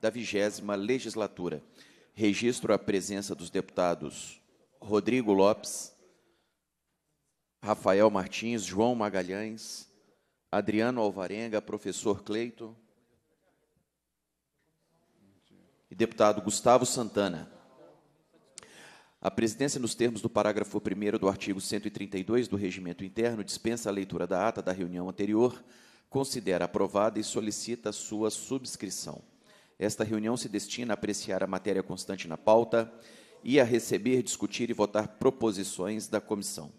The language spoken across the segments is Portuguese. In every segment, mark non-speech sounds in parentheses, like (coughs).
da vigésima legislatura. Registro a presença dos deputados Rodrigo Lopes, Rafael Martins, João Magalhães, Adriano Alvarenga, professor Cleito e deputado Gustavo Santana. A presidência, nos termos do parágrafo 1 do artigo 132 do Regimento Interno, dispensa a leitura da ata da reunião anterior, considera aprovada e solicita sua subscrição. Esta reunião se destina a apreciar a matéria constante na pauta e a receber, discutir e votar proposições da comissão.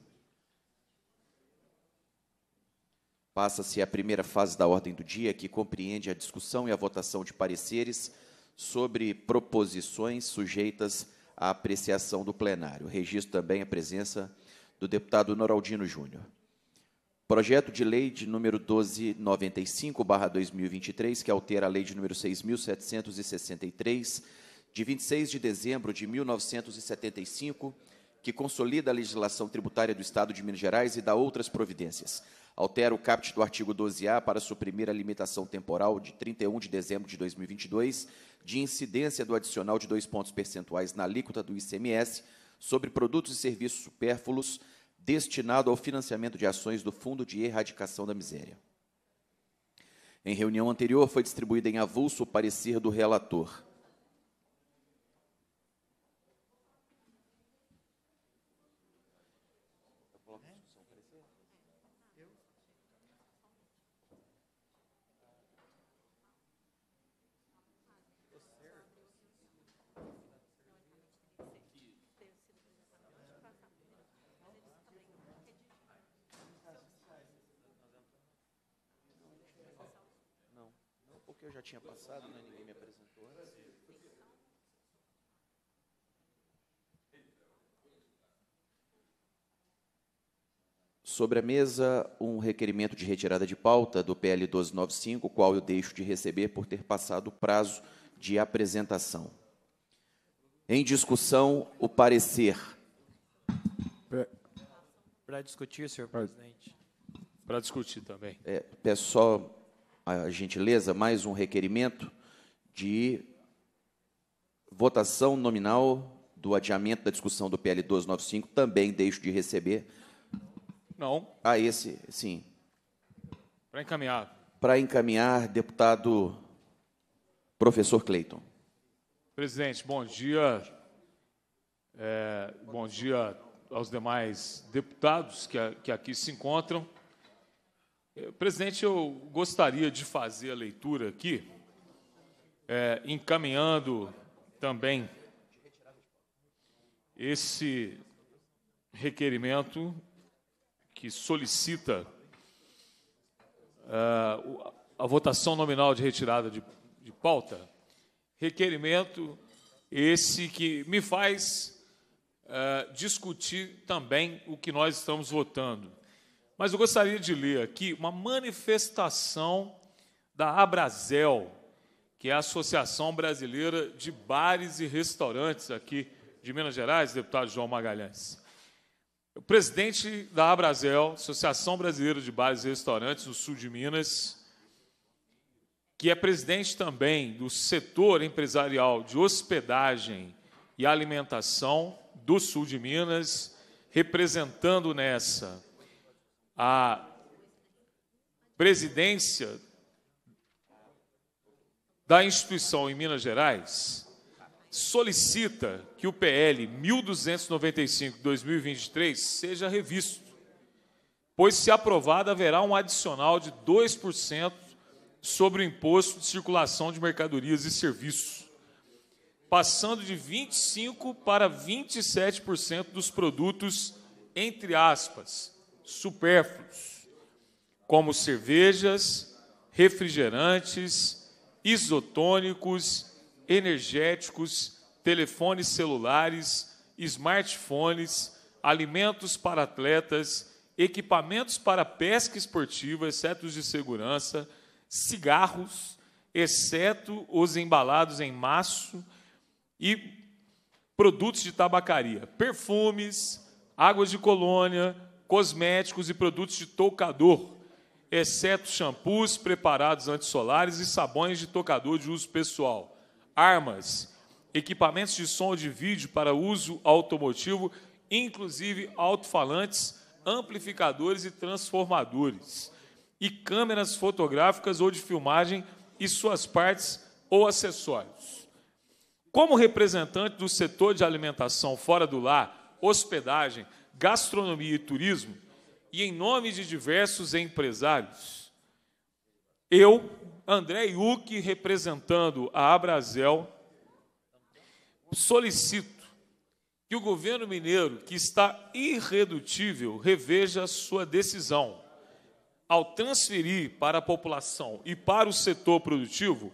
Passa-se a primeira fase da ordem do dia, que compreende a discussão e a votação de pareceres sobre proposições sujeitas à apreciação do plenário. Registro também a presença do deputado Noraldino Júnior. Projeto de Lei de número 1295/2023, que altera a Lei de número 6763 de 26 de dezembro de 1975, que consolida a legislação tributária do Estado de Minas Gerais e dá outras providências. Altera o caput do artigo 12-A para suprimir a limitação temporal de 31 de dezembro de 2022 de incidência do adicional de dois pontos percentuais na alíquota do ICMS sobre produtos e serviços supérfluos destinado ao financiamento de ações do Fundo de Erradicação da Miséria. Em reunião anterior, foi distribuído em avulso o parecer do relator tinha passado, né? Ninguém me apresentou. Sobre a mesa, um requerimento de retirada de pauta do PL 1295, qual eu deixo de receber por ter passado o prazo de apresentação. Em discussão, o parecer. Para discutir, senhor presidente. Para discutir também. É, peço só a gentileza, mais um requerimento de votação nominal do adiamento da discussão do PL 1295, também deixo de receber. Não. Ah, esse, sim. Para encaminhar. Para encaminhar, deputado professor Cleiton. Presidente, bom dia. É, bom dia aos demais deputados que, que aqui se encontram. Eh, presidente, eu gostaria de fazer a leitura aqui, é, encaminhando também esse requerimento que solicita uh, a votação nominal de retirada de, de pauta. Requerimento esse que me faz uh, discutir também o que nós estamos votando. Mas eu gostaria de ler aqui uma manifestação da Abrazel, que é a Associação Brasileira de Bares e Restaurantes aqui de Minas Gerais, deputado João Magalhães. O presidente da Abrazel, Associação Brasileira de Bares e Restaurantes do Sul de Minas, que é presidente também do setor empresarial de hospedagem e alimentação do Sul de Minas, representando nessa a presidência da instituição em Minas Gerais solicita que o PL 1295/2023 seja revisto, pois se aprovado haverá um adicional de 2% sobre o imposto de circulação de mercadorias e serviços, passando de 25 para 27% dos produtos entre aspas supérfluos, como cervejas, refrigerantes, isotônicos, energéticos, telefones celulares, smartphones, alimentos para atletas, equipamentos para pesca esportiva, exceto os de segurança, cigarros, exceto os embalados em maço e produtos de tabacaria, perfumes, águas de colônia, cosméticos e produtos de tocador, exceto shampoos, preparados antissolares e sabões de tocador de uso pessoal, armas, equipamentos de som de vídeo para uso automotivo, inclusive alto-falantes, amplificadores e transformadores, e câmeras fotográficas ou de filmagem e suas partes ou acessórios. Como representante do setor de alimentação fora do lar, hospedagem, gastronomia e turismo, e em nome de diversos empresários, eu, André Yuki, representando a Abrazel, solicito que o governo mineiro, que está irredutível, reveja sua decisão ao transferir para a população e para o setor produtivo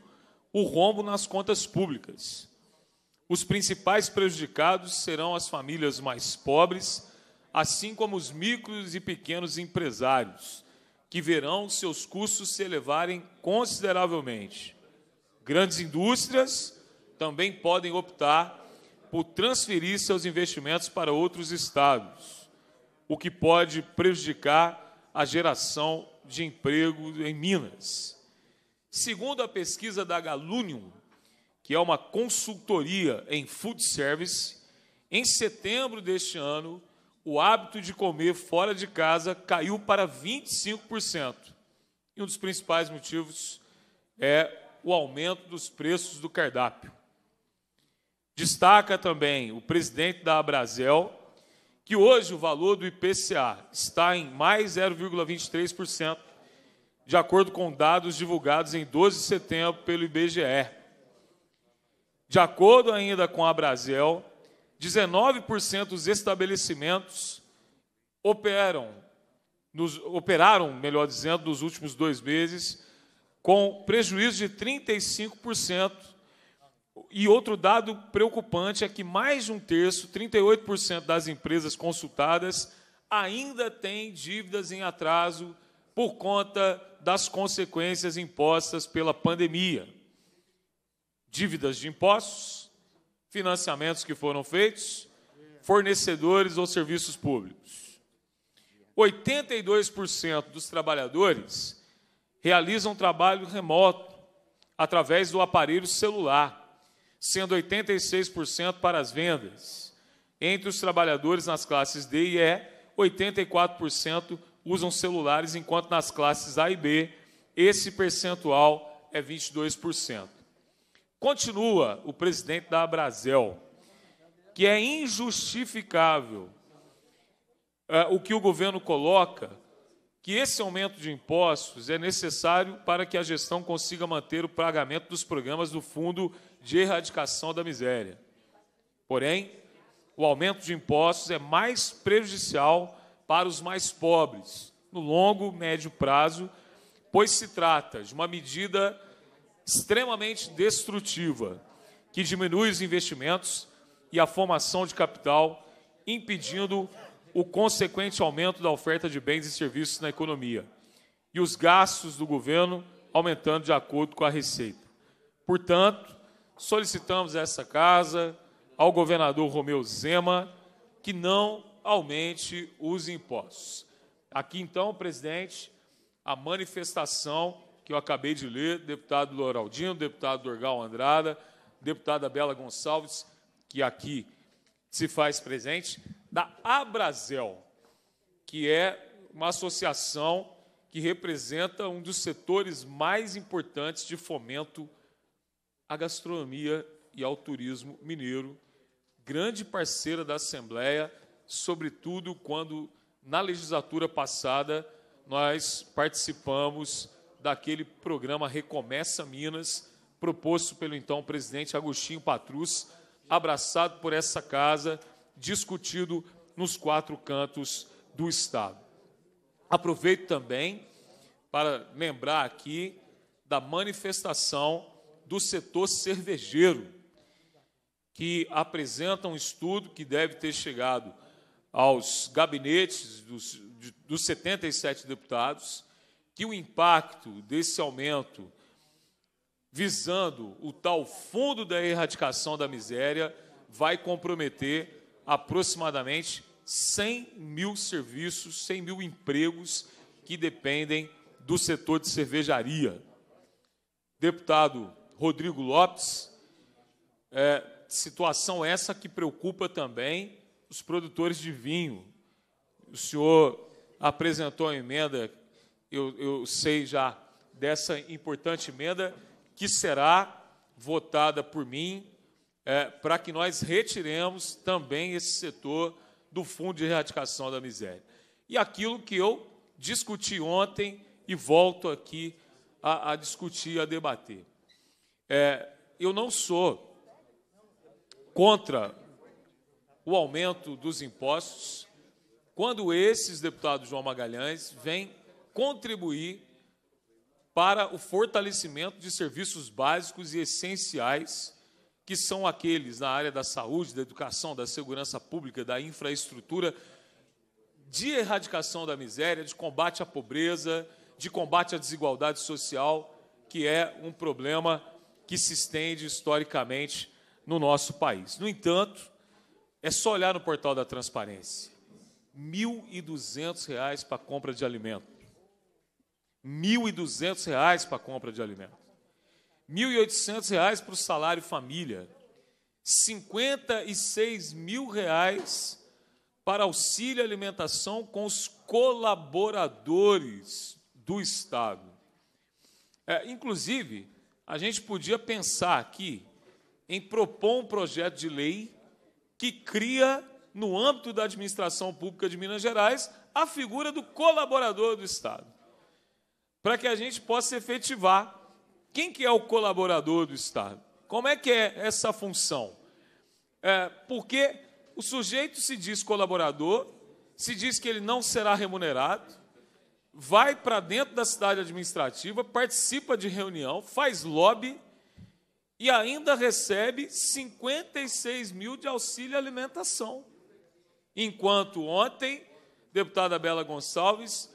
o rombo nas contas públicas. Os principais prejudicados serão as famílias mais pobres assim como os micros e pequenos empresários, que verão seus custos se elevarem consideravelmente. Grandes indústrias também podem optar por transferir seus investimentos para outros estados, o que pode prejudicar a geração de emprego em Minas. Segundo a pesquisa da Galunium, que é uma consultoria em food service, em setembro deste ano, o hábito de comer fora de casa caiu para 25%. E um dos principais motivos é o aumento dos preços do cardápio. Destaca também o presidente da Abrazel que hoje o valor do IPCA está em mais 0,23%, de acordo com dados divulgados em 12 de setembro pelo IBGE. De acordo ainda com a Abrazel, 19% dos estabelecimentos operam, nos, operaram, melhor dizendo, nos últimos dois meses, com prejuízo de 35%. E outro dado preocupante é que mais de um terço, 38% das empresas consultadas, ainda tem dívidas em atraso por conta das consequências impostas pela pandemia. Dívidas de impostos, financiamentos que foram feitos, fornecedores ou serviços públicos. 82% dos trabalhadores realizam trabalho remoto através do aparelho celular, sendo 86% para as vendas. Entre os trabalhadores nas classes D e E, 84% usam celulares, enquanto nas classes A e B, esse percentual é 22%. Continua o presidente da Abrazel, que é injustificável é, o que o governo coloca, que esse aumento de impostos é necessário para que a gestão consiga manter o pagamento dos programas do Fundo de Erradicação da Miséria. Porém, o aumento de impostos é mais prejudicial para os mais pobres, no longo médio prazo, pois se trata de uma medida extremamente destrutiva, que diminui os investimentos e a formação de capital, impedindo o consequente aumento da oferta de bens e serviços na economia, e os gastos do governo aumentando de acordo com a receita. Portanto, solicitamos a essa casa, ao governador Romeu Zema, que não aumente os impostos. Aqui, então, presidente, a manifestação que eu acabei de ler, deputado Loraldino, deputado Dorgal Andrada, deputada Bela Gonçalves, que aqui se faz presente, da Abrazel, que é uma associação que representa um dos setores mais importantes de fomento à gastronomia e ao turismo mineiro, grande parceira da Assembleia, sobretudo quando, na legislatura passada, nós participamos daquele programa Recomeça Minas, proposto pelo então presidente Agostinho Patrus, abraçado por essa casa, discutido nos quatro cantos do Estado. Aproveito também para lembrar aqui da manifestação do setor cervejeiro, que apresenta um estudo que deve ter chegado aos gabinetes dos, dos 77 deputados, que o impacto desse aumento, visando o tal fundo da erradicação da miséria, vai comprometer aproximadamente 100 mil serviços, 100 mil empregos que dependem do setor de cervejaria. Deputado Rodrigo Lopes, é, situação essa que preocupa também os produtores de vinho. O senhor apresentou a emenda eu, eu sei já dessa importante emenda que será votada por mim é, para que nós retiremos também esse setor do Fundo de Erradicação da Miséria. E aquilo que eu discuti ontem e volto aqui a, a discutir, a debater. É, eu não sou contra o aumento dos impostos quando esses deputados João Magalhães vêm contribuir para o fortalecimento de serviços básicos e essenciais, que são aqueles na área da saúde, da educação, da segurança pública, da infraestrutura, de erradicação da miséria, de combate à pobreza, de combate à desigualdade social, que é um problema que se estende historicamente no nosso país. No entanto, é só olhar no portal da transparência. R$ 1.200 para compra de alimento. R$ 1.200 para a compra de alimento, R$ 1.800 para o salário família, R$ 56.000 para auxílio alimentação com os colaboradores do Estado. É, inclusive, a gente podia pensar aqui em propor um projeto de lei que cria, no âmbito da administração pública de Minas Gerais, a figura do colaborador do Estado para que a gente possa efetivar. Quem que é o colaborador do Estado? Como é que é essa função? É, porque o sujeito se diz colaborador, se diz que ele não será remunerado, vai para dentro da cidade administrativa, participa de reunião, faz lobby e ainda recebe 56 mil de auxílio alimentação. Enquanto ontem, deputada Bela Gonçalves,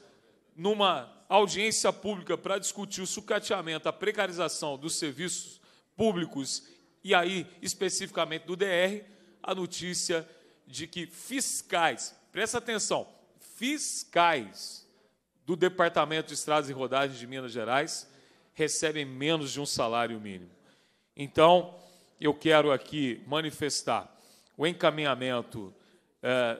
numa audiência pública para discutir o sucateamento, a precarização dos serviços públicos e aí especificamente do DR, a notícia de que fiscais, presta atenção, fiscais do Departamento de Estradas e Rodagens de Minas Gerais recebem menos de um salário mínimo. Então, eu quero aqui manifestar o encaminhamento é,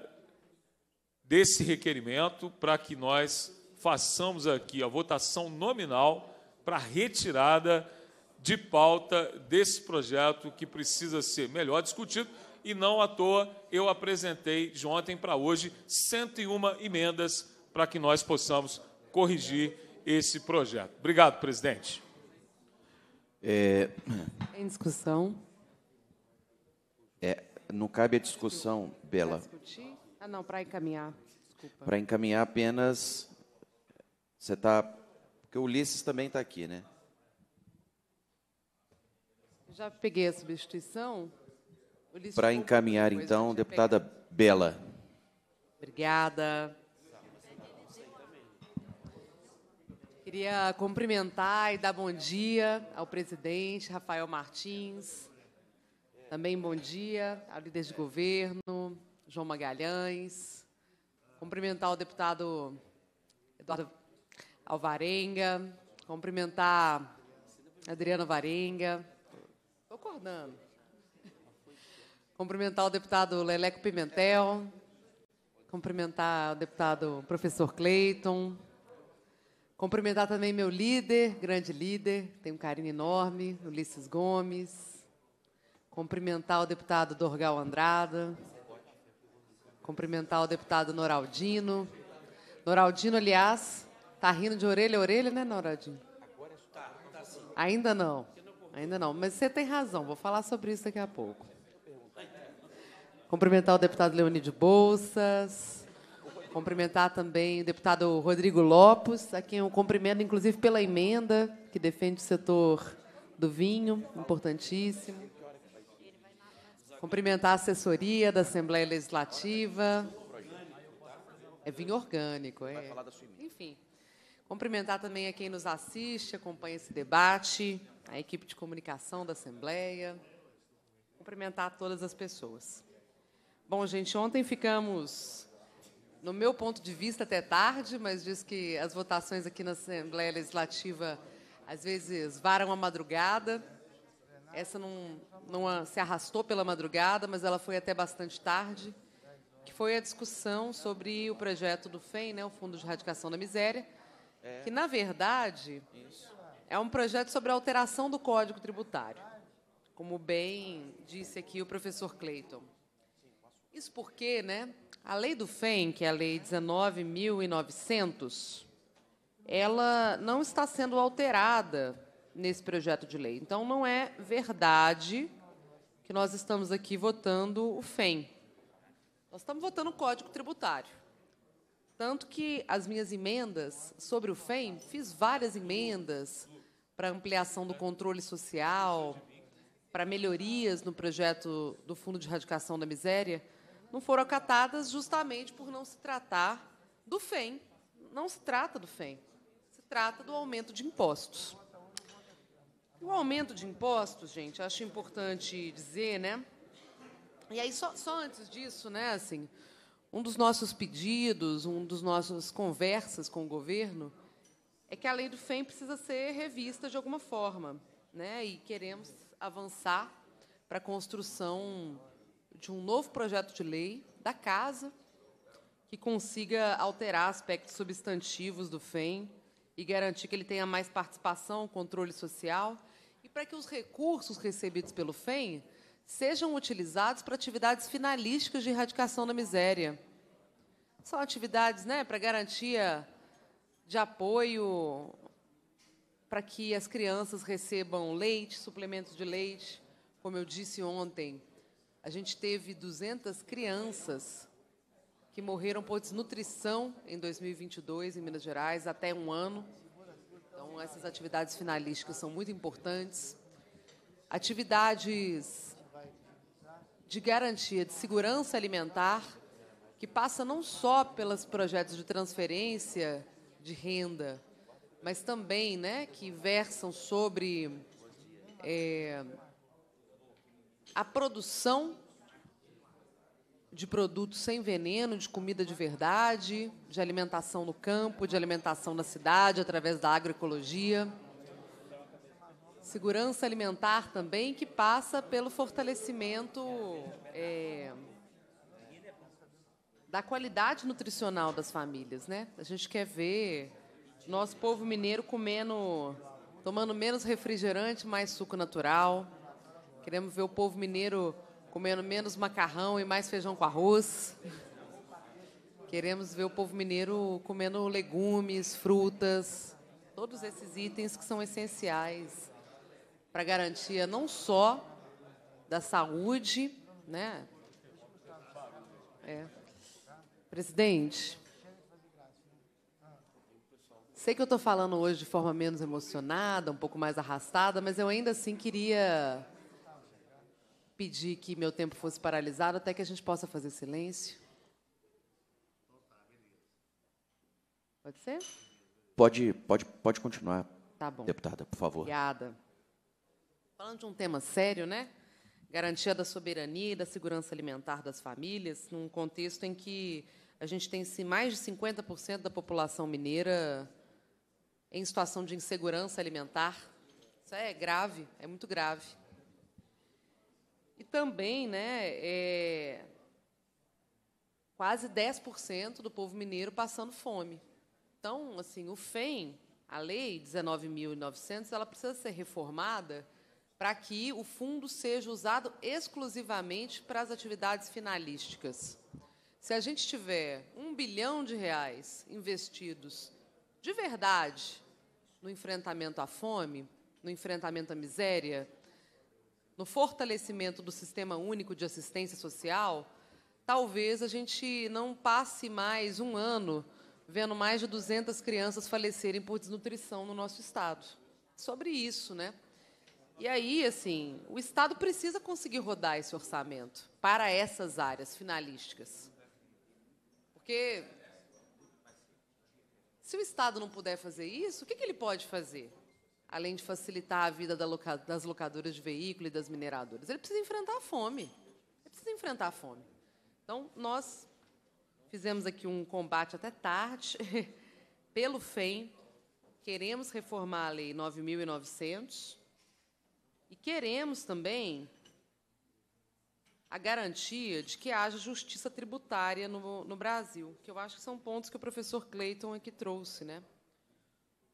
desse requerimento para que nós façamos aqui a votação nominal para retirada de pauta desse projeto que precisa ser melhor discutido e não à toa eu apresentei de ontem para hoje 101 emendas para que nós possamos corrigir esse projeto. Obrigado, presidente. É... Em discussão? É, não cabe a discussão, Bela. Ah, para ah, encaminhar. Para encaminhar apenas você está. Porque o Ulisses também está aqui, né? Já peguei a substituição. Para encaminhar, então, deputada Bela. Obrigada. Queria cumprimentar e dar bom dia ao presidente Rafael Martins. Também bom dia ao líder de governo, João Magalhães. Cumprimentar o deputado Eduardo Alvarenga, cumprimentar Adriano Varenga. Estou acordando. Cumprimentar o deputado Leleco Pimentel, cumprimentar o deputado professor Cleiton, cumprimentar também meu líder, grande líder, tenho um carinho enorme, Ulisses Gomes, cumprimentar o deputado Dorgal Andrada, cumprimentar o deputado Noraldino. Noraldino, aliás, Tá rindo de orelha a orelha, né, Noradinho? Agora está, assim. Ainda não. Ainda não. Mas você tem razão, vou falar sobre isso daqui a pouco. Cumprimentar o deputado de Bolsas. Cumprimentar também o deputado Rodrigo Lopes, a quem eu cumprimento, inclusive, pela emenda que defende o setor do vinho, importantíssimo. Cumprimentar a assessoria da Assembleia Legislativa. É vinho orgânico, é. Enfim. Cumprimentar também a quem nos assiste, acompanha esse debate, a equipe de comunicação da Assembleia. Cumprimentar todas as pessoas. Bom, gente, ontem ficamos, no meu ponto de vista, até tarde, mas diz que as votações aqui na Assembleia Legislativa às vezes varam a madrugada. Essa não, não se arrastou pela madrugada, mas ela foi até bastante tarde, que foi a discussão sobre o projeto do FEM, né, o Fundo de Erradicação da Miséria, é. Que, na verdade, Isso. é um projeto sobre a alteração do Código Tributário, como bem disse aqui o professor Clayton. Isso porque né, a lei do FEM, que é a lei 19.900, ela não está sendo alterada nesse projeto de lei. Então, não é verdade que nós estamos aqui votando o FEM. Nós estamos votando o Código Tributário. Tanto que as minhas emendas sobre o FEM, fiz várias emendas para ampliação do controle social, para melhorias no projeto do Fundo de Erradicação da Miséria, não foram acatadas justamente por não se tratar do FEM. Não se trata do FEM, se trata do aumento de impostos. O aumento de impostos, gente, acho importante dizer, né? E aí, só, só antes disso, né, assim, um dos nossos pedidos, um dos nossas conversas com o governo é que a lei do FEM precisa ser revista de alguma forma, né? E queremos avançar para a construção de um novo projeto de lei da casa que consiga alterar aspectos substantivos do FEM e garantir que ele tenha mais participação, controle social e para que os recursos recebidos pelo FEM sejam utilizados para atividades finalísticas de erradicação da miséria. São atividades né, para garantia de apoio, para que as crianças recebam leite, suplementos de leite. Como eu disse ontem, a gente teve 200 crianças que morreram por desnutrição em 2022 em Minas Gerais, até um ano. Então, essas atividades finalísticas são muito importantes. Atividades de garantia de segurança alimentar que passa não só pelos projetos de transferência de renda, mas também né, que versam sobre é, a produção de produtos sem veneno, de comida de verdade, de alimentação no campo, de alimentação na cidade, através da agroecologia segurança alimentar também, que passa pelo fortalecimento é, da qualidade nutricional das famílias, né? A gente quer ver nosso povo mineiro comendo, tomando menos refrigerante, mais suco natural. Queremos ver o povo mineiro comendo menos macarrão e mais feijão com arroz. Queremos ver o povo mineiro comendo legumes, frutas, todos esses itens que são essenciais para garantia não só da saúde, né? É. Presidente, sei que eu estou falando hoje de forma menos emocionada, um pouco mais arrastada, mas eu ainda assim queria pedir que meu tempo fosse paralisado até que a gente possa fazer silêncio. Pode ser? Pode, pode, pode continuar. Tá bom. Deputada, por favor. Obrigada. Falando de um tema sério, né? Garantia da soberania e da segurança alimentar das famílias, num contexto em que a gente tem mais de 50% da população mineira em situação de insegurança alimentar. Isso é grave, é muito grave. E também, né, é, quase 10% do povo mineiro passando fome. Então, assim, o FEM, a lei 19.900, ela precisa ser reformada para que o fundo seja usado exclusivamente para as atividades finalísticas. Se a gente tiver um bilhão de reais investidos de verdade no enfrentamento à fome, no enfrentamento à miséria, no fortalecimento do sistema único de assistência social, talvez a gente não passe mais um ano vendo mais de 200 crianças falecerem por desnutrição no nosso estado. Sobre isso, né? E aí, assim, o Estado precisa conseguir rodar esse orçamento para essas áreas finalísticas. Porque se o Estado não puder fazer isso, o que, que ele pode fazer? Além de facilitar a vida das locadoras de veículos e das mineradoras. Ele precisa enfrentar a fome. Ele precisa enfrentar a fome. Então, nós fizemos aqui um combate até tarde (laughs) pelo FEM. Queremos reformar a Lei 9.900 e queremos também a garantia de que haja justiça tributária no, no Brasil, que eu acho que são pontos que o professor Clayton aqui é trouxe. Né?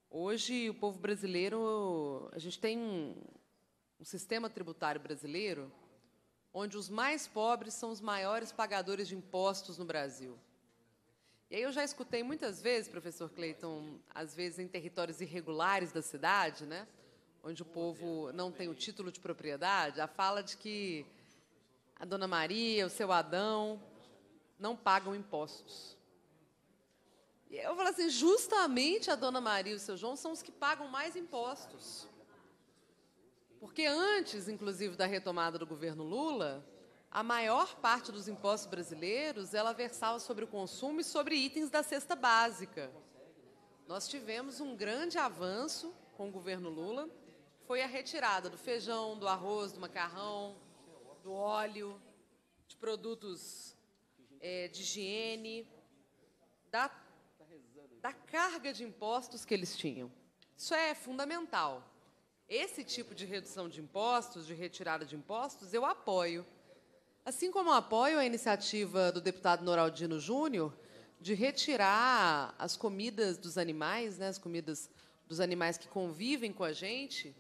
Hoje, o povo brasileiro, a gente tem um, um sistema tributário brasileiro onde os mais pobres são os maiores pagadores de impostos no Brasil. E aí eu já escutei muitas vezes, professor Clayton, às vezes em territórios irregulares da cidade, né? onde o povo não tem o título de propriedade, a fala de que a Dona Maria, o seu Adão, não pagam impostos. E eu falo assim, justamente a Dona Maria e o seu João são os que pagam mais impostos. Porque antes, inclusive, da retomada do governo Lula, a maior parte dos impostos brasileiros ela versava sobre o consumo e sobre itens da cesta básica. Nós tivemos um grande avanço com o governo Lula, foi a retirada do feijão, do arroz, do macarrão, do óleo, de produtos é, de higiene, da, da carga de impostos que eles tinham. Isso é fundamental. Esse tipo de redução de impostos, de retirada de impostos, eu apoio. Assim como apoio a iniciativa do deputado Noraldino Júnior de retirar as comidas dos animais, né, as comidas dos animais que convivem com a gente,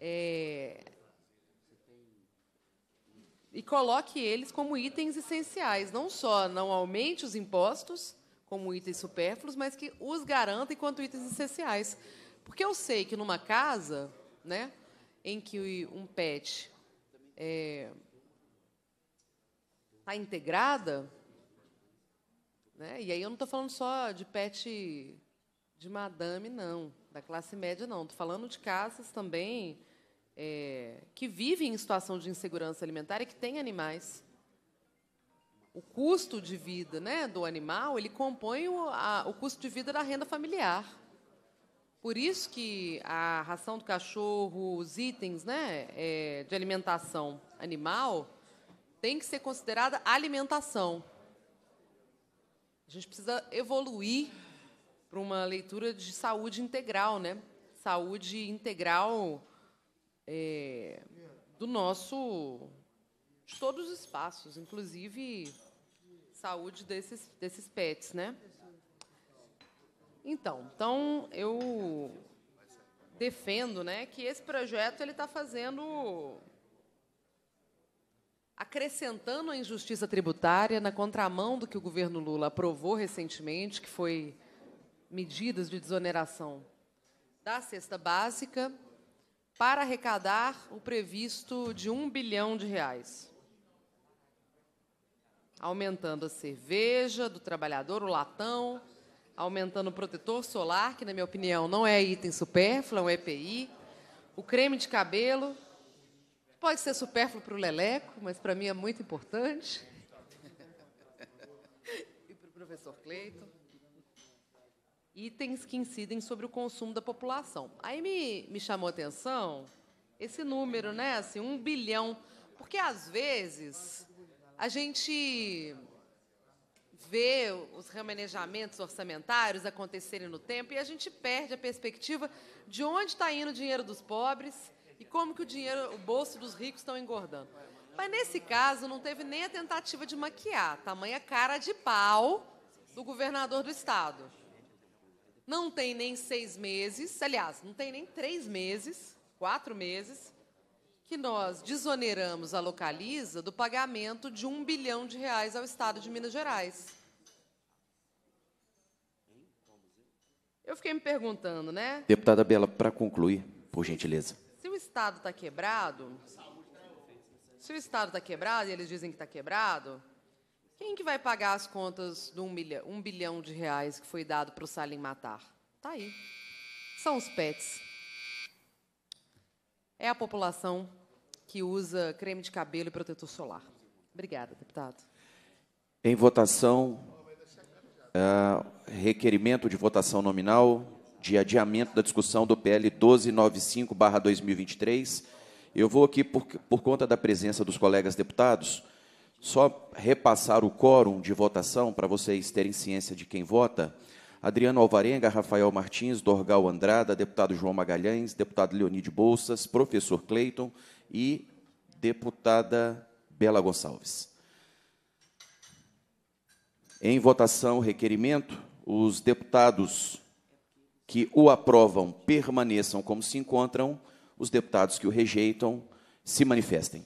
é, e coloque eles como itens essenciais. Não só não aumente os impostos como itens supérfluos, mas que os garanta enquanto itens essenciais. Porque eu sei que numa casa né, em que um pet está é, tá integrada, né, e aí eu não estou falando só de pet de madame, não, da classe média, não. Estou falando de casas também é, que vivem em situação de insegurança alimentar e que têm animais. O custo de vida né, do animal ele compõe o, a, o custo de vida da renda familiar. Por isso que a ração do cachorro, os itens né, é, de alimentação animal, tem que ser considerada alimentação. A gente precisa evoluir para uma leitura de saúde integral, né? Saúde integral é, do nosso. de todos os espaços, inclusive saúde desses, desses pets, né? Então, então eu defendo, né, que esse projeto ele está fazendo acrescentando a injustiça tributária na contramão do que o governo Lula aprovou recentemente, que foi medidas de desoneração da cesta básica para arrecadar o previsto de um bilhão de reais. Aumentando a cerveja do trabalhador, o latão, aumentando o protetor solar, que, na minha opinião, não é item supérfluo, é um EPI, o creme de cabelo, pode ser supérfluo para o Leleco, mas para mim é muito importante, (laughs) e para o professor Cleiton itens que incidem sobre o consumo da população. Aí me, me chamou a atenção esse número, né? Assim, um bilhão. Porque, às vezes, a gente vê os remanejamentos orçamentários acontecerem no tempo e a gente perde a perspectiva de onde está indo o dinheiro dos pobres e como que o dinheiro, o bolso dos ricos estão engordando. Mas nesse caso não teve nem a tentativa de maquiar, tamanha cara de pau do governador do estado não tem nem seis meses, aliás, não tem nem três meses, quatro meses, que nós desoneramos a Localiza do pagamento de um bilhão de reais ao Estado de Minas Gerais. Eu fiquei me perguntando, né? Deputada Bela, para concluir, por gentileza. Se o Estado está quebrado, se o Estado está quebrado e eles dizem que está quebrado, quem que vai pagar as contas de um, milha, um bilhão de reais que foi dado para o Salim matar? Tá aí. São os pets. É a população que usa creme de cabelo e protetor solar. Obrigada, deputado. Em votação, é, requerimento de votação nominal de adiamento da discussão do PL 1295-2023. Eu vou aqui, por, por conta da presença dos colegas deputados, só repassar o quórum de votação para vocês terem ciência de quem vota. Adriano Alvarenga, Rafael Martins, Dorgal Andrada, deputado João Magalhães, deputado Leonide Bolsas, professor Cleiton e deputada Bela Gonçalves. Em votação, requerimento, os deputados que o aprovam permaneçam como se encontram, os deputados que o rejeitam se manifestem.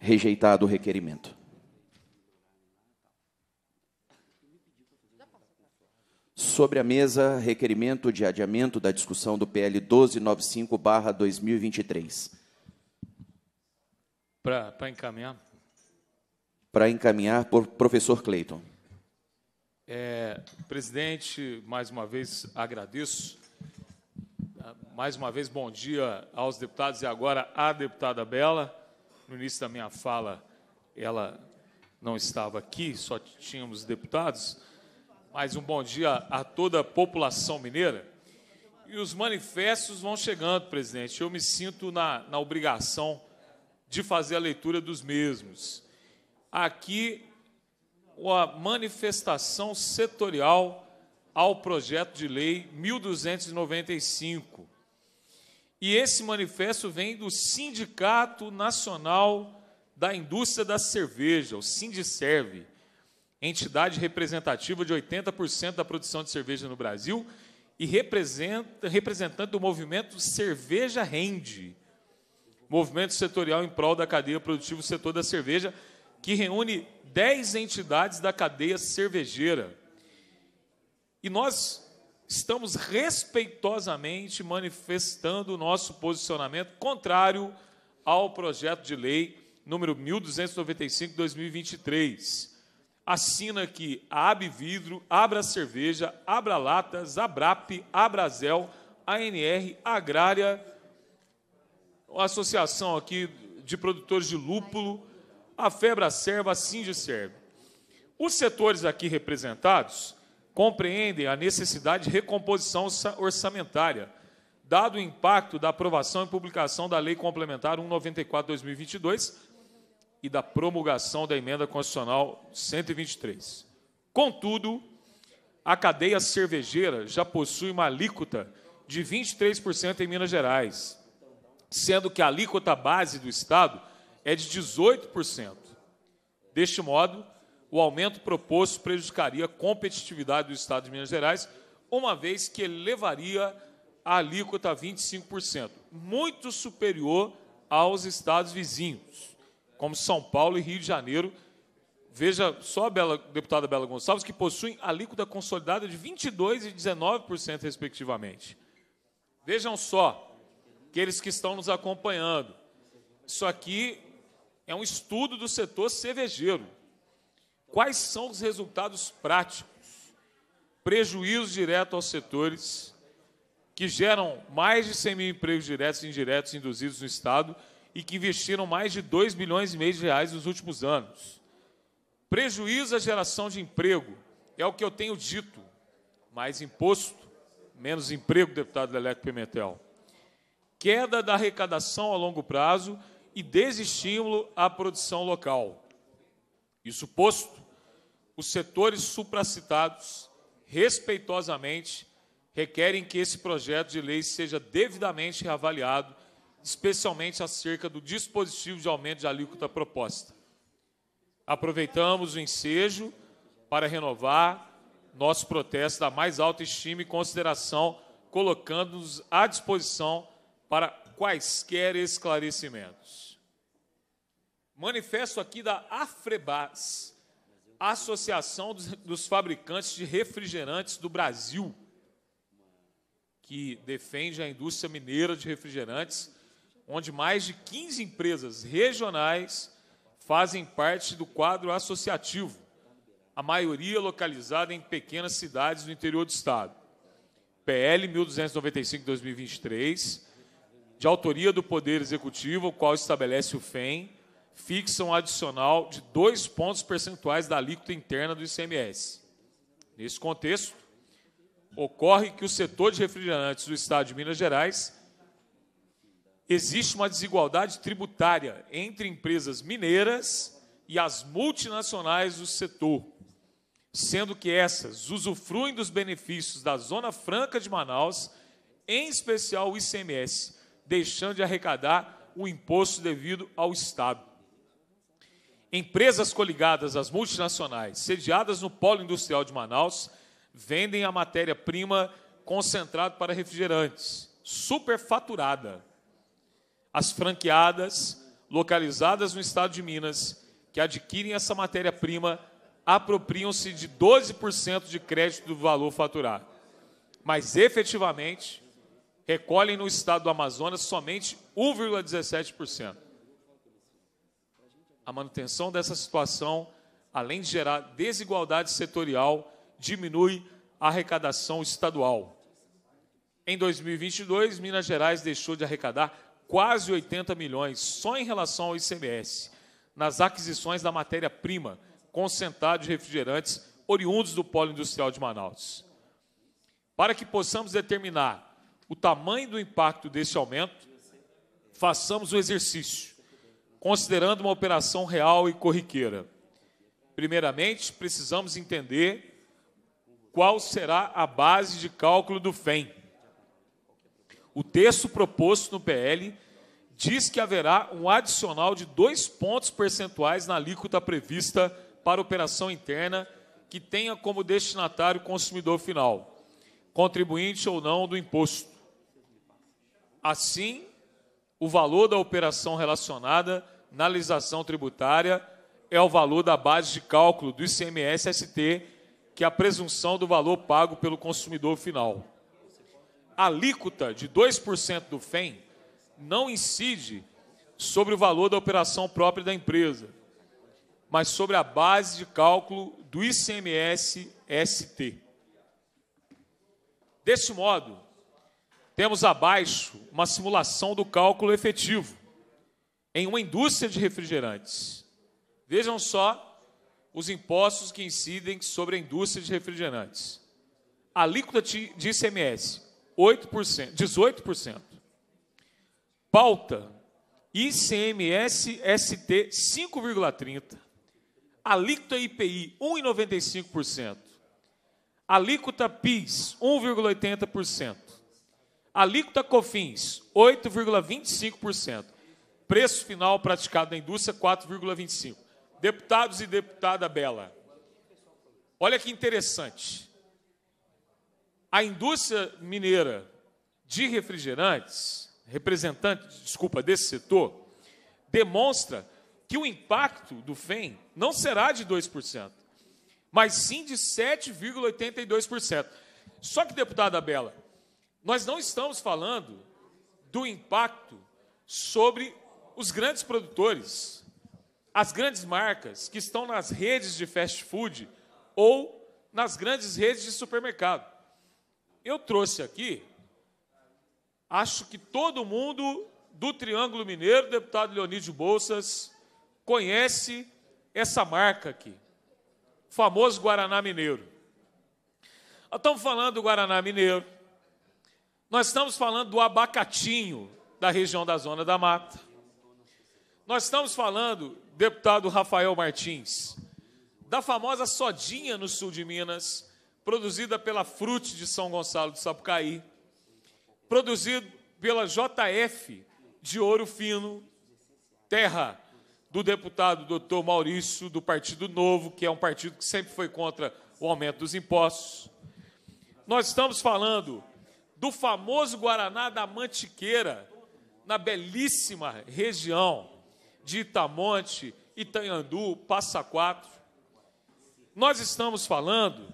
rejeitado o requerimento. Sobre a mesa, requerimento de adiamento da discussão do PL 1295-2023. Para encaminhar? Para encaminhar por professor Cleiton. É, presidente, mais uma vez agradeço. Ah, mais uma vez, bom dia aos deputados e agora à deputada Bela no início da minha fala, ela não estava aqui, só tínhamos deputados, mas um bom dia a toda a população mineira. E os manifestos vão chegando, presidente. Eu me sinto na, na obrigação de fazer a leitura dos mesmos. Aqui, a manifestação setorial ao projeto de lei 1295 e esse manifesto vem do Sindicato Nacional da Indústria da Cerveja, o Sindicerve, entidade representativa de 80% da produção de cerveja no Brasil e representante do movimento Cerveja Rende, movimento setorial em prol da cadeia produtiva do setor da cerveja, que reúne 10 entidades da cadeia cervejeira. E nós estamos respeitosamente manifestando o nosso posicionamento contrário ao projeto de lei número 1295/2023. Assina aqui a Vidro, Abra Cerveja, Abra Latas, Abrap, Abrazel, ANR Agrária, a associação aqui de produtores de lúpulo, a Febra Serva, a Sindicerve. Os setores aqui representados compreendem a necessidade de recomposição orçamentária, dado o impacto da aprovação e publicação da Lei Complementar 194/2022 e da promulgação da emenda constitucional 123. Contudo, a cadeia cervejeira já possui uma alíquota de 23% em Minas Gerais, sendo que a alíquota base do estado é de 18%. Deste modo, o aumento proposto prejudicaria a competitividade do Estado de Minas Gerais, uma vez que levaria a alíquota a 25%, muito superior aos estados vizinhos, como São Paulo e Rio de Janeiro. Veja só a Bela, deputada Bela Gonçalves, que possuem alíquota consolidada de 22% e 19%, respectivamente. Vejam só, aqueles que estão nos acompanhando, isso aqui é um estudo do setor cervejeiro. Quais são os resultados práticos? Prejuízos diretos aos setores que geram mais de 100 mil empregos diretos e indiretos induzidos no Estado e que investiram mais de 2 bilhões e meio de reais nos últimos anos. Prejuízo à geração de emprego, é o que eu tenho dito. Mais imposto, menos emprego, deputado Leleco Pimentel. Queda da arrecadação a longo prazo e desestímulo à produção local. Isso posto, os setores supracitados, respeitosamente, requerem que esse projeto de lei seja devidamente reavaliado, especialmente acerca do dispositivo de aumento de alíquota proposta. Aproveitamos o ensejo para renovar nosso protesto da mais alta estima e consideração, colocando-nos à disposição para quaisquer esclarecimentos. Manifesto aqui da Afrebas, Associação dos, dos Fabricantes de Refrigerantes do Brasil, que defende a indústria mineira de refrigerantes, onde mais de 15 empresas regionais fazem parte do quadro associativo, a maioria localizada em pequenas cidades do interior do estado. PL 1295-2023, de autoria do Poder Executivo, o qual estabelece o FEM, fixa um adicional de dois pontos percentuais da alíquota interna do ICMS. Nesse contexto, ocorre que o setor de refrigerantes do Estado de Minas Gerais existe uma desigualdade tributária entre empresas mineiras e as multinacionais do setor, sendo que essas usufruem dos benefícios da Zona Franca de Manaus, em especial o ICMS, deixando de arrecadar o imposto devido ao Estado. Empresas coligadas às multinacionais, sediadas no polo industrial de Manaus, vendem a matéria-prima concentrada para refrigerantes, superfaturada. As franqueadas, localizadas no estado de Minas, que adquirem essa matéria-prima, apropriam-se de 12% de crédito do valor faturado. Mas efetivamente, recolhem no estado do Amazonas somente 1,17%. A manutenção dessa situação, além de gerar desigualdade setorial, diminui a arrecadação estadual. Em 2022, Minas Gerais deixou de arrecadar quase 80 milhões só em relação ao ICMS, nas aquisições da matéria-prima, concentrado de refrigerantes oriundos do polo industrial de Manaus. Para que possamos determinar o tamanho do impacto desse aumento, façamos o exercício considerando uma operação real e corriqueira. Primeiramente, precisamos entender qual será a base de cálculo do FEM. O texto proposto no PL diz que haverá um adicional de dois pontos percentuais na alíquota prevista para operação interna que tenha como destinatário consumidor final, contribuinte ou não do imposto. Assim, o valor da operação relacionada na legislação tributária é o valor da base de cálculo do ICMS-ST, que é a presunção do valor pago pelo consumidor final. A alíquota de 2% do FEM não incide sobre o valor da operação própria da empresa, mas sobre a base de cálculo do ICMS-ST. Deste modo, temos abaixo uma simulação do cálculo efetivo em uma indústria de refrigerantes. Vejam só os impostos que incidem sobre a indústria de refrigerantes. A alíquota de ICMS, 8%, 18%. Pauta, ICMS ST, 5,30%. Alíquota IPI, 1,95%. Alíquota PIS, 1,80%. Alíquota COFINS, 8,25%. Preço final praticado na indústria, 4,25%. Deputados e deputada Bela, olha que interessante. A indústria mineira de refrigerantes, representante, desculpa, desse setor, demonstra que o impacto do FEM não será de 2%, mas sim de 7,82%. Só que, deputada Bela, nós não estamos falando do impacto sobre os grandes produtores, as grandes marcas que estão nas redes de fast food ou nas grandes redes de supermercado. Eu trouxe aqui, acho que todo mundo do Triângulo Mineiro, deputado Leonídio Bolsas, conhece essa marca aqui, o famoso Guaraná Mineiro. Nós estamos falando do Guaraná Mineiro, nós estamos falando do abacatinho da região da Zona da Mata. Nós estamos falando, deputado Rafael Martins, da famosa sodinha no sul de Minas, produzida pela Frute de São Gonçalo do Sapucaí, produzido pela JF de Ouro Fino, terra do deputado doutor Maurício, do Partido Novo, que é um partido que sempre foi contra o aumento dos impostos. Nós estamos falando do famoso Guaraná da Mantiqueira, na belíssima região de Itamonte, Itanhandu, Passa Quatro. Nós estamos falando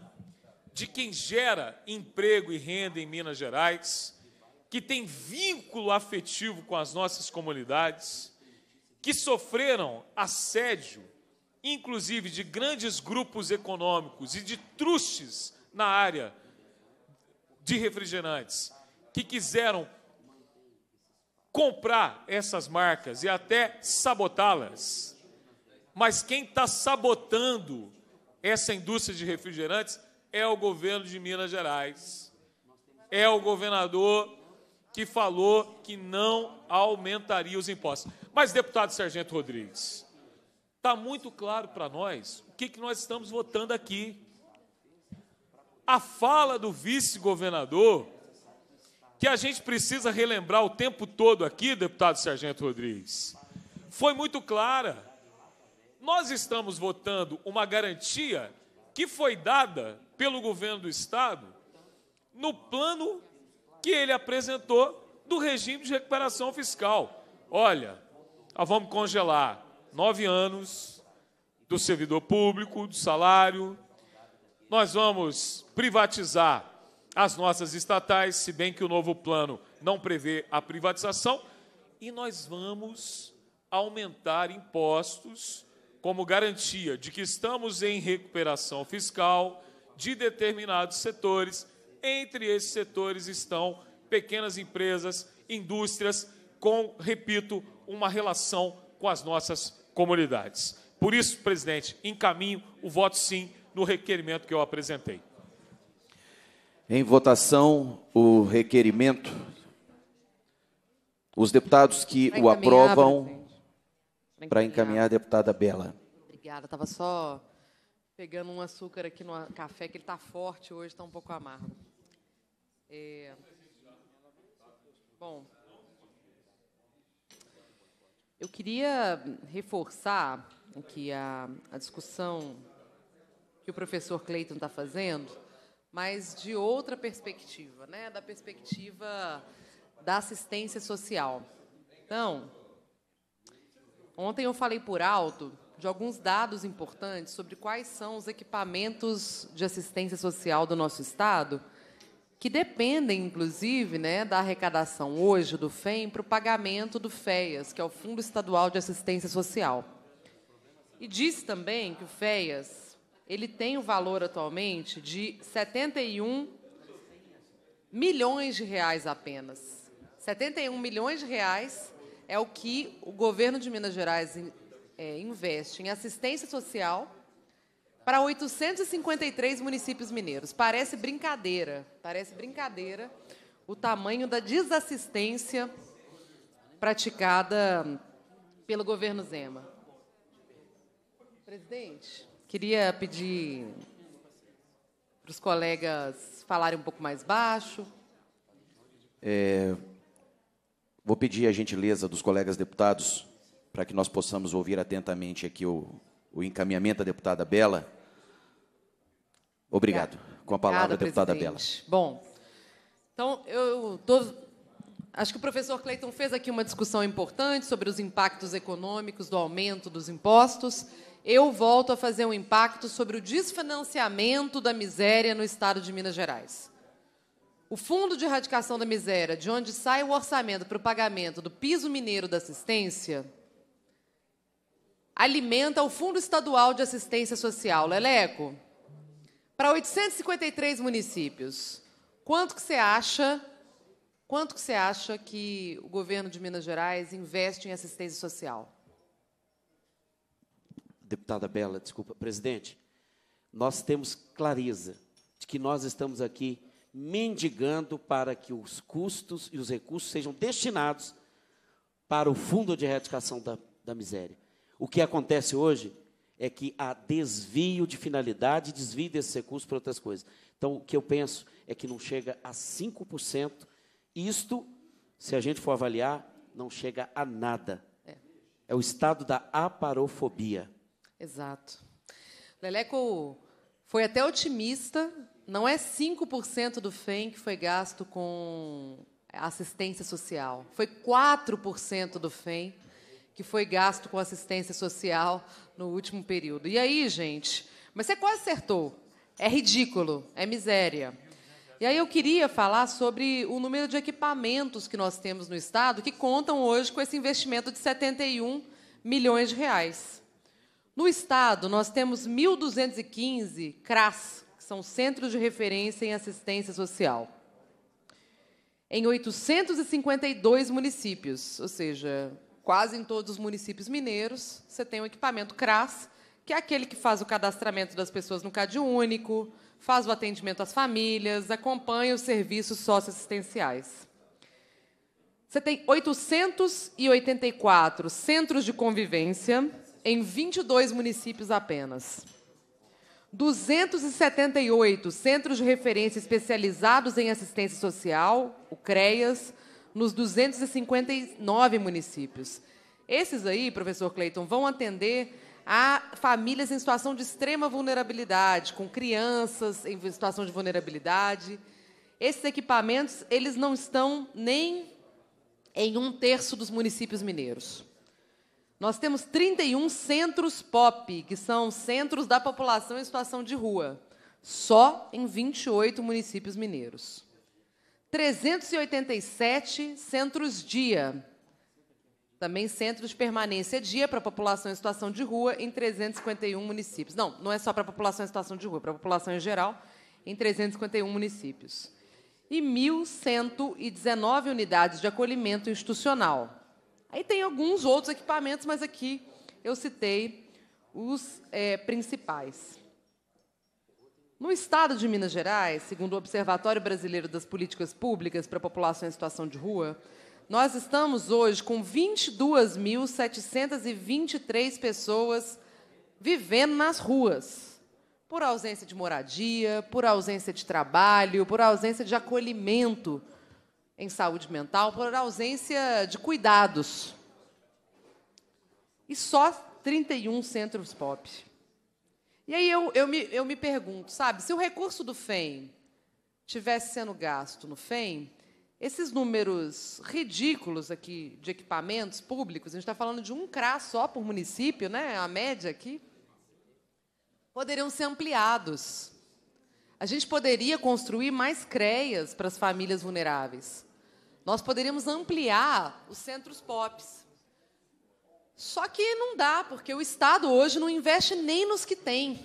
de quem gera emprego e renda em Minas Gerais, que tem vínculo afetivo com as nossas comunidades, que sofreram assédio, inclusive de grandes grupos econômicos e de trustes na área de refrigerantes que quiseram comprar essas marcas e até sabotá-las. Mas quem está sabotando essa indústria de refrigerantes é o governo de Minas Gerais. É o governador que falou que não aumentaria os impostos. Mas, deputado Sargento Rodrigues, está muito claro para nós o que, que nós estamos votando aqui. A fala do vice-governador, que a gente precisa relembrar o tempo todo aqui, deputado Sargento Rodrigues, foi muito clara. Nós estamos votando uma garantia que foi dada pelo governo do Estado no plano que ele apresentou do regime de recuperação fiscal. Olha, vamos congelar nove anos do servidor público, do salário, nós vamos privatizar as nossas estatais, se bem que o novo plano não prevê a privatização, e nós vamos aumentar impostos como garantia de que estamos em recuperação fiscal de determinados setores. Entre esses setores estão pequenas empresas, indústrias, com, repito, uma relação com as nossas comunidades. Por isso, presidente, encaminho o voto sim no requerimento que eu apresentei. Em votação, o requerimento. Os deputados que o aprovam. Para encaminhar a deputada Bela. Obrigada, estava só pegando um açúcar aqui no café, que ele está forte hoje, está um pouco amargo. É... Bom, eu queria reforçar que a, a discussão que o professor Cleiton está fazendo, mas de outra perspectiva, né? da perspectiva da assistência social. Então, ontem eu falei por alto de alguns dados importantes sobre quais são os equipamentos de assistência social do nosso Estado, que dependem, inclusive, né, da arrecadação hoje do FEM para o pagamento do FEAS, que é o Fundo Estadual de Assistência Social. E disse também que o FEAS ele tem o um valor atualmente de 71 milhões de reais apenas. 71 milhões de reais é o que o governo de Minas Gerais é, investe em assistência social para 853 municípios mineiros. Parece brincadeira, parece brincadeira o tamanho da desassistência praticada pelo governo Zema. Presidente, Queria pedir para os colegas falarem um pouco mais baixo. É, vou pedir a gentileza dos colegas deputados para que nós possamos ouvir atentamente aqui o, o encaminhamento da deputada Bela. Obrigado. Obrigada. Com a palavra, Obrigada, deputada presidente. Bela. Bom, então eu tô, acho que o professor Cleiton fez aqui uma discussão importante sobre os impactos econômicos do aumento dos impostos eu volto a fazer um impacto sobre o desfinanciamento da miséria no estado de Minas Gerais. O Fundo de Erradicação da Miséria, de onde sai o orçamento para o pagamento do piso mineiro da assistência, alimenta o Fundo Estadual de Assistência Social, Leleco, para 853 municípios. Quanto que você acha? Quanto que você acha que o governo de Minas Gerais investe em assistência social? deputada Bela, desculpa, presidente, nós temos clareza de que nós estamos aqui mendigando para que os custos e os recursos sejam destinados para o Fundo de Erradicação da, da Miséria. O que acontece hoje é que há desvio de finalidade, desvio desses recursos para outras coisas. Então, o que eu penso é que não chega a 5%. Isto, se a gente for avaliar, não chega a nada. É, é o estado da aparofobia. Exato. Leleco foi até otimista, não é 5% do FEM que foi gasto com assistência social, foi 4% do FEM que foi gasto com assistência social no último período. E aí, gente, mas você quase acertou. É ridículo, é miséria. E aí eu queria falar sobre o número de equipamentos que nós temos no Estado que contam hoje com esse investimento de 71 milhões de reais. No estado, nós temos 1.215 CRAS, que são Centros de Referência em Assistência Social, em 852 municípios, ou seja, quase em todos os municípios mineiros, você tem o um equipamento CRAS, que é aquele que faz o cadastramento das pessoas no Cade único, faz o atendimento às famílias, acompanha os serviços socioassistenciais. Você tem 884 centros de convivência, em 22 municípios apenas. 278 centros de referência especializados em assistência social, o CREAS, nos 259 municípios. Esses aí, professor Cleiton, vão atender a famílias em situação de extrema vulnerabilidade, com crianças em situação de vulnerabilidade. Esses equipamentos, eles não estão nem em um terço dos municípios mineiros. Nós temos 31 centros POP, que são centros da população em situação de rua, só em 28 municípios mineiros. 387 centros dia, também centros de permanência dia para a população em situação de rua em 351 municípios. Não, não é só para a população em situação de rua, é para a população em geral, em 351 municípios. E 1.119 unidades de acolhimento institucional, Aí tem alguns outros equipamentos, mas aqui eu citei os é, principais. No estado de Minas Gerais, segundo o Observatório Brasileiro das Políticas Públicas para a População em Situação de Rua, nós estamos hoje com 22.723 pessoas vivendo nas ruas, por ausência de moradia, por ausência de trabalho, por ausência de acolhimento em saúde mental por ausência de cuidados. E só 31 centros pop. E aí eu, eu, me, eu me pergunto, sabe, se o recurso do FEM tivesse sendo gasto no FEM, esses números ridículos aqui de equipamentos públicos, a gente está falando de um CRA só por município, né? a média aqui, poderiam ser ampliados. A gente poderia construir mais creias para as famílias vulneráveis. Nós poderíamos ampliar os centros POPs. Só que não dá, porque o Estado hoje não investe nem nos que tem.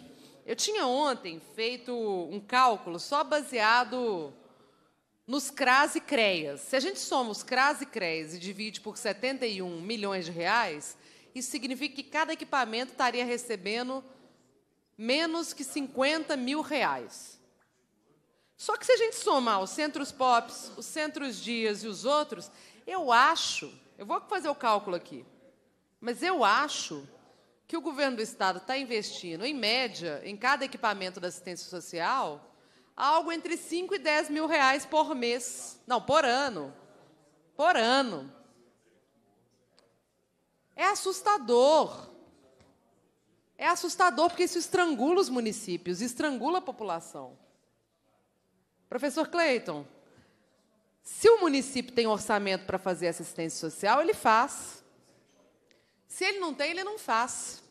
Eu tinha ontem feito um cálculo só baseado nos CRAS e CREAs. Se a gente soma os CRAS e CREAs e divide por 71 milhões de reais, isso significa que cada equipamento estaria recebendo menos que 50 mil reais. Só que se a gente somar os centros POPs, os centros dias e os outros, eu acho, eu vou fazer o cálculo aqui, mas eu acho que o governo do estado está investindo, em média, em cada equipamento da assistência social, algo entre 5 e 10 mil reais por mês. Não, por ano. Por ano. É assustador. É assustador porque isso estrangula os municípios, estrangula a população. Professor Cleiton, se o município tem orçamento para fazer assistência social, ele faz. Se ele não tem, ele não faz.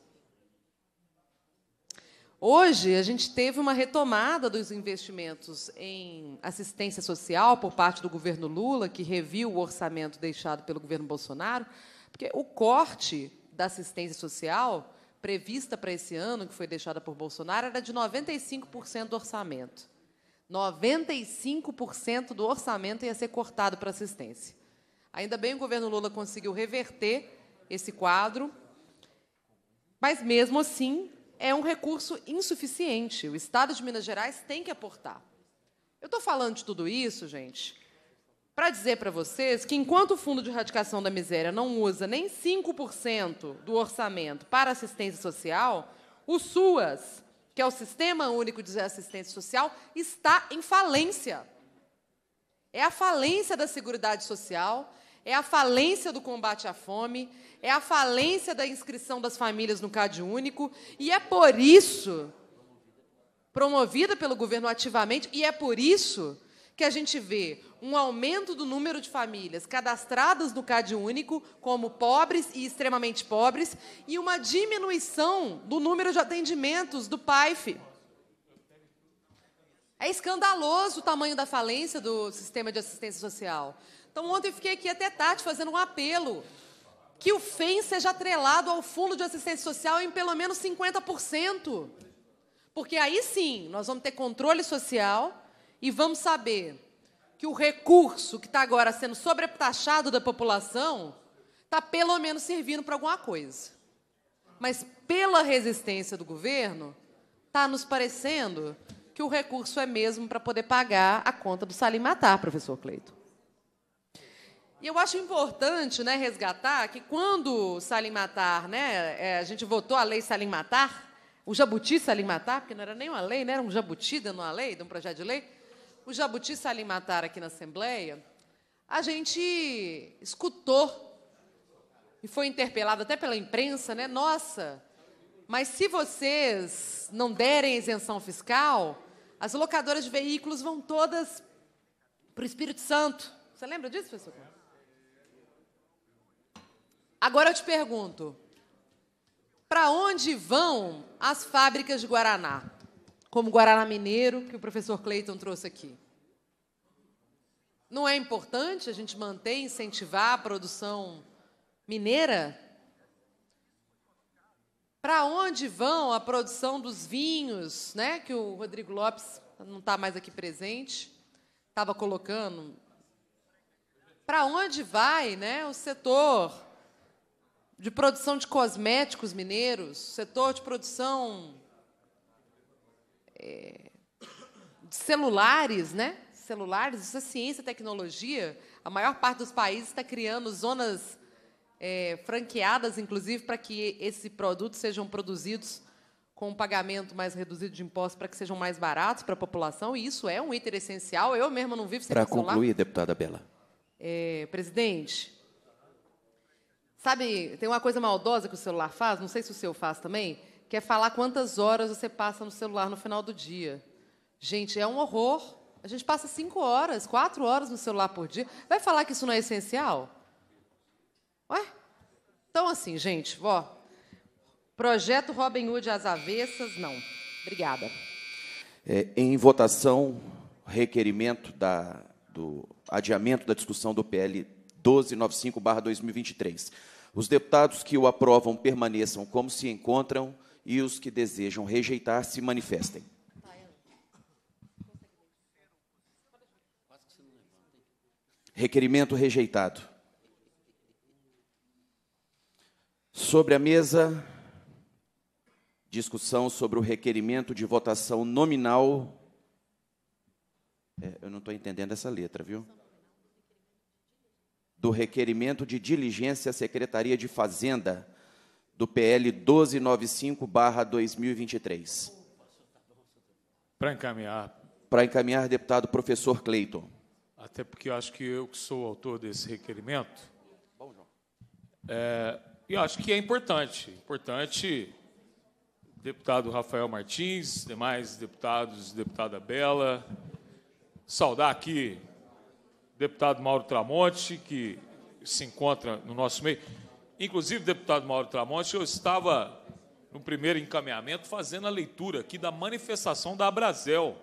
Hoje, a gente teve uma retomada dos investimentos em assistência social por parte do governo Lula, que reviu o orçamento deixado pelo governo Bolsonaro, porque o corte da assistência social prevista para esse ano, que foi deixada por Bolsonaro, era de 95% do orçamento. 95% do orçamento ia ser cortado para assistência. Ainda bem o governo Lula conseguiu reverter esse quadro, mas mesmo assim é um recurso insuficiente. O Estado de Minas Gerais tem que aportar. Eu estou falando de tudo isso, gente, para dizer para vocês que enquanto o Fundo de Erradicação da Miséria não usa nem 5% do orçamento para assistência social, o SUAS que é o Sistema Único de Assistência Social, está em falência. É a falência da Seguridade Social, é a falência do combate à fome, é a falência da inscrição das famílias no CAD único, e é por isso, promovida pelo governo ativamente, e é por isso que a gente vê um aumento do número de famílias cadastradas no CadÚnico, como pobres e extremamente pobres, e uma diminuição do número de atendimentos do PAIF. É escandaloso o tamanho da falência do sistema de assistência social. Então, ontem fiquei aqui até tarde fazendo um apelo que o FEM seja atrelado ao Fundo de Assistência Social em pelo menos 50%. Porque aí sim, nós vamos ter controle social e vamos saber que o recurso que está agora sendo sobretaxado da população está pelo menos servindo para alguma coisa. Mas pela resistência do governo, está nos parecendo que o recurso é mesmo para poder pagar a conta do Salim Matar, professor Cleito. E eu acho importante né, resgatar que quando Salim Matar, né, é, a gente votou a lei Salim Matar, o jabuti Salim Matar, porque não era nem uma lei, né, era um jabuti dando uma lei, de um projeto de lei, o Jabuti Salimatar aqui na Assembleia, a gente escutou e foi interpelado até pela imprensa, né? Nossa, mas se vocês não derem isenção fiscal, as locadoras de veículos vão todas para o Espírito Santo. Você lembra disso, professor? Agora eu te pergunto: para onde vão as fábricas de Guaraná? como Guaraná Mineiro, que o professor Clayton trouxe aqui. Não é importante a gente manter e incentivar a produção mineira? Para onde vão a produção dos vinhos, né? Que o Rodrigo Lopes não está mais aqui presente, estava colocando. Para onde vai, né? O setor de produção de cosméticos mineiros, setor de produção é, celulares, né? Celulares, isso é ciência, tecnologia. A maior parte dos países está criando zonas é, franqueadas, inclusive, para que esses produtos sejam produzidos com um pagamento mais reduzido de impostos para que sejam mais baratos para a população, e isso é um item essencial. Eu mesma não vivo sem Para concluir, deputada Bela. É, presidente, sabe, tem uma coisa maldosa que o celular faz, não sei se o seu faz também, Quer falar quantas horas você passa no celular no final do dia. Gente, é um horror. A gente passa cinco horas, quatro horas no celular por dia. Vai falar que isso não é essencial? Ué? Então, assim, gente, ó. Projeto Robin Hood às avessas, não. Obrigada. É, em votação, requerimento da, do adiamento da discussão do PL 1295-2023. Os deputados que o aprovam permaneçam como se encontram e os que desejam rejeitar se manifestem. Requerimento rejeitado. Sobre a mesa, discussão sobre o requerimento de votação nominal. É, eu não estou entendendo essa letra, viu? Do requerimento de diligência à Secretaria de Fazenda do PL 1295-2023. Para encaminhar. Para encaminhar, deputado professor Cleiton. Até porque eu acho que eu que sou o autor desse requerimento. Bom, João. É, eu acho que é importante, importante deputado Rafael Martins, demais deputados, deputada Bela, saudar aqui deputado Mauro Tramonte, que se encontra no nosso meio. Inclusive, deputado Mauro Tramonte, eu estava no primeiro encaminhamento fazendo a leitura aqui da manifestação da Abrazel,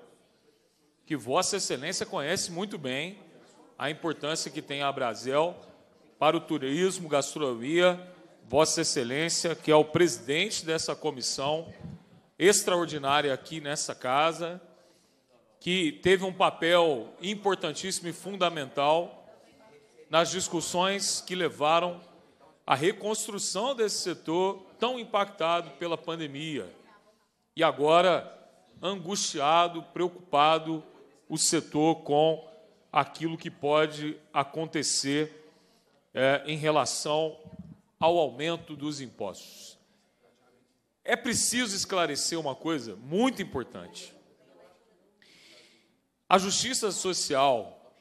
que Vossa Excelência conhece muito bem a importância que tem a Abrazel para o turismo, gastronomia. Vossa Excelência, que é o presidente dessa comissão extraordinária aqui nessa casa, que teve um papel importantíssimo e fundamental nas discussões que levaram a reconstrução desse setor tão impactado pela pandemia. E agora, angustiado, preocupado, o setor com aquilo que pode acontecer é, em relação ao aumento dos impostos. É preciso esclarecer uma coisa muito importante. A justiça social,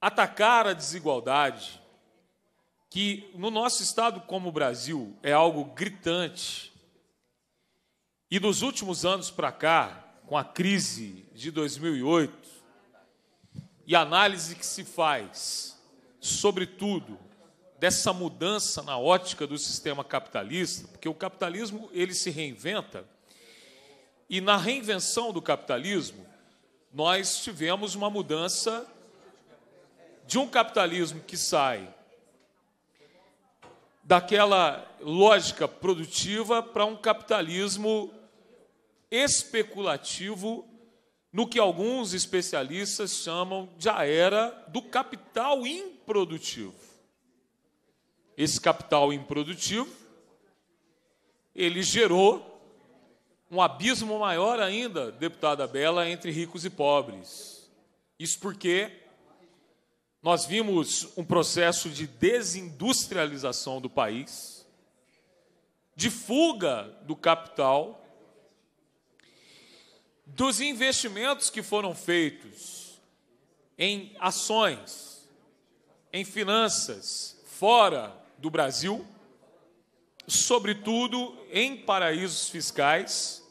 atacar a desigualdade, que no nosso estado como o Brasil é algo gritante. E nos últimos anos para cá, com a crise de 2008 e a análise que se faz, sobretudo dessa mudança na ótica do sistema capitalista, porque o capitalismo ele se reinventa e na reinvenção do capitalismo nós tivemos uma mudança de um capitalismo que sai daquela lógica produtiva para um capitalismo especulativo, no que alguns especialistas chamam de a era do capital improdutivo. Esse capital improdutivo ele gerou um abismo maior ainda, deputada Bela, entre ricos e pobres. Isso porque nós vimos um processo de desindustrialização do país, de fuga do capital, dos investimentos que foram feitos em ações, em finanças fora do Brasil, sobretudo em paraísos fiscais.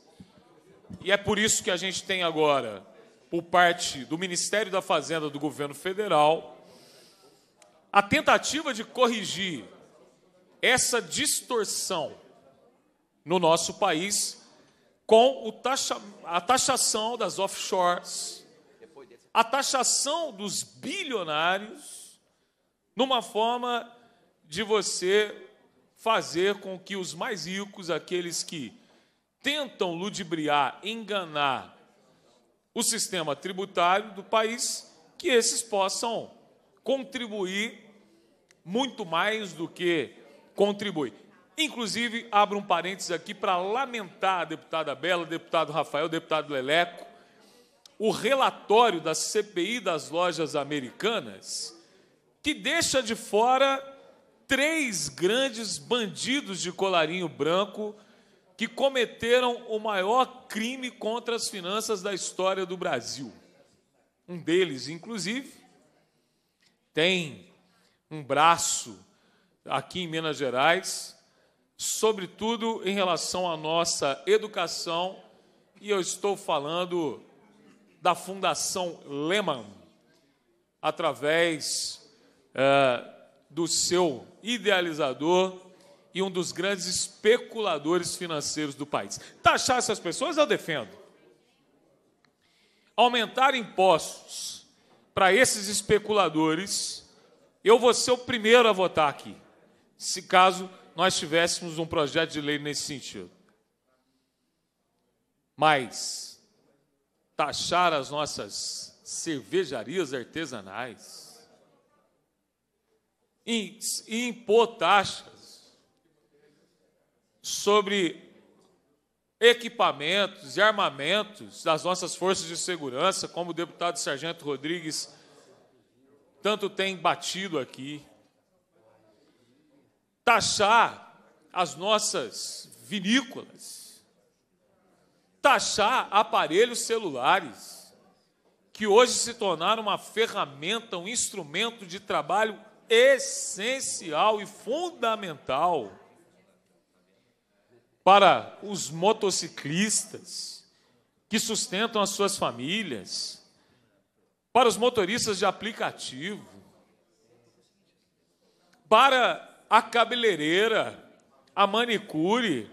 E é por isso que a gente tem agora, por parte do Ministério da Fazenda do governo federal, a tentativa de corrigir essa distorção no nosso país com taxa, a taxação das offshores, a taxação dos bilionários, numa forma de você fazer com que os mais ricos, aqueles que tentam ludibriar, enganar o sistema tributário do país, que esses possam contribuir muito mais do que contribuir. Inclusive, abro um parênteses aqui para lamentar a deputada Bela, deputado Rafael, deputado Leleco, o relatório da CPI das lojas americanas, que deixa de fora três grandes bandidos de colarinho branco que cometeram o maior crime contra as finanças da história do Brasil. Um deles, inclusive, tem um braço aqui em Minas Gerais, sobretudo em relação à nossa educação, e eu estou falando da Fundação Lehman, através é, do seu idealizador e um dos grandes especuladores financeiros do país. Taxar essas pessoas eu defendo. Aumentar impostos para esses especuladores, eu vou ser o primeiro a votar aqui, se caso nós tivéssemos um projeto de lei nesse sentido. Mas taxar as nossas cervejarias artesanais e impor taxas sobre equipamentos e armamentos das nossas forças de segurança, como o deputado Sargento Rodrigues tanto tem batido aqui. Taxar as nossas vinícolas, taxar aparelhos celulares, que hoje se tornaram uma ferramenta, um instrumento de trabalho essencial e fundamental para os motociclistas que sustentam as suas famílias, para os motoristas de aplicativo, para a cabeleireira, a manicure,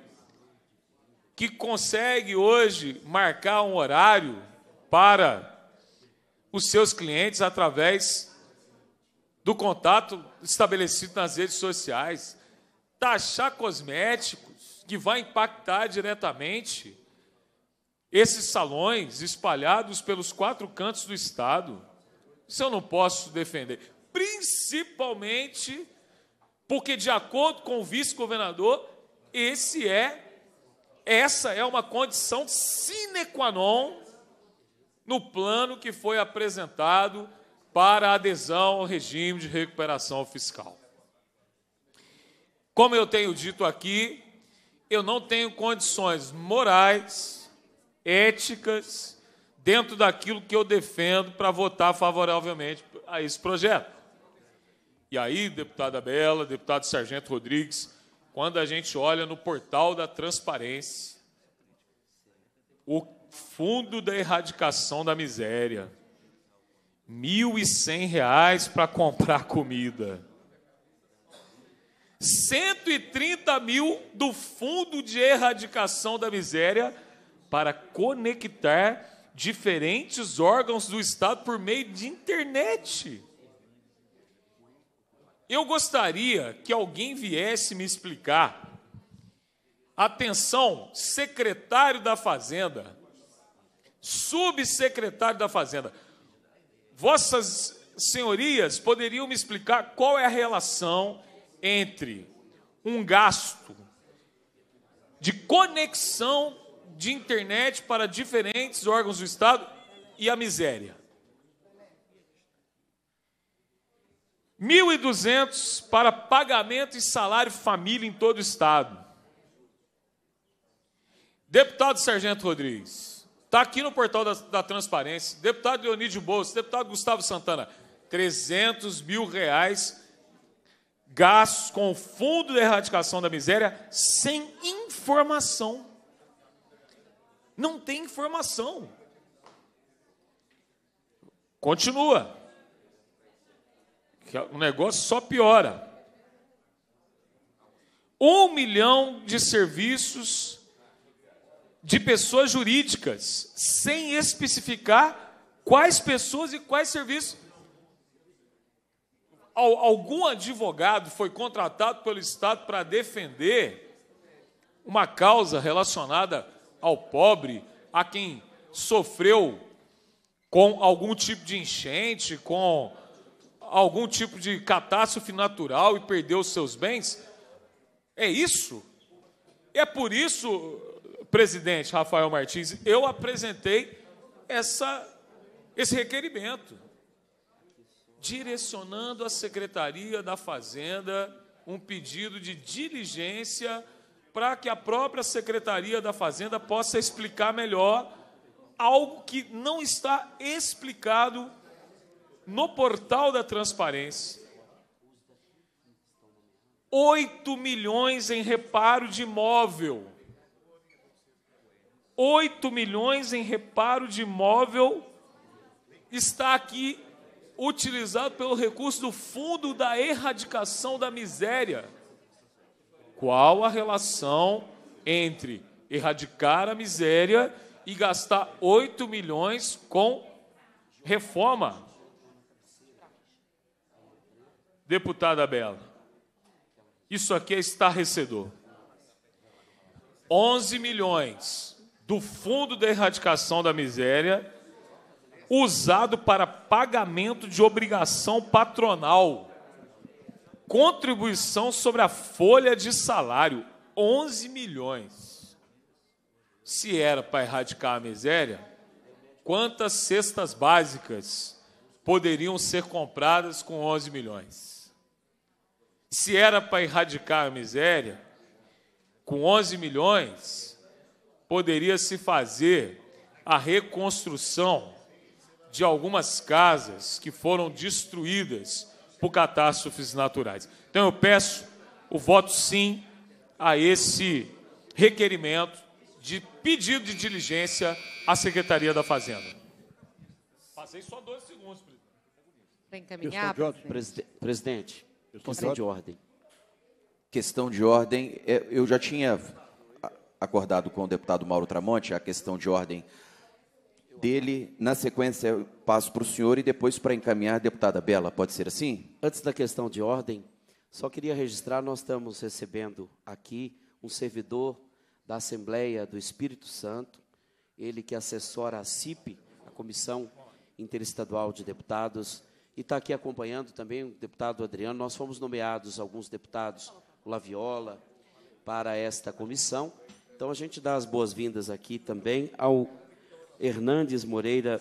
que consegue hoje marcar um horário para os seus clientes através do contato estabelecido nas redes sociais, taxar cosmético que vai impactar diretamente esses salões espalhados pelos quatro cantos do Estado. Isso eu não posso defender. Principalmente porque, de acordo com o vice-governador, esse é essa é uma condição sine qua non no plano que foi apresentado para adesão ao regime de recuperação fiscal. Como eu tenho dito aqui, eu não tenho condições morais, éticas, dentro daquilo que eu defendo para votar favoravelmente a esse projeto. E aí, deputada Bela, deputado Sargento Rodrigues, quando a gente olha no portal da transparência, o fundo da erradicação da miséria, R$ 1.100 para comprar comida. 130 mil do Fundo de Erradicação da Miséria para conectar diferentes órgãos do Estado por meio de internet. Eu gostaria que alguém viesse me explicar. Atenção, secretário da Fazenda, subsecretário da Fazenda, vossas senhorias poderiam me explicar qual é a relação entre um gasto de conexão de internet para diferentes órgãos do Estado e a miséria. 1.200 para pagamento e salário família em todo o Estado. Deputado Sargento Rodrigues, está aqui no portal da, da transparência. Deputado Leonídio Bolsa, deputado Gustavo Santana, 300 mil reais gastos com o Fundo de Erradicação da Miséria sem informação. Não tem informação. Continua. O é negócio só piora. Um milhão de serviços de pessoas jurídicas, sem especificar quais pessoas e quais serviços algum advogado foi contratado pelo Estado para defender uma causa relacionada ao pobre, a quem sofreu com algum tipo de enchente, com algum tipo de catástrofe natural e perdeu os seus bens? É isso? É por isso, presidente Rafael Martins, eu apresentei essa, esse requerimento direcionando à Secretaria da Fazenda um pedido de diligência para que a própria Secretaria da Fazenda possa explicar melhor algo que não está explicado no portal da transparência. 8 milhões em reparo de imóvel. 8 milhões em reparo de imóvel está aqui utilizado pelo recurso do Fundo da Erradicação da Miséria. Qual a relação entre erradicar a miséria e gastar 8 milhões com reforma? Deputada Bela, isso aqui é estarrecedor. 11 milhões do Fundo da Erradicação da Miséria usado para pagamento de obrigação patronal, contribuição sobre a folha de salário, 11 milhões. Se era para erradicar a miséria, quantas cestas básicas poderiam ser compradas com 11 milhões? Se era para erradicar a miséria, com 11 milhões, poderia se fazer a reconstrução de algumas casas que foram destruídas por catástrofes naturais. Então eu peço o voto sim a esse requerimento de pedido de diligência à Secretaria da Fazenda. Passei só dois segundos. Para encaminhar, presidente. Presidente, questão de ordem. Questão de ordem, é, eu já tinha acordado com o deputado Mauro Tramonte, a questão de ordem dele. Na sequência, eu passo para o senhor e depois para encaminhar deputada Bela. Pode ser assim? Antes da questão de ordem, só queria registrar: nós estamos recebendo aqui um servidor da Assembleia do Espírito Santo, ele que assessora a CIP, a Comissão Interestadual de Deputados, e está aqui acompanhando também o deputado Adriano. Nós fomos nomeados, alguns deputados, o Laviola, para esta comissão. Então, a gente dá as boas-vindas aqui também ao Hernandes Moreira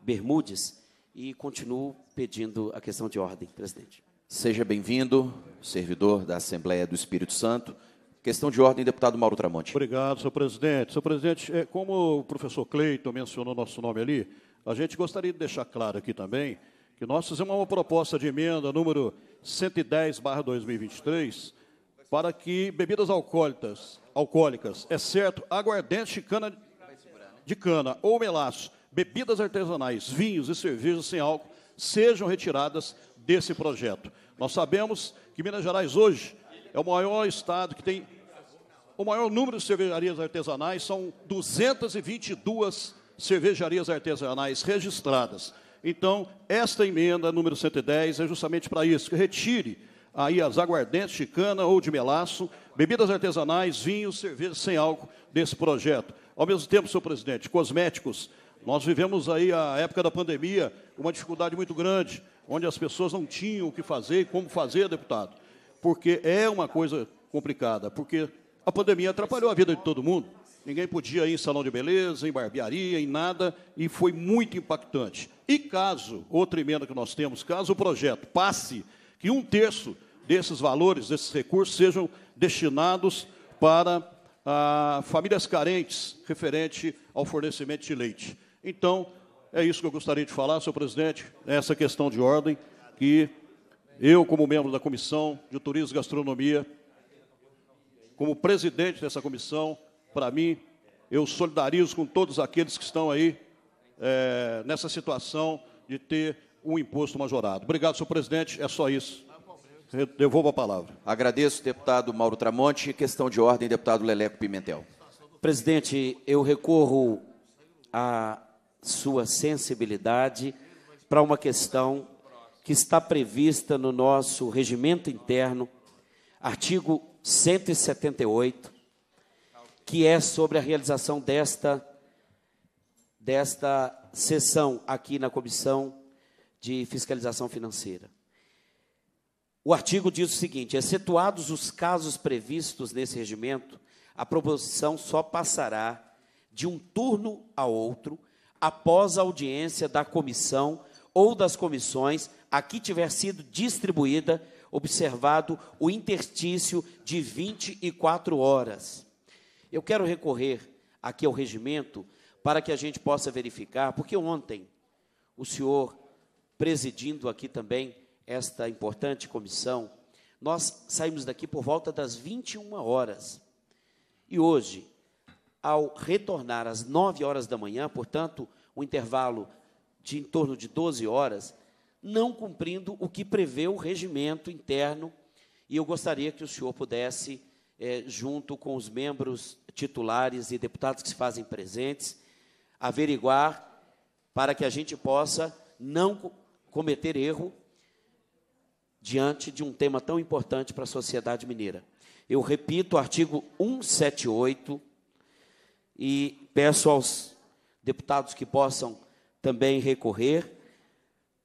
Bermudes e continuo pedindo a questão de ordem, presidente. Seja bem-vindo, servidor da Assembleia do Espírito Santo. Questão de ordem, deputado Mauro Tramonte. Obrigado, senhor presidente. Senhor presidente, é, como o professor Cleiton mencionou nosso nome ali, a gente gostaria de deixar claro aqui também que nós fizemos uma proposta de emenda número 110, 2023, para que bebidas alcoólicas, alcoólicas exceto é aguardente cana de cana ou melaço, bebidas artesanais, vinhos e cervejas sem álcool sejam retiradas desse projeto. Nós sabemos que Minas Gerais hoje é o maior estado que tem o maior número de cervejarias artesanais, são 222 cervejarias artesanais registradas. Então, esta emenda número 110 é justamente para isso, que retire aí as aguardentes de cana ou de melaço, bebidas artesanais, vinhos, cerveja sem álcool desse projeto. Ao mesmo tempo, senhor presidente, cosméticos. Nós vivemos aí a época da pandemia, uma dificuldade muito grande, onde as pessoas não tinham o que fazer e como fazer, deputado. Porque é uma coisa complicada, porque a pandemia atrapalhou a vida de todo mundo. Ninguém podia ir em salão de beleza, em barbearia, em nada, e foi muito impactante. E caso, outra emenda que nós temos, caso o projeto passe, que um terço desses valores, desses recursos, sejam destinados para a famílias carentes referente ao fornecimento de leite. Então, é isso que eu gostaria de falar, senhor presidente, essa questão de ordem que eu, como membro da Comissão de Turismo e Gastronomia, como presidente dessa comissão, para mim, eu solidarizo com todos aqueles que estão aí é, nessa situação de ter um imposto majorado. Obrigado, senhor presidente. É só isso devolvo a palavra. Agradeço, deputado Mauro Tramonte. Questão de ordem, deputado Leleco Pimentel. Presidente, eu recorro à sua sensibilidade para uma questão que está prevista no nosso regimento interno, artigo 178, que é sobre a realização desta, desta sessão aqui na Comissão de Fiscalização Financeira. O artigo diz o seguinte: excetuados os casos previstos nesse regimento, a proposição só passará de um turno a outro após a audiência da comissão ou das comissões a que tiver sido distribuída, observado o interstício de 24 horas. Eu quero recorrer aqui ao regimento para que a gente possa verificar, porque ontem o senhor presidindo aqui também esta importante comissão, nós saímos daqui por volta das 21 horas. E hoje, ao retornar às 9 horas da manhã, portanto, um intervalo de em torno de 12 horas, não cumprindo o que prevê o regimento interno, e eu gostaria que o senhor pudesse, eh, junto com os membros titulares e deputados que se fazem presentes, averiguar para que a gente possa não cometer erro diante de um tema tão importante para a sociedade mineira. Eu repito o artigo 178 e peço aos deputados que possam também recorrer,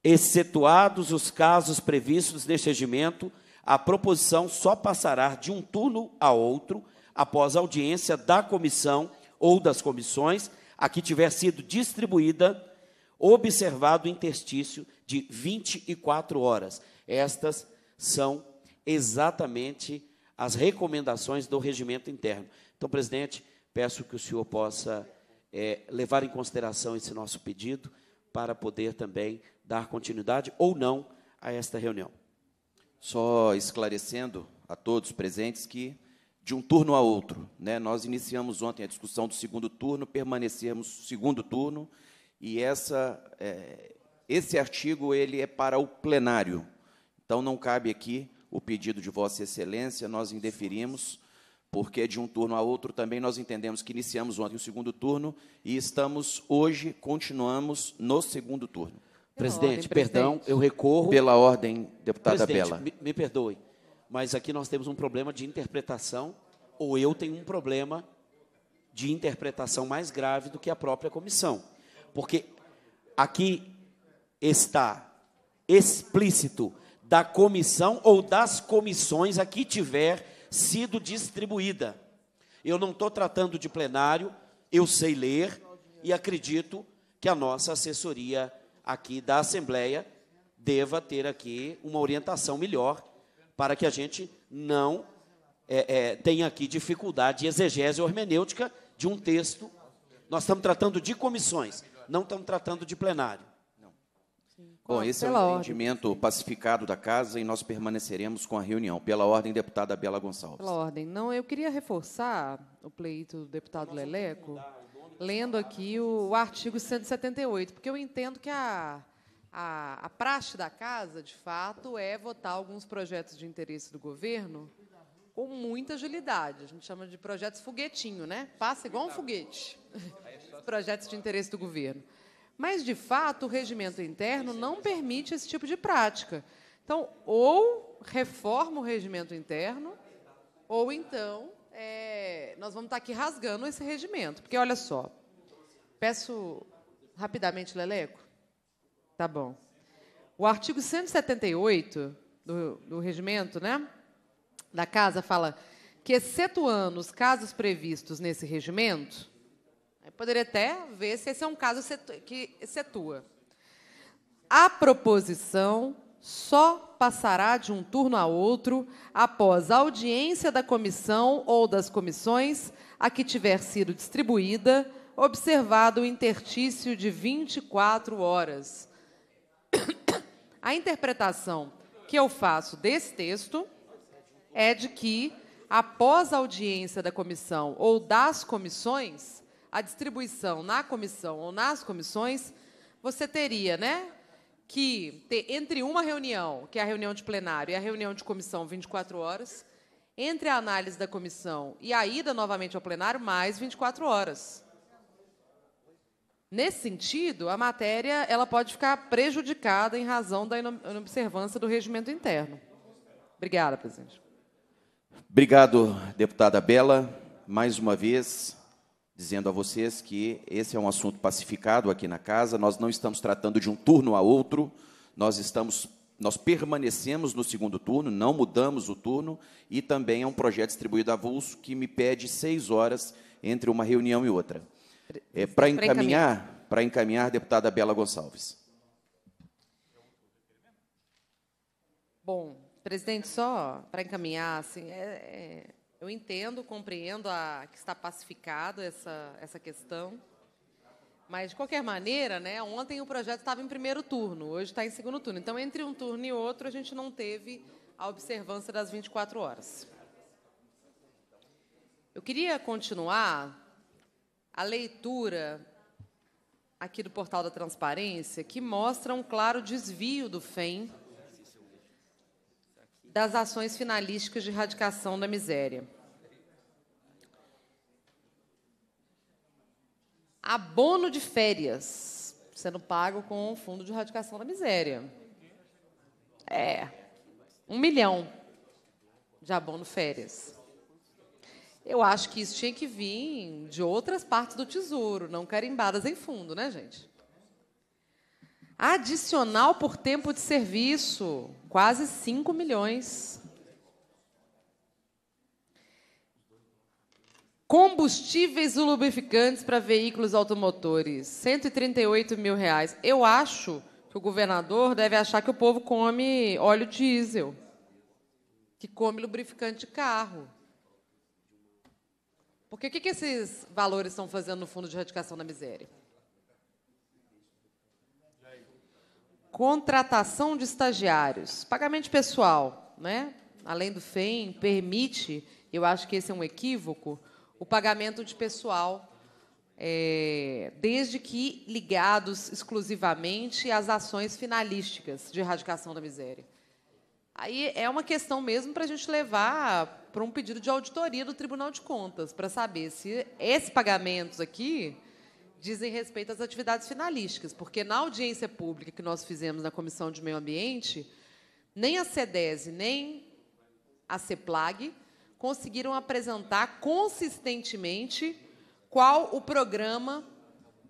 excetuados os casos previstos neste regimento, a proposição só passará de um turno a outro após audiência da comissão ou das comissões a que tiver sido distribuída, observado o interstício de 24 horas. Estas são exatamente as recomendações do regimento interno. Então, presidente, peço que o senhor possa é, levar em consideração esse nosso pedido para poder também dar continuidade ou não a esta reunião. Só esclarecendo a todos presentes que de um turno a outro, né? Nós iniciamos ontem a discussão do segundo turno, permanecemos segundo turno e essa é, esse artigo ele é para o plenário. Então não cabe aqui o pedido de Vossa Excelência, nós indeferimos, porque de um turno a outro também nós entendemos que iniciamos ontem o segundo turno e estamos hoje, continuamos no segundo turno. Presidente, perdão, presidente. eu recorro. Pela ordem, deputada Bela. Me, me perdoe, mas aqui nós temos um problema de interpretação, ou eu tenho um problema de interpretação mais grave do que a própria comissão. Porque aqui está explícito da comissão ou das comissões a que tiver sido distribuída. Eu não estou tratando de plenário, eu sei ler e acredito que a nossa assessoria aqui da Assembleia deva ter aqui uma orientação melhor para que a gente não é, é, tenha aqui dificuldade de exegese hermenêutica de um texto. Nós estamos tratando de comissões, não estamos tratando de plenário. Bom, esse é o entendimento ordem. pacificado da casa e nós permaneceremos com a reunião. Pela ordem, deputada Bela Gonçalves. Pela ordem. Não, eu queria reforçar o pleito do deputado Leleco, lendo aqui o, né? o artigo 178, porque eu entendo que a, a, a praxe da casa, de fato, é votar alguns projetos de interesse do governo com muita agilidade. A gente chama de projetos foguetinho, né? Passa igual um foguete. (laughs) projetos de interesse do governo. Mas, de fato, o regimento interno não permite esse tipo de prática. Então, ou reforma o regimento interno, ou então é, nós vamos estar aqui rasgando esse regimento. Porque, olha só, peço rapidamente, Leleco. Tá bom. O artigo 178 do, do regimento, né, da casa, fala que, excetuando os casos previstos nesse regimento, eu poderia até ver se esse é um caso que se A proposição só passará de um turno a outro após a audiência da comissão ou das comissões a que tiver sido distribuída, observado o intertício de 24 horas. (coughs) A interpretação que eu faço desse texto é de que, após a audiência da comissão ou das comissões, a distribuição na comissão ou nas comissões, você teria, né? Que ter entre uma reunião, que é a reunião de plenário, e a reunião de comissão 24 horas, entre a análise da comissão e a ida novamente ao plenário, mais 24 horas. Nesse sentido, a matéria ela pode ficar prejudicada em razão da inobservância do regimento interno. Obrigada, presidente. Obrigado, deputada Bela. Mais uma vez, dizendo a vocês que esse é um assunto pacificado aqui na casa, nós não estamos tratando de um turno a outro, nós estamos nós permanecemos no segundo turno, não mudamos o turno, e também é um projeto distribuído avulso que me pede seis horas entre uma reunião e outra. É, para encaminhar, para encaminhar, deputada Bela Gonçalves. Bom, presidente, só para encaminhar, assim, é, é eu entendo, compreendo a, que está pacificada essa, essa questão. Mas, de qualquer maneira, né, ontem o projeto estava em primeiro turno, hoje está em segundo turno. Então, entre um turno e outro, a gente não teve a observância das 24 horas. Eu queria continuar a leitura aqui do Portal da Transparência, que mostra um claro desvio do FEM das ações finalísticas de erradicação da miséria. Abono de férias sendo pago com o Fundo de Erradicação da Miséria. É, um milhão de abono férias. Eu acho que isso tinha que vir de outras partes do Tesouro, não carimbadas em fundo, né, gente? Adicional por tempo de serviço quase 5 milhões. Combustíveis e lubrificantes para veículos automotores, 138 mil reais. Eu acho que o governador deve achar que o povo come óleo diesel, que come lubrificante de carro. Por que, que esses valores estão fazendo no Fundo de Erradicação da Miséria? contratação de estagiários, pagamento pessoal, né? Além do FEM, permite, eu acho que esse é um equívoco, o pagamento de pessoal, é, desde que ligados exclusivamente às ações finalísticas de erradicação da miséria. Aí é uma questão mesmo para a gente levar para um pedido de auditoria do Tribunal de Contas, para saber se esses pagamentos aqui dizem respeito às atividades finalísticas, porque na audiência pública que nós fizemos na Comissão de Meio Ambiente, nem a SEDESI, nem a CEPLAG conseguiram apresentar consistentemente qual o programa,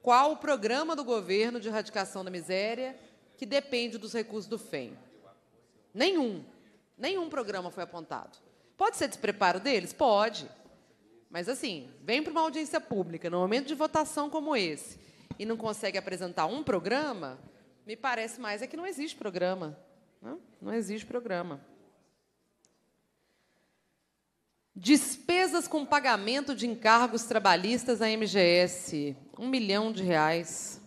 qual o programa do governo de erradicação da miséria que depende dos recursos do FEM. Nenhum, nenhum programa foi apontado. Pode ser despreparo deles? Pode. Mas, assim, vem para uma audiência pública, num momento de votação como esse, e não consegue apresentar um programa, me parece mais é que não existe programa. Não, né? não existe programa. Despesas com pagamento de encargos trabalhistas à MGS, um milhão de reais.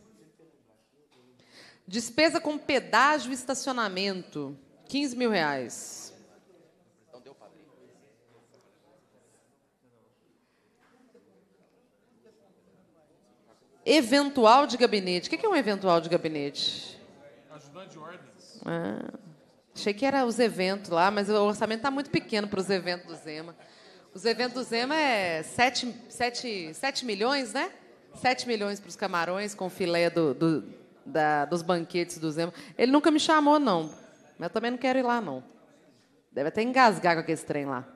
Despesa com pedágio e estacionamento, 15 mil reais. Eventual de gabinete. O que é um eventual de gabinete? Ajudante de ordens. Ah, achei que era os eventos lá, mas o orçamento está muito pequeno para os eventos do Zema. Os eventos do Zema é 7, 7, 7 milhões, né? 7 milhões para os camarões com filé do, do, da, dos banquetes do Zema. Ele nunca me chamou, não. Mas eu também não quero ir lá, não. Deve até engasgar com aquele trem lá.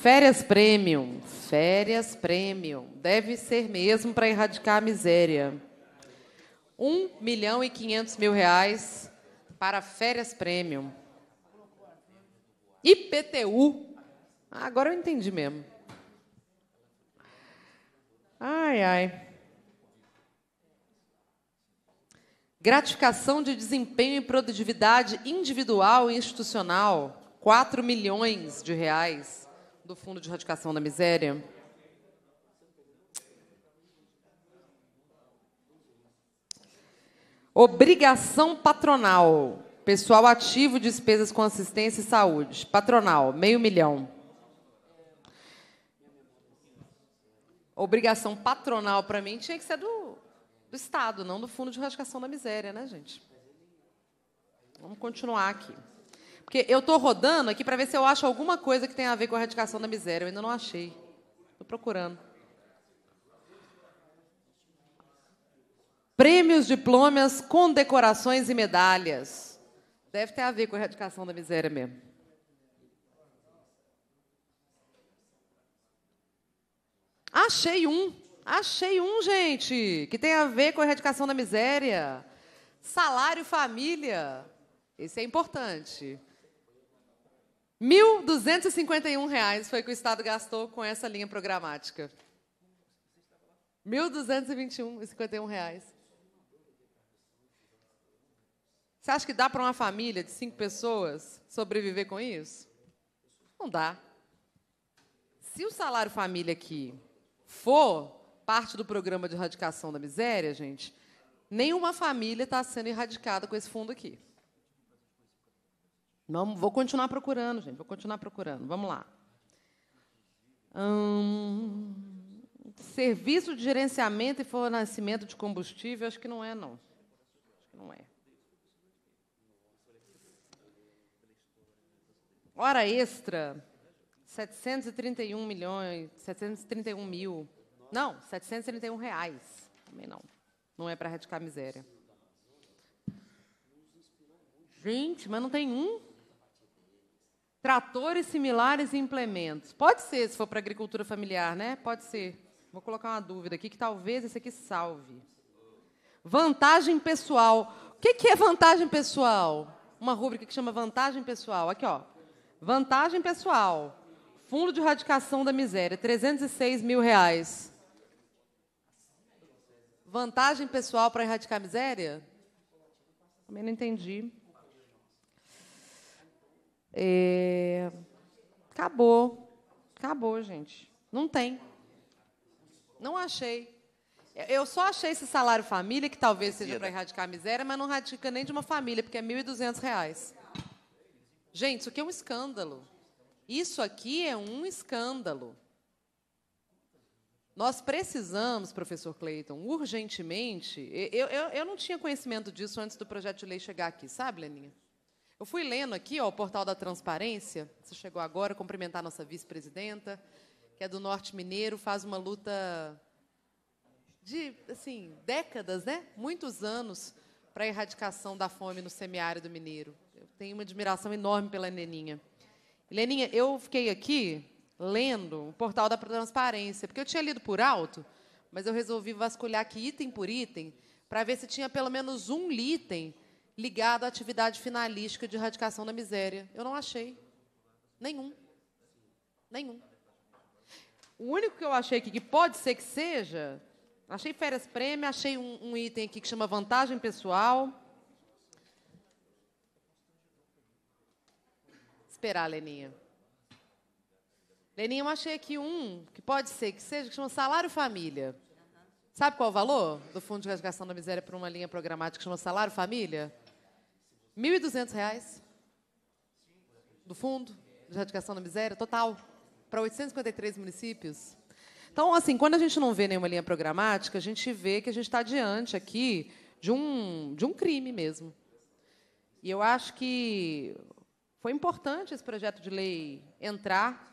Férias premium. Férias premium. Deve ser mesmo para erradicar a miséria. 1 milhão e 500 mil reais para férias premium. IPTU. Ah, agora eu entendi mesmo. Ai, ai. Gratificação de desempenho e produtividade individual e institucional, 4 milhões de reais do Fundo de Erradicação da Miséria. Obrigação patronal. Pessoal ativo, despesas com assistência e saúde. Patronal, meio milhão. Obrigação patronal, para mim, tinha que ser do, do Estado, não do Fundo de Erradicação da Miséria, né, gente? Vamos continuar aqui. Porque eu estou rodando aqui para ver se eu acho alguma coisa que tem a ver com a erradicação da miséria. Eu ainda não achei. Estou procurando. Prêmios, diplomas, condecorações e medalhas. Deve ter a ver com a erradicação da miséria mesmo. Achei um. Achei um, gente, que tem a ver com a erradicação da miséria. Salário família. Esse é importante. R$ 1.251 foi o que o Estado gastou com essa linha programática. R$ 1.221,51. Você acha que dá para uma família de cinco pessoas sobreviver com isso? Não dá. Se o salário família aqui for parte do programa de erradicação da miséria, gente, nenhuma família está sendo erradicada com esse fundo aqui vou continuar procurando, gente. Vou continuar procurando. Vamos lá. Hum, serviço de gerenciamento e fornecimento de combustível, acho que não é, não. Acho que não é. Hora extra, 731 milhões, 731 mil. Não, 731 reais. Também não. Não é para a miséria. Gente, mas não tem um? Tratores similares e implementos. Pode ser, se for para agricultura familiar, né? Pode ser. Vou colocar uma dúvida aqui, que talvez esse aqui salve. Vantagem pessoal. O que, que é vantagem pessoal? Uma rúbrica que chama vantagem pessoal. Aqui, ó. Vantagem pessoal. Fundo de erradicação da miséria, 306 mil reais. Vantagem pessoal para erradicar a miséria? Também não entendi. É... Acabou. Acabou, gente. Não tem. Não achei. Eu só achei esse salário família, que talvez seja para erradicar a miséria, mas não radica nem de uma família, porque é R$ 1.200. Gente, isso aqui é um escândalo. Isso aqui é um escândalo. Nós precisamos, professor Cleiton, urgentemente. Eu, eu, eu não tinha conhecimento disso antes do projeto de lei chegar aqui, sabe, Leninha? Eu fui lendo aqui ó, o portal da transparência. Você chegou agora, cumprimentar nossa vice-presidenta, que é do Norte Mineiro, faz uma luta de assim décadas, né? Muitos anos para a erradicação da fome no semiárido mineiro. Eu tenho uma admiração enorme pela Leninha. Leninha, eu fiquei aqui lendo o portal da transparência, porque eu tinha lido por alto, mas eu resolvi vasculhar aqui item por item para ver se tinha pelo menos um item ligado à atividade finalística de erradicação da miséria. Eu não achei. Nenhum. Nenhum. O único que eu achei aqui, que pode ser que seja, achei férias prêmio, achei um, um item aqui que chama vantagem pessoal. Esperar, Leninha. Leninha, eu achei aqui um que pode ser que seja, que chama salário família. Sabe qual é o valor do Fundo de Erradicação da Miséria para uma linha programática que chama Salário Família? 1.200 reais do fundo de erradicação da miséria, total, para 853 municípios. Então, assim, quando a gente não vê nenhuma linha programática, a gente vê que a gente está diante aqui de um, de um crime mesmo. E eu acho que foi importante esse projeto de lei entrar.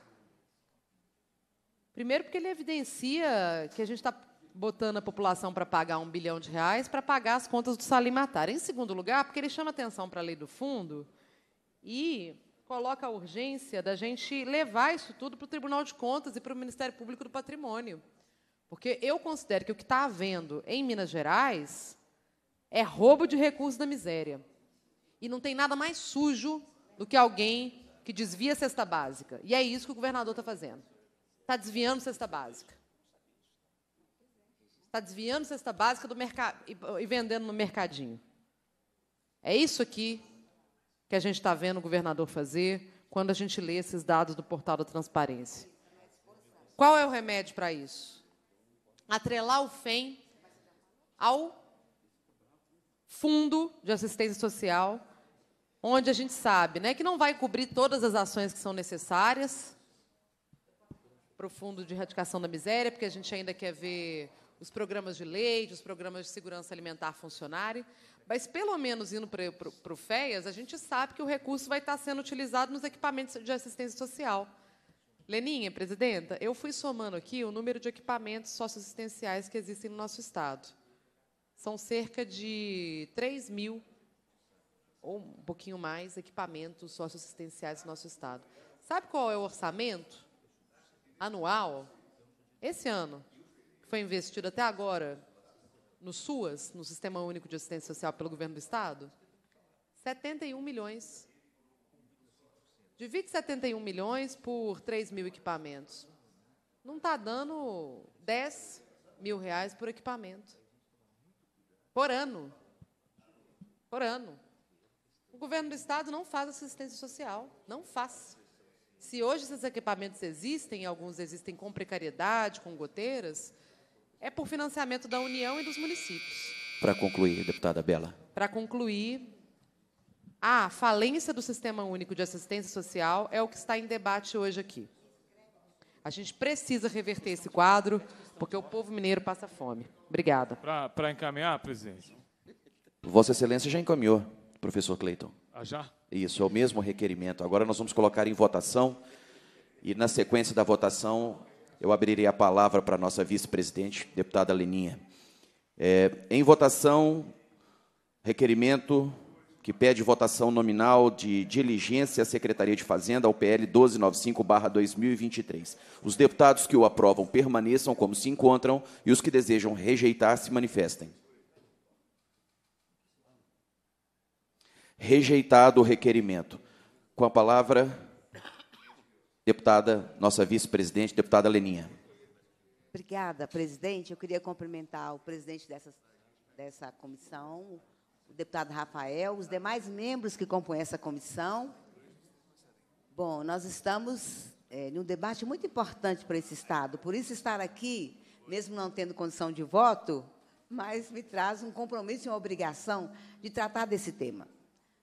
Primeiro, porque ele evidencia que a gente está botando a população para pagar um bilhão de reais para pagar as contas do Salimatar. Em segundo lugar, porque ele chama atenção para a lei do fundo e coloca a urgência da gente levar isso tudo para o Tribunal de Contas e para o Ministério Público do Patrimônio. Porque eu considero que o que está havendo em Minas Gerais é roubo de recursos da miséria. E não tem nada mais sujo do que alguém que desvia a cesta básica. E é isso que o governador está fazendo. Está desviando a cesta básica está desviando cesta básica do mercado e vendendo no mercadinho. É isso aqui que a gente está vendo o governador fazer quando a gente lê esses dados do portal da transparência. Qual é o remédio para isso? Atrelar o FEM ao Fundo de Assistência Social, onde a gente sabe né, que não vai cobrir todas as ações que são necessárias para o Fundo de Erradicação da Miséria, porque a gente ainda quer ver os programas de leite, os programas de segurança alimentar funcionarem, mas pelo menos indo para o FEAS, a gente sabe que o recurso vai estar sendo utilizado nos equipamentos de assistência social. Leninha, presidenta, eu fui somando aqui o número de equipamentos socioassistenciais que existem no nosso Estado. São cerca de 3 mil, ou um pouquinho mais, equipamentos socioassistenciais no nosso Estado. Sabe qual é o orçamento anual? Esse ano, que foi investido até agora no SUAS, no Sistema Único de Assistência Social pelo governo do Estado? 71 milhões. Divide 71 milhões por 3 mil equipamentos. Não está dando 10 mil reais por equipamento. Por ano. Por ano. O governo do Estado não faz assistência social. Não faz. Se hoje esses equipamentos existem, alguns existem com precariedade, com goteiras, é por financiamento da União e dos municípios. Para concluir, deputada Bela. Para concluir, a falência do Sistema Único de Assistência Social é o que está em debate hoje aqui. A gente precisa reverter esse quadro, porque o povo mineiro passa fome. Obrigada. Para encaminhar, presidente. Vossa Excelência já encaminhou, professor Cleiton. Ah, já? Isso, é o mesmo requerimento. Agora nós vamos colocar em votação e, na sequência da votação, eu abrirei a palavra para a nossa vice-presidente, deputada Leninha. É, em votação, requerimento que pede votação nominal de diligência à Secretaria de Fazenda, ao PL 1295-2023. Os deputados que o aprovam permaneçam como se encontram e os que desejam rejeitar se manifestem. Rejeitado o requerimento. Com a palavra, Deputada, nossa vice-presidente, deputada Leninha. Obrigada, presidente. Eu queria cumprimentar o presidente dessa, dessa comissão, o deputado Rafael, os demais membros que compõem essa comissão. Bom, nós estamos é, em um debate muito importante para esse Estado. Por isso, estar aqui, mesmo não tendo condição de voto, mas me traz um compromisso e uma obrigação de tratar desse tema.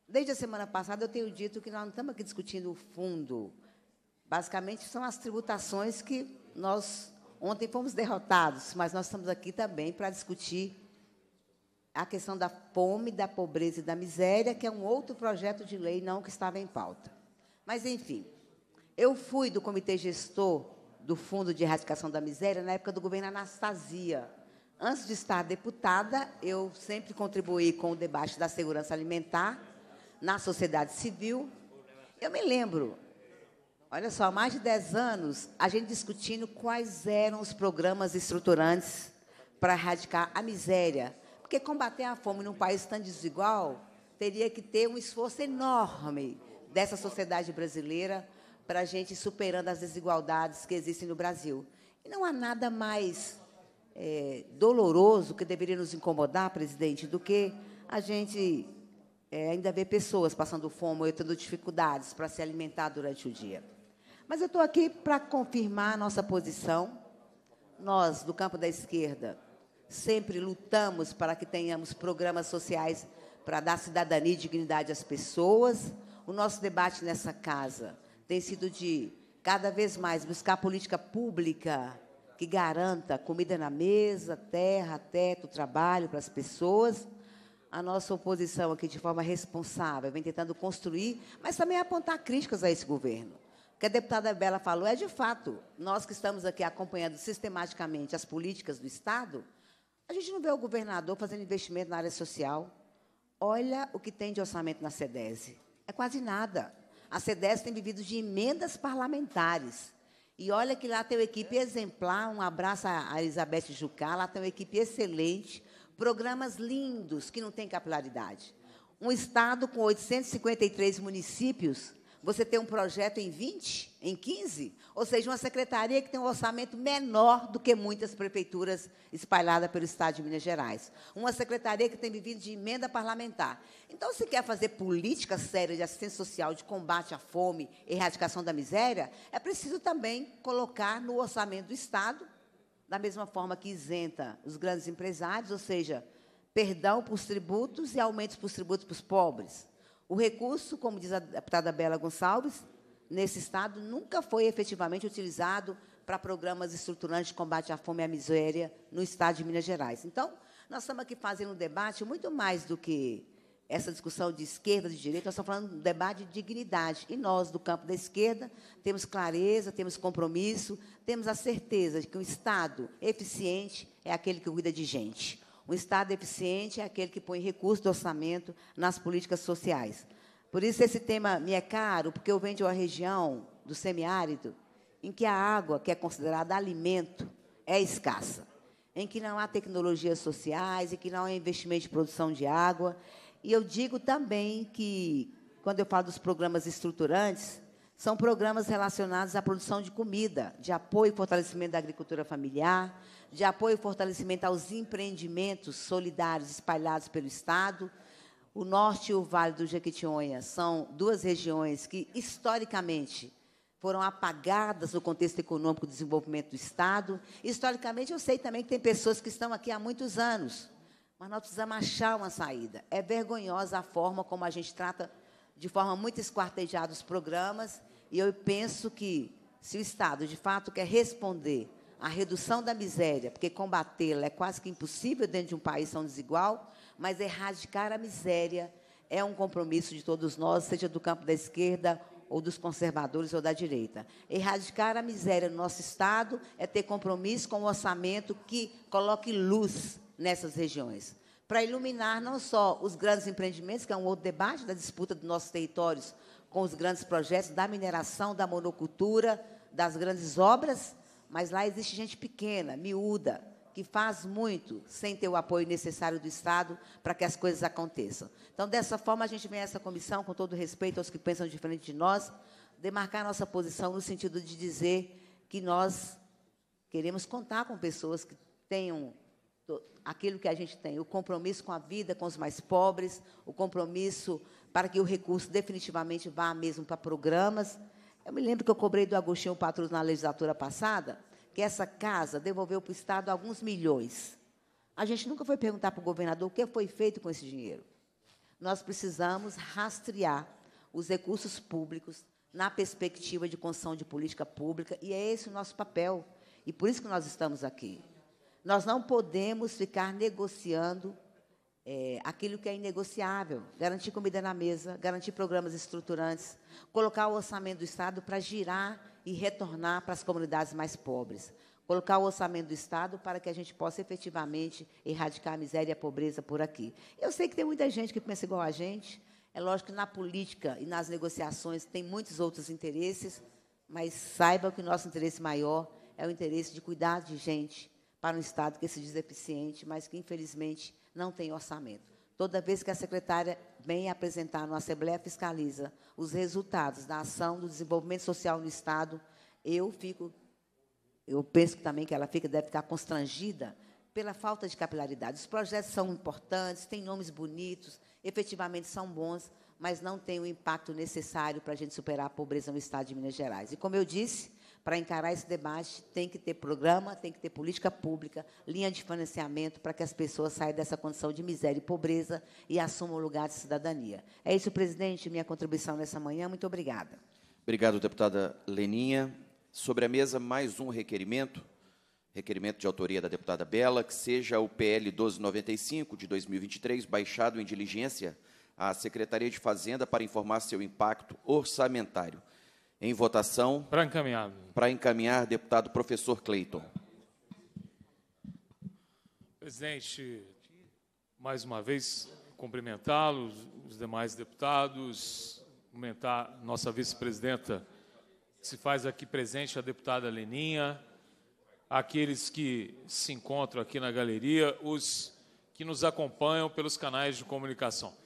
Desde a semana passada, eu tenho dito que nós não estamos aqui discutindo o fundo, Basicamente, são as tributações que nós ontem fomos derrotados, mas nós estamos aqui também para discutir a questão da fome, da pobreza e da miséria, que é um outro projeto de lei não que estava em pauta. Mas, enfim, eu fui do comitê gestor do Fundo de Erradicação da Miséria na época do governo Anastasia. Antes de estar deputada, eu sempre contribuí com o debate da segurança alimentar na sociedade civil. Eu me lembro, Olha só, há mais de 10 anos, a gente discutindo quais eram os programas estruturantes para erradicar a miséria. Porque combater a fome num país tão desigual teria que ter um esforço enorme dessa sociedade brasileira para a gente superando as desigualdades que existem no Brasil. E não há nada mais é, doloroso que deveria nos incomodar, presidente, do que a gente é, ainda ver pessoas passando fome ou tendo dificuldades para se alimentar durante o dia. Mas eu estou aqui para confirmar a nossa posição. Nós, do campo da esquerda, sempre lutamos para que tenhamos programas sociais para dar cidadania e dignidade às pessoas. O nosso debate nessa casa tem sido de, cada vez mais, buscar política pública que garanta comida na mesa, terra, teto, trabalho para as pessoas. A nossa oposição aqui, de forma responsável, vem tentando construir, mas também apontar críticas a esse governo que a deputada Bela falou é de fato. Nós que estamos aqui acompanhando sistematicamente as políticas do Estado, a gente não vê o governador fazendo investimento na área social. Olha o que tem de orçamento na SEDESE. É quase nada. A SEDESE tem vivido de emendas parlamentares. E olha que lá tem uma equipe exemplar. Um abraço a Elizabeth Jucá. Lá tem uma equipe excelente. Programas lindos que não têm capilaridade. Um Estado com 853 municípios você tem um projeto em 20, em 15, ou seja, uma secretaria que tem um orçamento menor do que muitas prefeituras espalhadas pelo Estado de Minas Gerais. Uma secretaria que tem vivido de emenda parlamentar. Então, se quer fazer política séria de assistência social, de combate à fome, erradicação da miséria, é preciso também colocar no orçamento do Estado, da mesma forma que isenta os grandes empresários, ou seja, perdão para os tributos e aumentos para os tributos para os pobres o recurso, como diz a deputada Bela Gonçalves, nesse Estado nunca foi efetivamente utilizado para programas estruturantes de combate à fome e à miséria no Estado de Minas Gerais. Então, nós estamos aqui fazendo um debate muito mais do que essa discussão de esquerda, de direita, nós estamos falando de um debate de dignidade. E nós, do campo da esquerda, temos clareza, temos compromisso, temos a certeza de que um Estado eficiente é aquele que cuida de gente. Um Estado eficiente é aquele que põe recursos do orçamento nas políticas sociais. Por isso, esse tema me é caro, porque eu venho de uma região do semiárido em que a água, que é considerada alimento, é escassa, em que não há tecnologias sociais, e que não há investimento de produção de água. E eu digo também que, quando eu falo dos programas estruturantes, são programas relacionados à produção de comida, de apoio e fortalecimento da agricultura familiar, de apoio e fortalecimento aos empreendimentos solidários espalhados pelo Estado. O Norte e o Vale do Jequitinhonha são duas regiões que, historicamente, foram apagadas no contexto econômico e desenvolvimento do Estado. Historicamente, eu sei também que tem pessoas que estão aqui há muitos anos, mas nós precisamos achar uma saída. É vergonhosa a forma como a gente trata, de forma muito esquartejada, os programas, e eu penso que, se o Estado de fato quer responder a redução da miséria, porque combatê-la é quase que impossível dentro de um país tão desigual, mas erradicar a miséria é um compromisso de todos nós, seja do campo da esquerda ou dos conservadores ou da direita. Erradicar a miséria no nosso Estado é ter compromisso com o orçamento que coloque luz nessas regiões. Para iluminar não só os grandes empreendimentos, que é um outro debate da disputa dos nossos territórios com os grandes projetos da mineração, da monocultura, das grandes obras, mas lá existe gente pequena, miúda, que faz muito sem ter o apoio necessário do Estado para que as coisas aconteçam. Então, dessa forma, a gente vem a essa comissão, com todo respeito aos que pensam diferente de nós, demarcar nossa posição no sentido de dizer que nós queremos contar com pessoas que tenham aquilo que a gente tem, o compromisso com a vida, com os mais pobres, o compromisso para que o recurso definitivamente vá mesmo para programas eu me lembro que eu cobrei do Agostinho Patrus na legislatura passada que essa casa devolveu para o Estado alguns milhões. A gente nunca foi perguntar para o governador o que foi feito com esse dinheiro. Nós precisamos rastrear os recursos públicos na perspectiva de construção de política pública, e é esse o nosso papel. E por isso que nós estamos aqui. Nós não podemos ficar negociando é, aquilo que é inegociável, garantir comida na mesa, garantir programas estruturantes, colocar o orçamento do Estado para girar e retornar para as comunidades mais pobres, colocar o orçamento do Estado para que a gente possa efetivamente erradicar a miséria e a pobreza por aqui. Eu sei que tem muita gente que pensa igual a gente, é lógico que na política e nas negociações tem muitos outros interesses, mas saiba que o nosso interesse maior é o interesse de cuidar de gente para um Estado que se diz eficiente, mas que, infelizmente, não tem orçamento. Toda vez que a secretária vem apresentar na Assembleia Fiscaliza os resultados da ação do desenvolvimento social no Estado, eu fico, eu penso também que ela fica, deve ficar constrangida pela falta de capilaridade. Os projetos são importantes, têm nomes bonitos, efetivamente são bons, mas não têm o impacto necessário para a gente superar a pobreza no Estado de Minas Gerais. E, como eu disse, para encarar esse debate, tem que ter programa, tem que ter política pública, linha de financiamento para que as pessoas saiam dessa condição de miséria e pobreza e assumam o lugar de cidadania. É isso, presidente, minha contribuição nessa manhã. Muito obrigada. Obrigado, deputada Leninha. Sobre a mesa, mais um requerimento, requerimento de autoria da deputada Bela, que seja o PL 1295 de 2023, baixado em diligência à Secretaria de Fazenda para informar seu impacto orçamentário. Em votação. Para encaminhar. Para encaminhar, deputado professor Cleiton. Presidente, mais uma vez cumprimentá-los, os demais deputados, cumprimentar nossa vice-presidenta que se faz aqui presente, a deputada Leninha, aqueles que se encontram aqui na galeria, os que nos acompanham pelos canais de comunicação.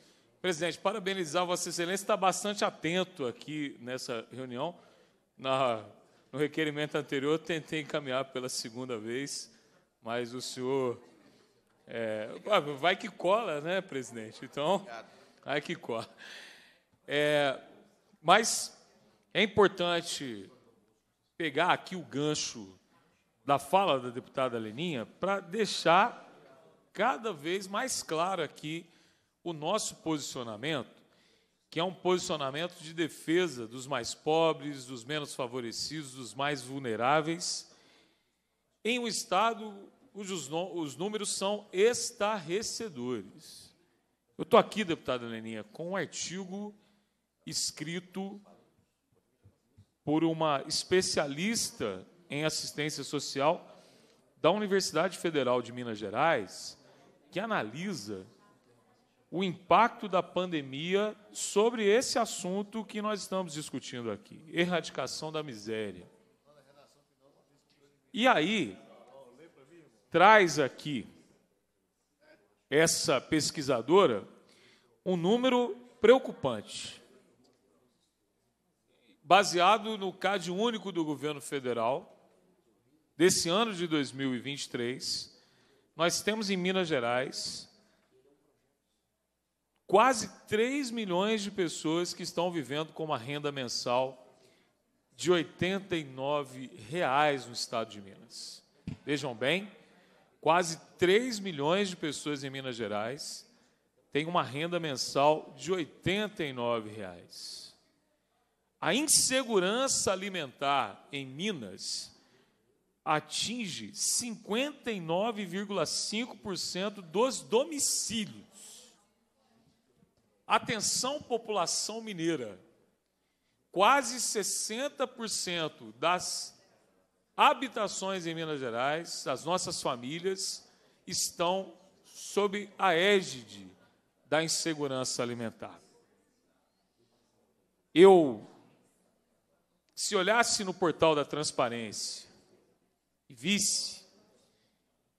Presidente, parabenizar Vossa Excelência, está bastante atento aqui nessa reunião. Na, no requerimento anterior, tentei encaminhar pela segunda vez, mas o senhor. É, ah, vai que cola, né, presidente? Então, vai que cola. É, mas é importante pegar aqui o gancho da fala da deputada Leninha para deixar cada vez mais claro aqui o nosso posicionamento, que é um posicionamento de defesa dos mais pobres, dos menos favorecidos, dos mais vulneráveis, em um Estado cujos os números são estarrecedores. Eu estou aqui, deputada Leninha, com um artigo escrito por uma especialista em assistência social da Universidade Federal de Minas Gerais, que analisa o impacto da pandemia sobre esse assunto que nós estamos discutindo aqui: erradicação da miséria. E aí, traz aqui essa pesquisadora um número preocupante, baseado no CAD único do governo federal desse ano de 2023. Nós temos em Minas Gerais quase 3 milhões de pessoas que estão vivendo com uma renda mensal de R$ 89,00 no estado de Minas. Vejam bem, quase 3 milhões de pessoas em Minas Gerais têm uma renda mensal de R$ 89,00. A insegurança alimentar em Minas atinge 59,5% dos domicílios. Atenção, população mineira. Quase 60% das habitações em Minas Gerais, das nossas famílias, estão sob a égide da insegurança alimentar. Eu, se olhasse no portal da transparência e visse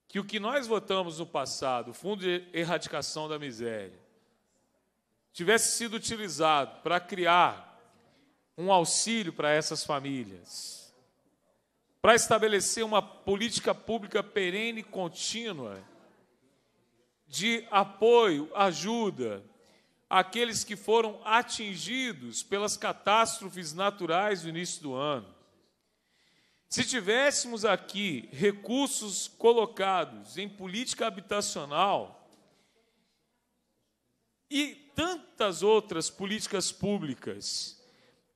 que o que nós votamos no passado, o Fundo de Erradicação da Miséria, tivesse sido utilizado para criar um auxílio para essas famílias, para estabelecer uma política pública perene e contínua de apoio, ajuda àqueles que foram atingidos pelas catástrofes naturais do início do ano. Se tivéssemos aqui recursos colocados em política habitacional e tantas outras políticas públicas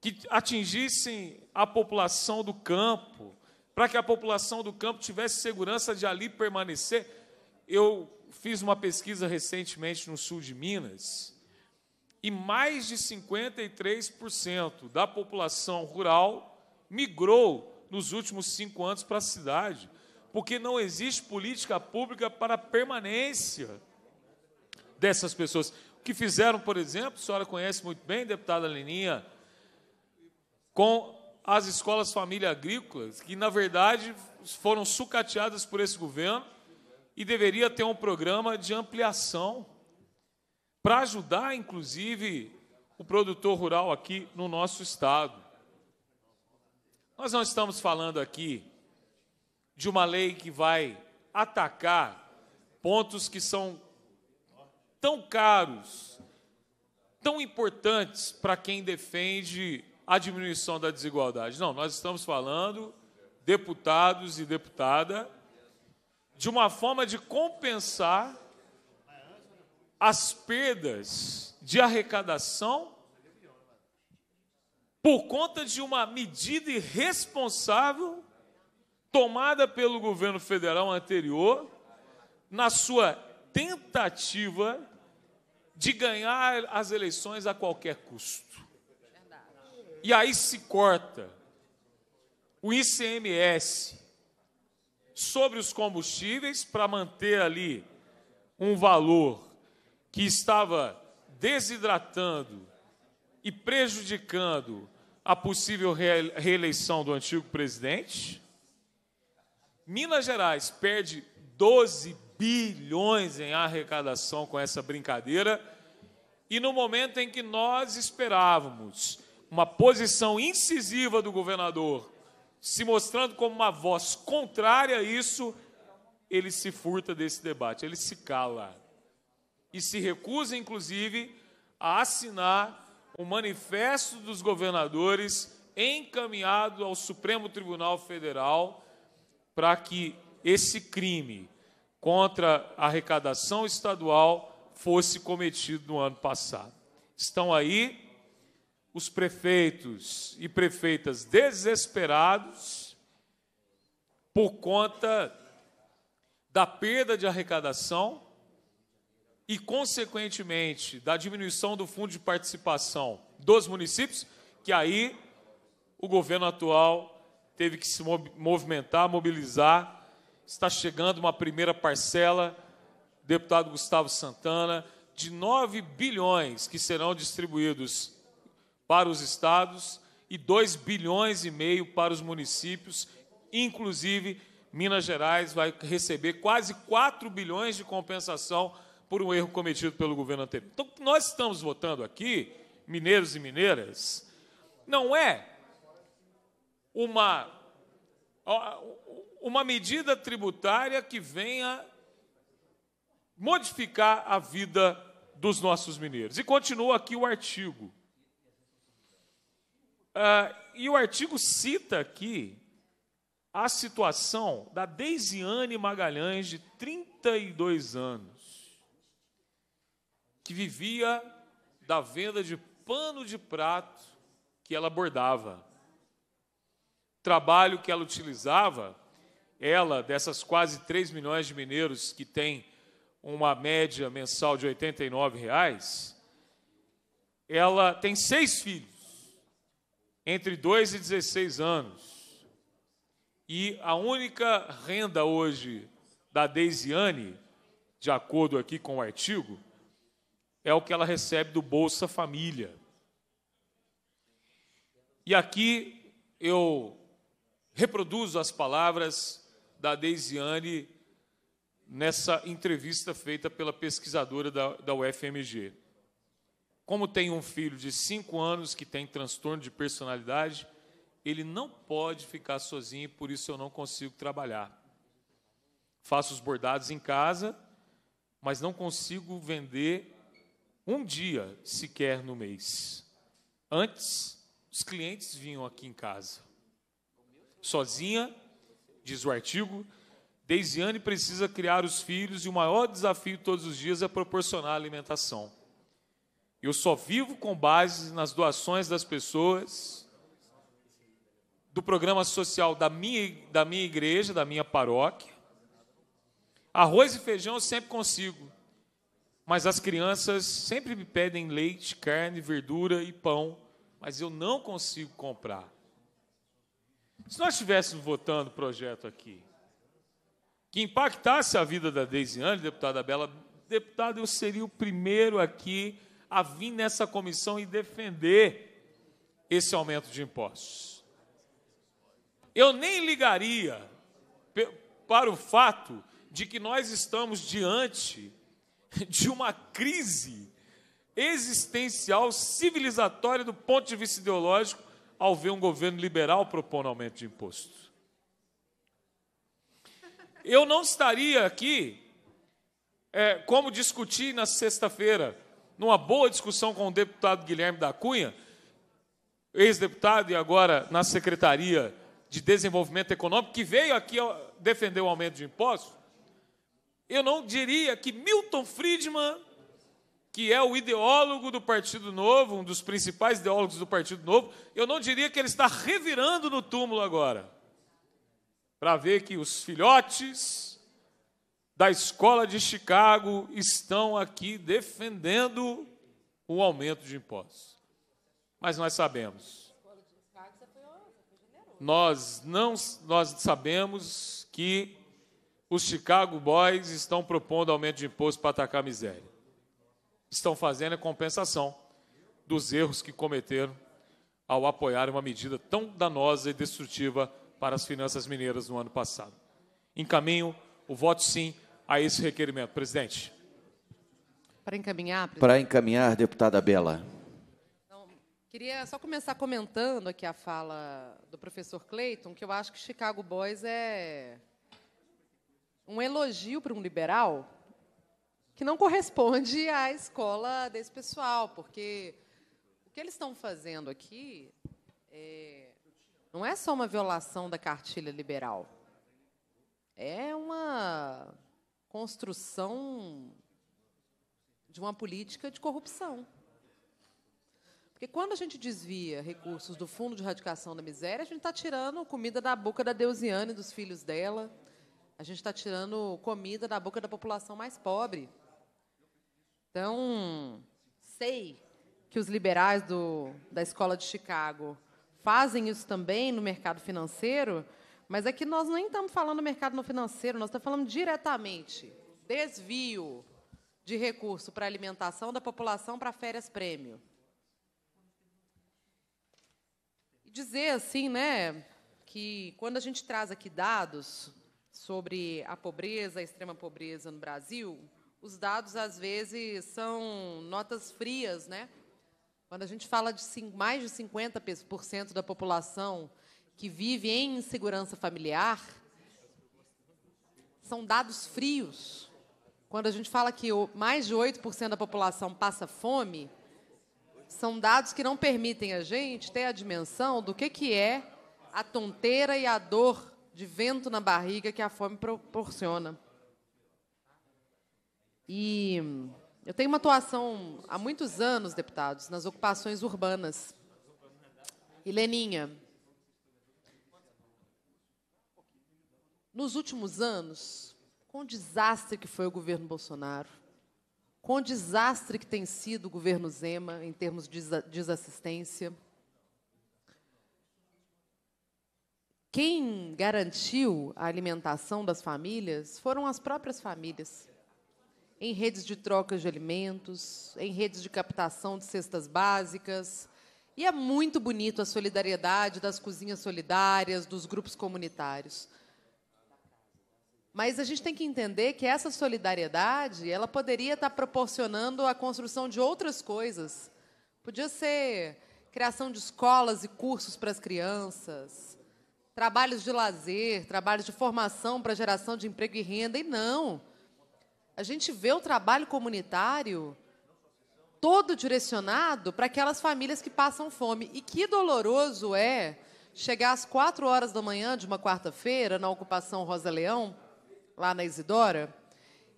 que atingissem a população do campo, para que a população do campo tivesse segurança de ali permanecer. Eu fiz uma pesquisa recentemente no sul de Minas e mais de 53% da população rural migrou nos últimos cinco anos para a cidade, porque não existe política pública para a permanência dessas pessoas que fizeram, por exemplo, a senhora conhece muito bem, deputada Leninha, com as escolas família agrícolas, que na verdade foram sucateadas por esse governo e deveria ter um programa de ampliação para ajudar, inclusive, o produtor rural aqui no nosso estado. Nós não estamos falando aqui de uma lei que vai atacar pontos que são tão caros, tão importantes para quem defende a diminuição da desigualdade. Não, nós estamos falando, deputados e deputada, de uma forma de compensar as perdas de arrecadação por conta de uma medida irresponsável tomada pelo governo federal anterior na sua tentativa de ganhar as eleições a qualquer custo. E aí se corta o ICMS sobre os combustíveis para manter ali um valor que estava desidratando e prejudicando a possível reeleição do antigo presidente. Minas Gerais perde 12 bilhões em arrecadação com essa brincadeira. E no momento em que nós esperávamos uma posição incisiva do governador, se mostrando como uma voz contrária a isso, ele se furta desse debate, ele se cala e se recusa, inclusive, a assinar o manifesto dos governadores encaminhado ao Supremo Tribunal Federal para que esse crime contra a arrecadação estadual fosse cometido no ano passado. Estão aí os prefeitos e prefeitas desesperados por conta da perda de arrecadação e, consequentemente, da diminuição do fundo de participação dos municípios, que aí o governo atual teve que se movimentar, mobilizar está chegando uma primeira parcela, deputado Gustavo Santana, de 9 bilhões que serão distribuídos para os estados e 2 bilhões e meio para os municípios, inclusive Minas Gerais vai receber quase 4 bilhões de compensação por um erro cometido pelo governo anterior. Então, nós estamos votando aqui, mineiros e mineiras, não é uma uma medida tributária que venha modificar a vida dos nossos mineiros. E continua aqui o artigo. Ah, e o artigo cita aqui a situação da Deisiane Magalhães, de 32 anos, que vivia da venda de pano de prato que ela bordava. Trabalho que ela utilizava ela, dessas quase 3 milhões de mineiros que tem uma média mensal de R$ 89, reais, ela tem seis filhos, entre 2 e 16 anos. E a única renda hoje da Deisiane, de acordo aqui com o artigo, é o que ela recebe do Bolsa Família. E aqui eu reproduzo as palavras da Deisiane nessa entrevista feita pela pesquisadora da, da UFMG. Como tem um filho de cinco anos que tem transtorno de personalidade, ele não pode ficar sozinho, por isso eu não consigo trabalhar. Faço os bordados em casa, mas não consigo vender um dia sequer no mês. Antes, os clientes vinham aqui em casa. Sozinha, diz o artigo, Deisiane precisa criar os filhos e o maior desafio todos os dias é proporcionar alimentação. Eu só vivo com base nas doações das pessoas, do programa social da minha, da minha igreja, da minha paróquia. Arroz e feijão eu sempre consigo, mas as crianças sempre me pedem leite, carne, verdura e pão, mas eu não consigo comprar. Se nós estivéssemos votando o projeto aqui, que impactasse a vida da Deisiane, deputada Bela, deputado, eu seria o primeiro aqui a vir nessa comissão e defender esse aumento de impostos. Eu nem ligaria para o fato de que nós estamos diante de uma crise existencial, civilizatória do ponto de vista ideológico, ao ver um governo liberal propondo aumento de imposto. Eu não estaria aqui, é, como discuti na sexta-feira, numa boa discussão com o deputado Guilherme da Cunha, ex-deputado e agora na Secretaria de Desenvolvimento Econômico, que veio aqui defender o aumento de impostos, eu não diria que Milton Friedman que é o ideólogo do Partido Novo, um dos principais ideólogos do Partido Novo, eu não diria que ele está revirando no túmulo agora, para ver que os filhotes da escola de Chicago estão aqui defendendo o aumento de impostos. Mas nós sabemos. Nós não nós sabemos que os Chicago Boys estão propondo aumento de imposto para atacar a miséria estão fazendo é compensação dos erros que cometeram ao apoiar uma medida tão danosa e destrutiva para as finanças mineiras no ano passado. Encaminho o voto sim a esse requerimento. Presidente. Para encaminhar, presidente. Para encaminhar, deputada Bela. Então, queria só começar comentando aqui a fala do professor Clayton, que eu acho que Chicago Boys é um elogio para um liberal, que não corresponde à escola desse pessoal, porque o que eles estão fazendo aqui é, não é só uma violação da cartilha liberal, é uma construção de uma política de corrupção. Porque quando a gente desvia recursos do Fundo de Erradicação da Miséria, a gente está tirando comida da boca da Deusiane e dos filhos dela, a gente está tirando comida da boca da população mais pobre. Então, sei que os liberais do, da escola de Chicago fazem isso também no mercado financeiro, mas é que nós nem estamos falando do mercado financeiro, nós estamos falando diretamente desvio de recurso para alimentação da população para férias prêmio. E dizer assim, né, que quando a gente traz aqui dados sobre a pobreza, a extrema pobreza no Brasil, os dados, às vezes, são notas frias, né? Quando a gente fala de mais de 50% da população que vive em insegurança familiar, são dados frios. Quando a gente fala que mais de 8% da população passa fome, são dados que não permitem a gente ter a dimensão do que, que é a tonteira e a dor de vento na barriga que a fome proporciona. E hum, eu tenho uma atuação há muitos anos, deputados, nas ocupações urbanas. E Leninha, nos últimos anos, com o desastre que foi o governo Bolsonaro, com o desastre que tem sido o governo Zema em termos de desassistência, quem garantiu a alimentação das famílias foram as próprias famílias em redes de trocas de alimentos, em redes de captação de cestas básicas. E é muito bonito a solidariedade das cozinhas solidárias, dos grupos comunitários. Mas a gente tem que entender que essa solidariedade, ela poderia estar proporcionando a construção de outras coisas. Podia ser criação de escolas e cursos para as crianças, trabalhos de lazer, trabalhos de formação para geração de emprego e renda, e não. A gente vê o trabalho comunitário todo direcionado para aquelas famílias que passam fome. E que doloroso é chegar às quatro horas da manhã de uma quarta-feira na ocupação Rosa Leão, lá na Isidora,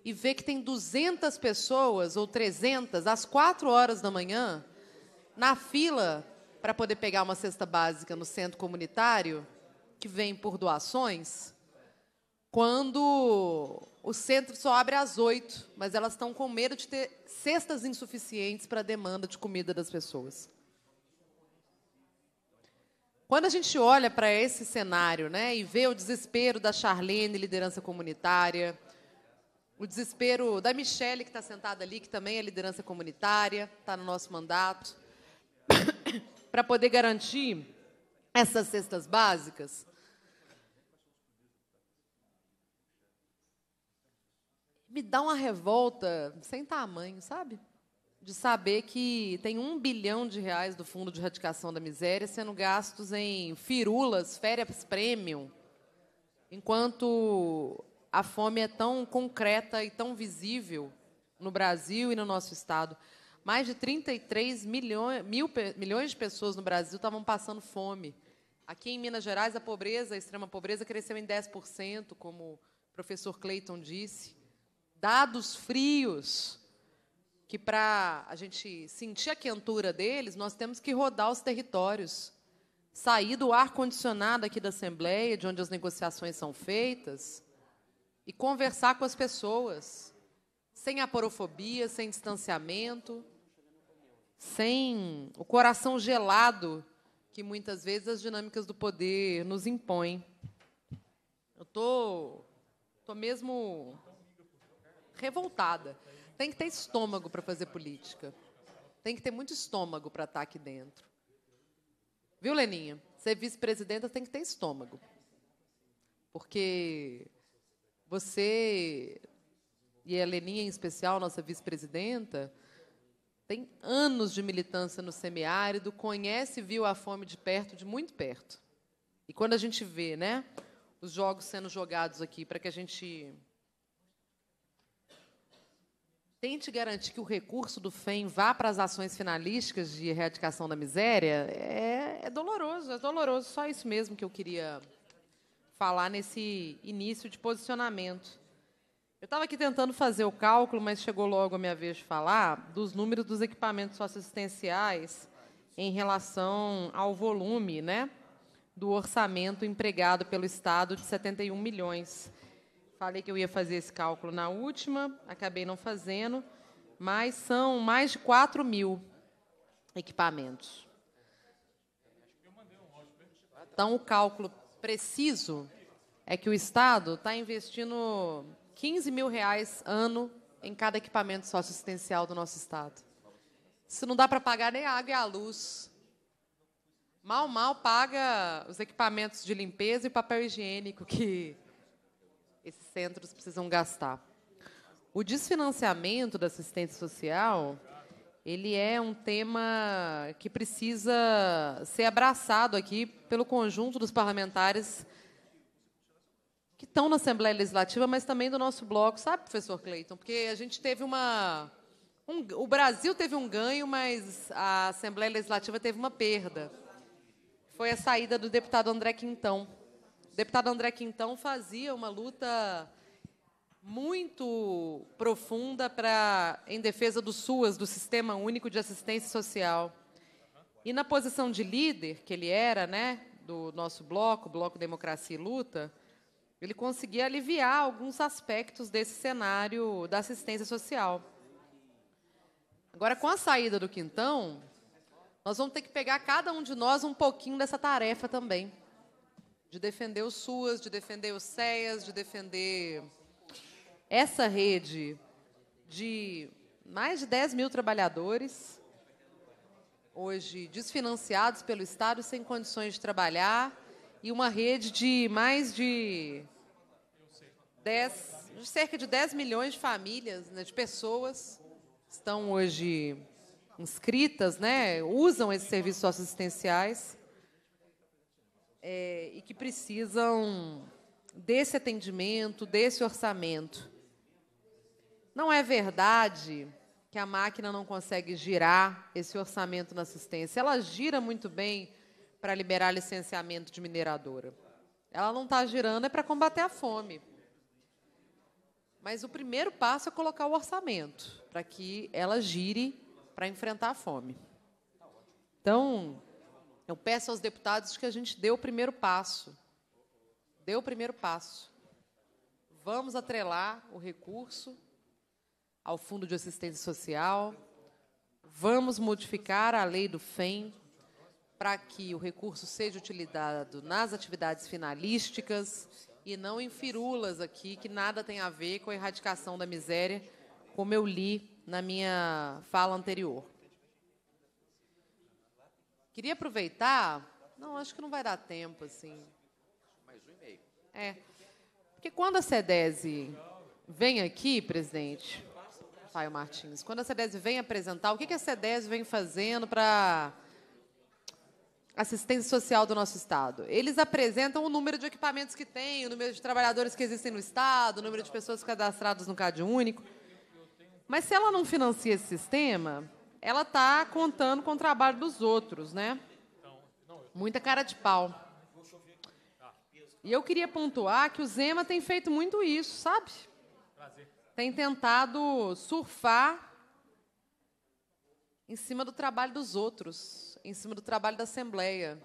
e ver que tem 200 pessoas ou 300 às quatro horas da manhã na fila para poder pegar uma cesta básica no centro comunitário que vem por doações, quando o centro só abre às oito, mas elas estão com medo de ter cestas insuficientes para a demanda de comida das pessoas. Quando a gente olha para esse cenário né, e vê o desespero da Charlene, liderança comunitária, o desespero da Michelle, que está sentada ali, que também é liderança comunitária, está no nosso mandato, (coughs) para poder garantir essas cestas básicas, me dá uma revolta sem tamanho, sabe? De saber que tem um bilhão de reais do Fundo de Erradicação da Miséria sendo gastos em firulas, férias premium, enquanto a fome é tão concreta e tão visível no Brasil e no nosso Estado. Mais de 33 milhões, mil, milhões de pessoas no Brasil estavam passando fome. Aqui em Minas Gerais, a pobreza, a extrema pobreza, cresceu em 10%, como o professor Clayton disse dados frios, que para a gente sentir a quentura deles, nós temos que rodar os territórios, sair do ar-condicionado aqui da Assembleia, de onde as negociações são feitas, e conversar com as pessoas, sem aporofobia, sem distanciamento, sem o coração gelado que muitas vezes as dinâmicas do poder nos impõem. Eu tô, tô mesmo revoltada. Tem que ter estômago para fazer política. Tem que ter muito estômago para estar tá aqui dentro. Viu, Leninha? Ser vice-presidenta tem que ter estômago. Porque você, e a Leninha em especial, nossa vice-presidenta, tem anos de militância no semiárido, conhece e viu a fome de perto, de muito perto. E quando a gente vê né, os jogos sendo jogados aqui para que a gente Tente garantir que o recurso do FEM vá para as ações finalísticas de erradicação da miséria é, é doloroso, é doloroso. Só isso mesmo que eu queria falar nesse início de posicionamento. Eu estava aqui tentando fazer o cálculo, mas chegou logo a minha vez de falar dos números dos equipamentos socioassistenciais em relação ao volume né, do orçamento empregado pelo Estado de 71 milhões. Falei que eu ia fazer esse cálculo na última, acabei não fazendo, mas são mais de 4 mil equipamentos. Então, o cálculo preciso é que o Estado está investindo 15 mil reais ano em cada equipamento socioassistencial do nosso Estado. Isso não dá para pagar nem a água e a luz. Mal, mal paga os equipamentos de limpeza e papel higiênico que esses centros precisam gastar. O desfinanciamento da assistência social, ele é um tema que precisa ser abraçado aqui pelo conjunto dos parlamentares que estão na Assembleia Legislativa, mas também do nosso bloco, sabe, professor Cleiton? Porque a gente teve uma. Um, o Brasil teve um ganho, mas a Assembleia Legislativa teve uma perda. Foi a saída do deputado André Quintão. O deputado André Quintão fazia uma luta muito profunda para em defesa do SUAS, do Sistema Único de Assistência Social. E na posição de líder que ele era, né, do nosso bloco, Bloco Democracia e Luta, ele conseguia aliviar alguns aspectos desse cenário da assistência social. Agora, com a saída do Quintão, nós vamos ter que pegar cada um de nós um pouquinho dessa tarefa também de defender o SUAS, de defender o CEAS, de defender essa rede de mais de 10 mil trabalhadores, hoje desfinanciados pelo Estado, sem condições de trabalhar, e uma rede de mais de 10, cerca de 10 milhões de famílias, né, de pessoas, estão hoje inscritas, né, usam esses serviços assistenciais é, e que precisam desse atendimento, desse orçamento. Não é verdade que a máquina não consegue girar esse orçamento na assistência. Ela gira muito bem para liberar licenciamento de mineradora. Ela não está girando é para combater a fome. Mas o primeiro passo é colocar o orçamento para que ela gire para enfrentar a fome. Então, eu peço aos deputados que a gente dê o primeiro passo. Dê o primeiro passo. Vamos atrelar o recurso ao Fundo de Assistência Social. Vamos modificar a lei do FEM para que o recurso seja utilizado nas atividades finalísticas e não em firulas aqui, que nada tem a ver com a erradicação da miséria, como eu li na minha fala anterior. Queria aproveitar. Não, acho que não vai dar tempo, assim. Mais um e-mail. É. Porque quando a SEDESI vem aqui, presidente, Faio Martins, quando a SEDESI vem apresentar, o que a SEDESI vem fazendo para assistência social do nosso Estado? Eles apresentam o número de equipamentos que tem, o número de trabalhadores que existem no Estado, o número de pessoas cadastradas no CadÚnico. Mas se ela não financia esse sistema, ela está contando com o trabalho dos outros, né? Muita cara de pau. E eu queria pontuar que o Zema tem feito muito isso, sabe? Tem tentado surfar em cima do trabalho dos outros, em cima do trabalho da Assembleia.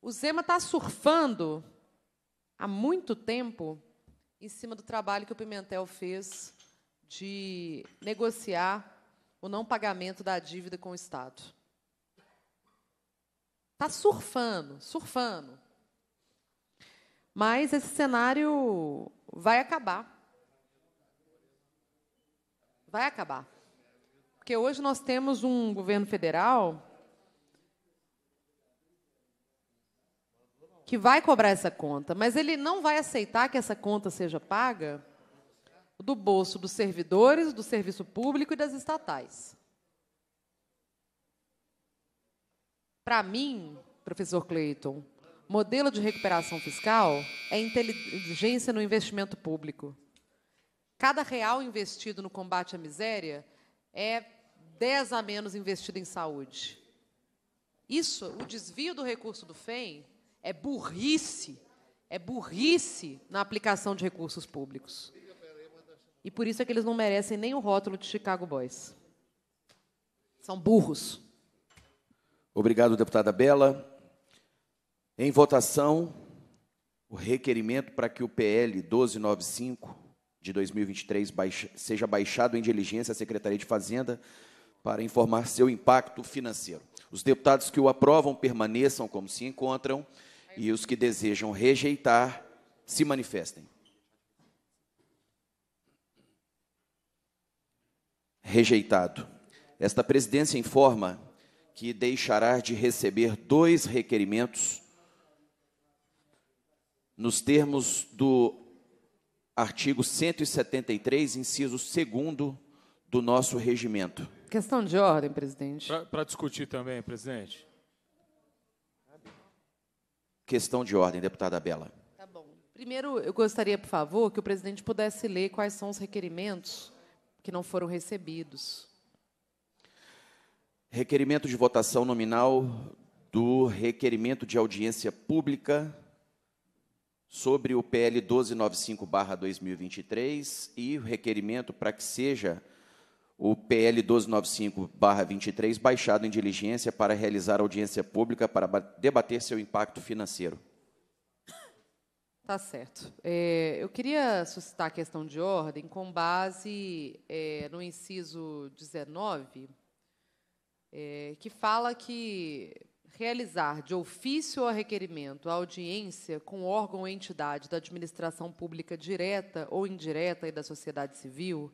O Zema está surfando há muito tempo em cima do trabalho que o Pimentel fez de negociar o não pagamento da dívida com o Estado. Está surfando, surfando. Mas esse cenário vai acabar. Vai acabar. Porque hoje nós temos um governo federal que vai cobrar essa conta, mas ele não vai aceitar que essa conta seja paga do bolso dos servidores, do serviço público e das estatais. Para mim, professor Clayton, modelo de recuperação fiscal é inteligência no investimento público. Cada real investido no combate à miséria é 10 a menos investido em saúde. Isso, o desvio do recurso do FEM é burrice, é burrice na aplicação de recursos públicos. E por isso é que eles não merecem nem o rótulo de Chicago Boys. São burros. Obrigado, deputada Bela. Em votação, o requerimento para que o PL 1295 de 2023 baixa, seja baixado em diligência à Secretaria de Fazenda para informar seu impacto financeiro. Os deputados que o aprovam permaneçam como se encontram e os que desejam rejeitar se manifestem. rejeitado. Esta presidência informa que deixará de receber dois requerimentos nos termos do artigo 173, inciso 2 do nosso regimento. Questão de ordem, presidente. Para discutir também, presidente. Questão de ordem, deputada Bela. Tá bom. Primeiro, eu gostaria, por favor, que o presidente pudesse ler quais são os requerimentos que não foram recebidos. Requerimento de votação nominal do requerimento de audiência pública sobre o PL 1295/2023 e o requerimento para que seja o PL 1295/23 baixado em diligência para realizar audiência pública para debater seu impacto financeiro. Tá certo. É, eu queria suscitar a questão de ordem com base é, no inciso 19, é, que fala que realizar de ofício ou requerimento a audiência com órgão ou entidade da administração pública direta ou indireta e da sociedade civil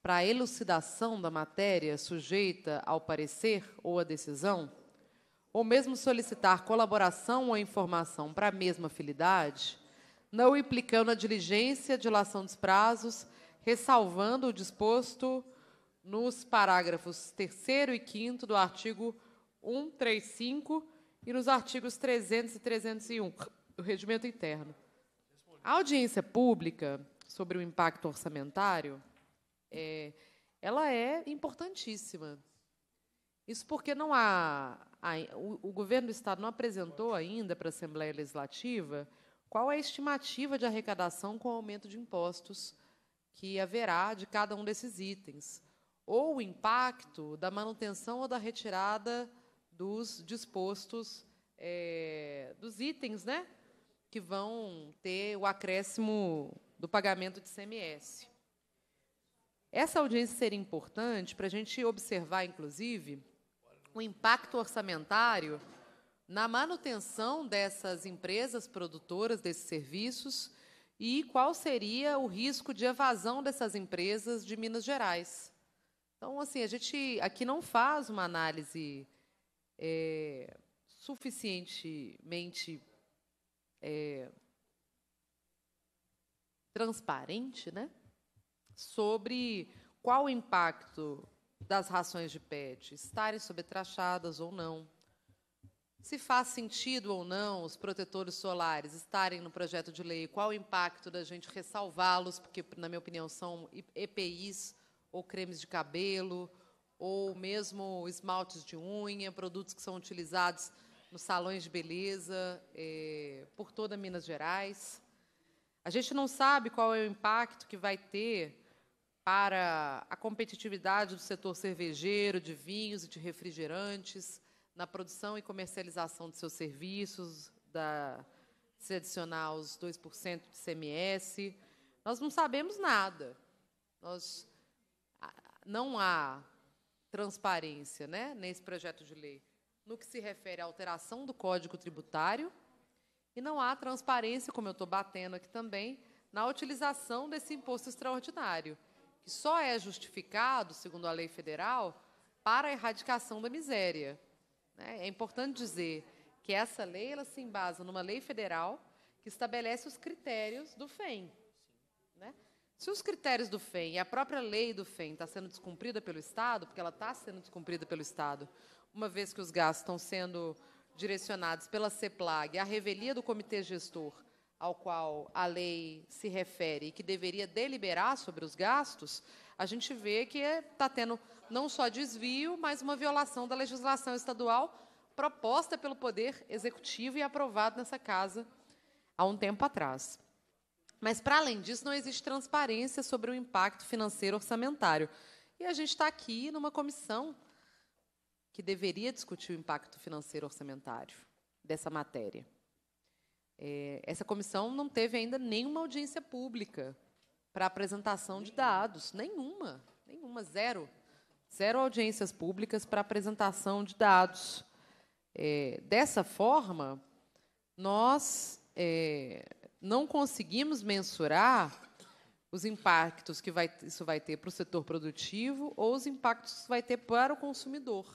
para elucidação da matéria sujeita ao parecer ou à decisão, ou mesmo solicitar colaboração ou informação para a mesma afinidade não implicando a diligência, de dilação dos prazos, ressalvando o disposto nos parágrafos 3 e 5 do artigo 135 e nos artigos 300 e 301 do Regimento Interno. A audiência pública sobre o impacto orçamentário, é, ela é importantíssima. Isso porque não há, há o, o governo do Estado não apresentou ainda para a Assembleia Legislativa qual é a estimativa de arrecadação com o aumento de impostos que haverá de cada um desses itens? Ou o impacto da manutenção ou da retirada dos dispostos, é, dos itens né, que vão ter o acréscimo do pagamento de CMS. Essa audiência seria importante para a gente observar, inclusive, o impacto orçamentário na manutenção dessas empresas produtoras desses serviços e qual seria o risco de evasão dessas empresas de Minas Gerais. Então, assim, a gente aqui não faz uma análise é, suficientemente é, transparente, né, sobre qual o impacto das rações de PET estarem sobretrachadas ou não se faz sentido ou não os protetores solares estarem no projeto de lei, qual o impacto da gente ressalvá-los, porque, na minha opinião, são EPIs ou cremes de cabelo, ou mesmo esmaltes de unha, produtos que são utilizados nos salões de beleza, é, por toda Minas Gerais. A gente não sabe qual é o impacto que vai ter para a competitividade do setor cervejeiro, de vinhos e de refrigerantes na produção e comercialização de seus serviços, da, se adicionar os 2% de CMS. Nós não sabemos nada. Nós, não há transparência né, nesse projeto de lei no que se refere à alteração do Código Tributário e não há transparência, como eu estou batendo aqui também, na utilização desse imposto extraordinário, que só é justificado, segundo a lei federal, para a erradicação da miséria. Né? É importante dizer que essa lei ela se embasa numa lei federal que estabelece os critérios do FEM. Né? Se os critérios do FEM e a própria lei do FEM está sendo descumprida pelo Estado, porque ela está sendo descumprida pelo Estado, uma vez que os gastos estão sendo direcionados pela CEPLAG, à revelia do comitê gestor ao qual a lei se refere e que deveria deliberar sobre os gastos, a gente vê que está é, tendo não só desvio, mas uma violação da legislação estadual proposta pelo Poder Executivo e aprovada nessa casa há um tempo atrás. Mas, para além disso, não existe transparência sobre o impacto financeiro orçamentário. E a gente está aqui numa comissão que deveria discutir o impacto financeiro orçamentário dessa matéria. É, essa comissão não teve ainda nenhuma audiência pública para apresentação de dados. Nenhuma, nenhuma, zero. Zero audiências públicas para apresentação de dados. É, dessa forma, nós é, não conseguimos mensurar os impactos que vai, isso vai ter para o setor produtivo ou os impactos que isso vai ter para o consumidor.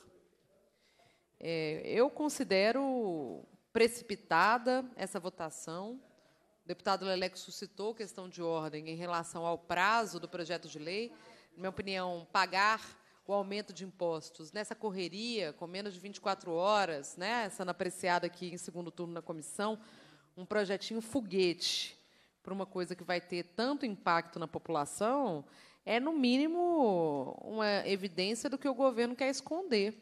É, eu considero precipitada essa votação. O deputado Leleco suscitou questão de ordem em relação ao prazo do projeto de lei. Na minha opinião, pagar o aumento de impostos nessa correria, com menos de 24 horas, né, sendo apreciado aqui em segundo turno na comissão, um projetinho foguete para uma coisa que vai ter tanto impacto na população, é, no mínimo, uma evidência do que o governo quer esconder.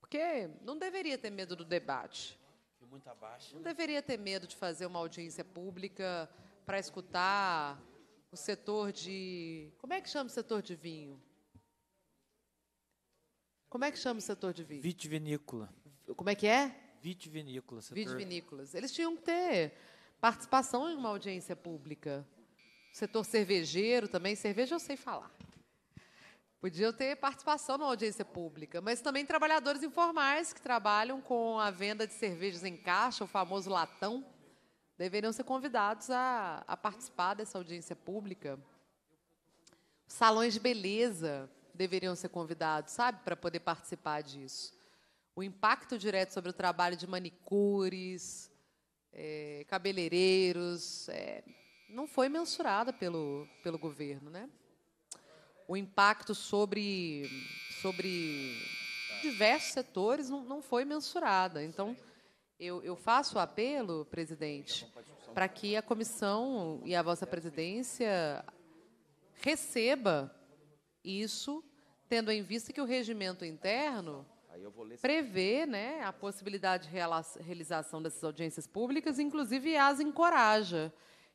Porque não deveria ter medo do debate muito abaixo. Não deveria ter medo de fazer uma audiência pública para escutar o setor de. Como é que chama o setor de vinho? Como é que chama o setor de vinho? Vitivinícola. Como é que é? Vitivinícola. Setor... Vitivinícolas. Eles tinham que ter participação em uma audiência pública. O setor cervejeiro também. Cerveja eu sei falar. Podiam ter participação na audiência pública, mas também trabalhadores informais que trabalham com a venda de cervejas em caixa, o famoso latão, deveriam ser convidados a, a participar dessa audiência pública. Salões de beleza deveriam ser convidados, sabe, para poder participar disso. O impacto direto sobre o trabalho de manicures, é, cabeleireiros, é, não foi mensurada pelo, pelo governo, né? o impacto sobre, sobre diversos setores não, não foi mensurada. Então, eu, eu faço apelo, presidente, para que a comissão e a vossa presidência receba isso, tendo em vista que o regimento interno prevê né, a possibilidade de realização dessas audiências públicas, inclusive as encoraja.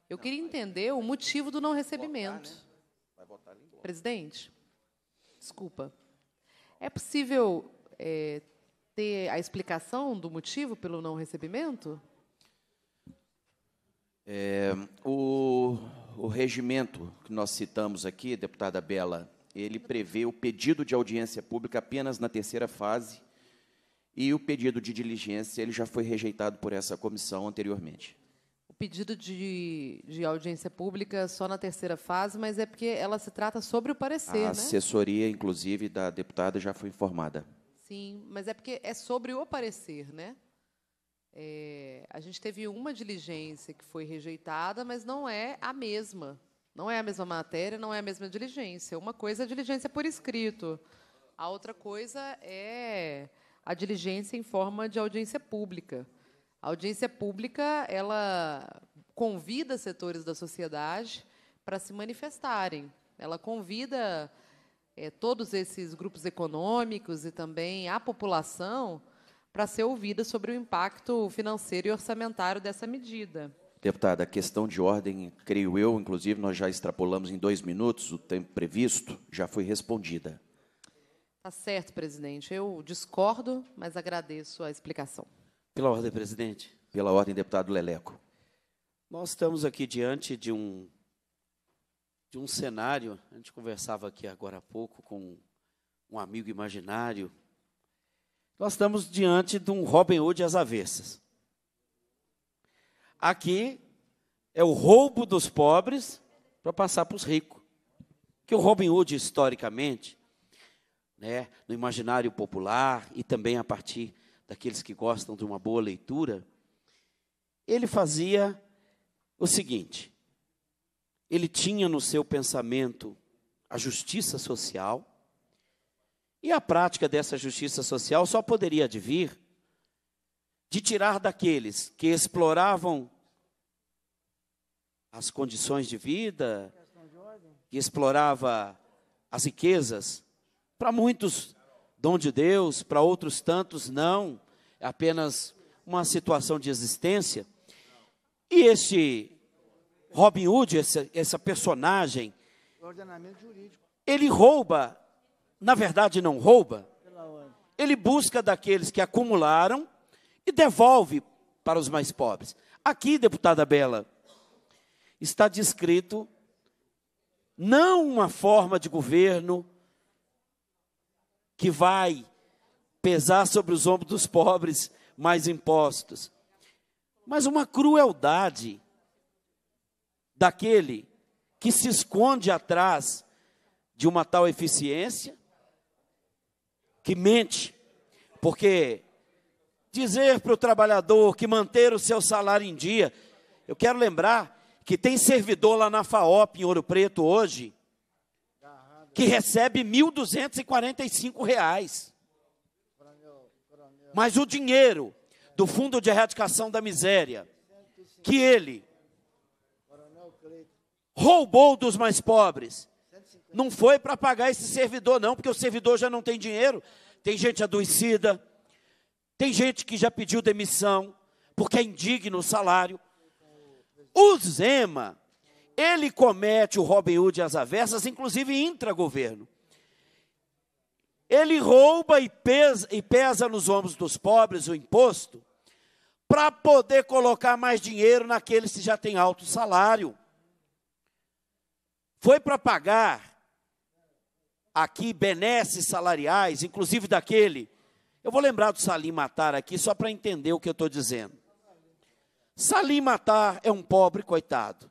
Eu queria entender o motivo do não recebimento. Presidente, desculpa. É possível é, ter a explicação do motivo pelo não recebimento? É, o, o regimento que nós citamos aqui, deputada Bela, ele prevê o pedido de audiência pública apenas na terceira fase e o pedido de diligência ele já foi rejeitado por essa comissão anteriormente pedido de, de audiência pública só na terceira fase, mas é porque ela se trata sobre o parecer. A né? assessoria, inclusive, da deputada já foi informada. Sim, mas é porque é sobre o parecer, né? É, a gente teve uma diligência que foi rejeitada, mas não é a mesma. Não é a mesma matéria, não é a mesma diligência. Uma coisa é a diligência por escrito, a outra coisa é a diligência em forma de audiência pública. A audiência pública ela convida setores da sociedade para se manifestarem. Ela convida é, todos esses grupos econômicos e também a população para ser ouvida sobre o impacto financeiro e orçamentário dessa medida. Deputada, a questão de ordem, creio eu, inclusive, nós já extrapolamos em dois minutos o tempo previsto, já foi respondida. Tá certo, presidente. Eu discordo, mas agradeço a explicação. Pela ordem, presidente. Pela ordem, deputado Leleco. Nós estamos aqui diante de um de um cenário, a gente conversava aqui agora há pouco com um amigo imaginário. Nós estamos diante de um Robin Hood às avessas. Aqui é o roubo dos pobres para passar para os ricos. Que o Robin Hood historicamente, né, no imaginário popular e também a partir daqueles que gostam de uma boa leitura, ele fazia o seguinte: ele tinha no seu pensamento a justiça social, e a prática dessa justiça social só poderia advir de tirar daqueles que exploravam as condições de vida, que explorava as riquezas, para muitos dom de Deus, para outros tantos não, é apenas uma situação de existência. E esse Robin Hood, essa, essa personagem, ele rouba, na verdade não rouba, ele busca daqueles que acumularam e devolve para os mais pobres. Aqui, deputada Bela, está descrito não uma forma de governo que vai pesar sobre os ombros dos pobres mais impostos. Mas uma crueldade daquele que se esconde atrás de uma tal eficiência, que mente, porque dizer para o trabalhador que manter o seu salário em dia, eu quero lembrar que tem servidor lá na FAOP, em Ouro Preto, hoje, que recebe R$ 1.245. Mas o dinheiro do Fundo de Erradicação da Miséria, que ele roubou dos mais pobres, não foi para pagar esse servidor, não, porque o servidor já não tem dinheiro. Tem gente adoecida, tem gente que já pediu demissão, porque é indigno o salário. O Zema ele comete o Robin Hood e as aversas, inclusive governo. Ele rouba e pesa, e pesa nos ombros dos pobres o imposto para poder colocar mais dinheiro naqueles que já têm alto salário. Foi para pagar aqui benesses salariais, inclusive daquele. Eu vou lembrar do Salim Matar aqui, só para entender o que eu estou dizendo. Salim Matar é um pobre coitado.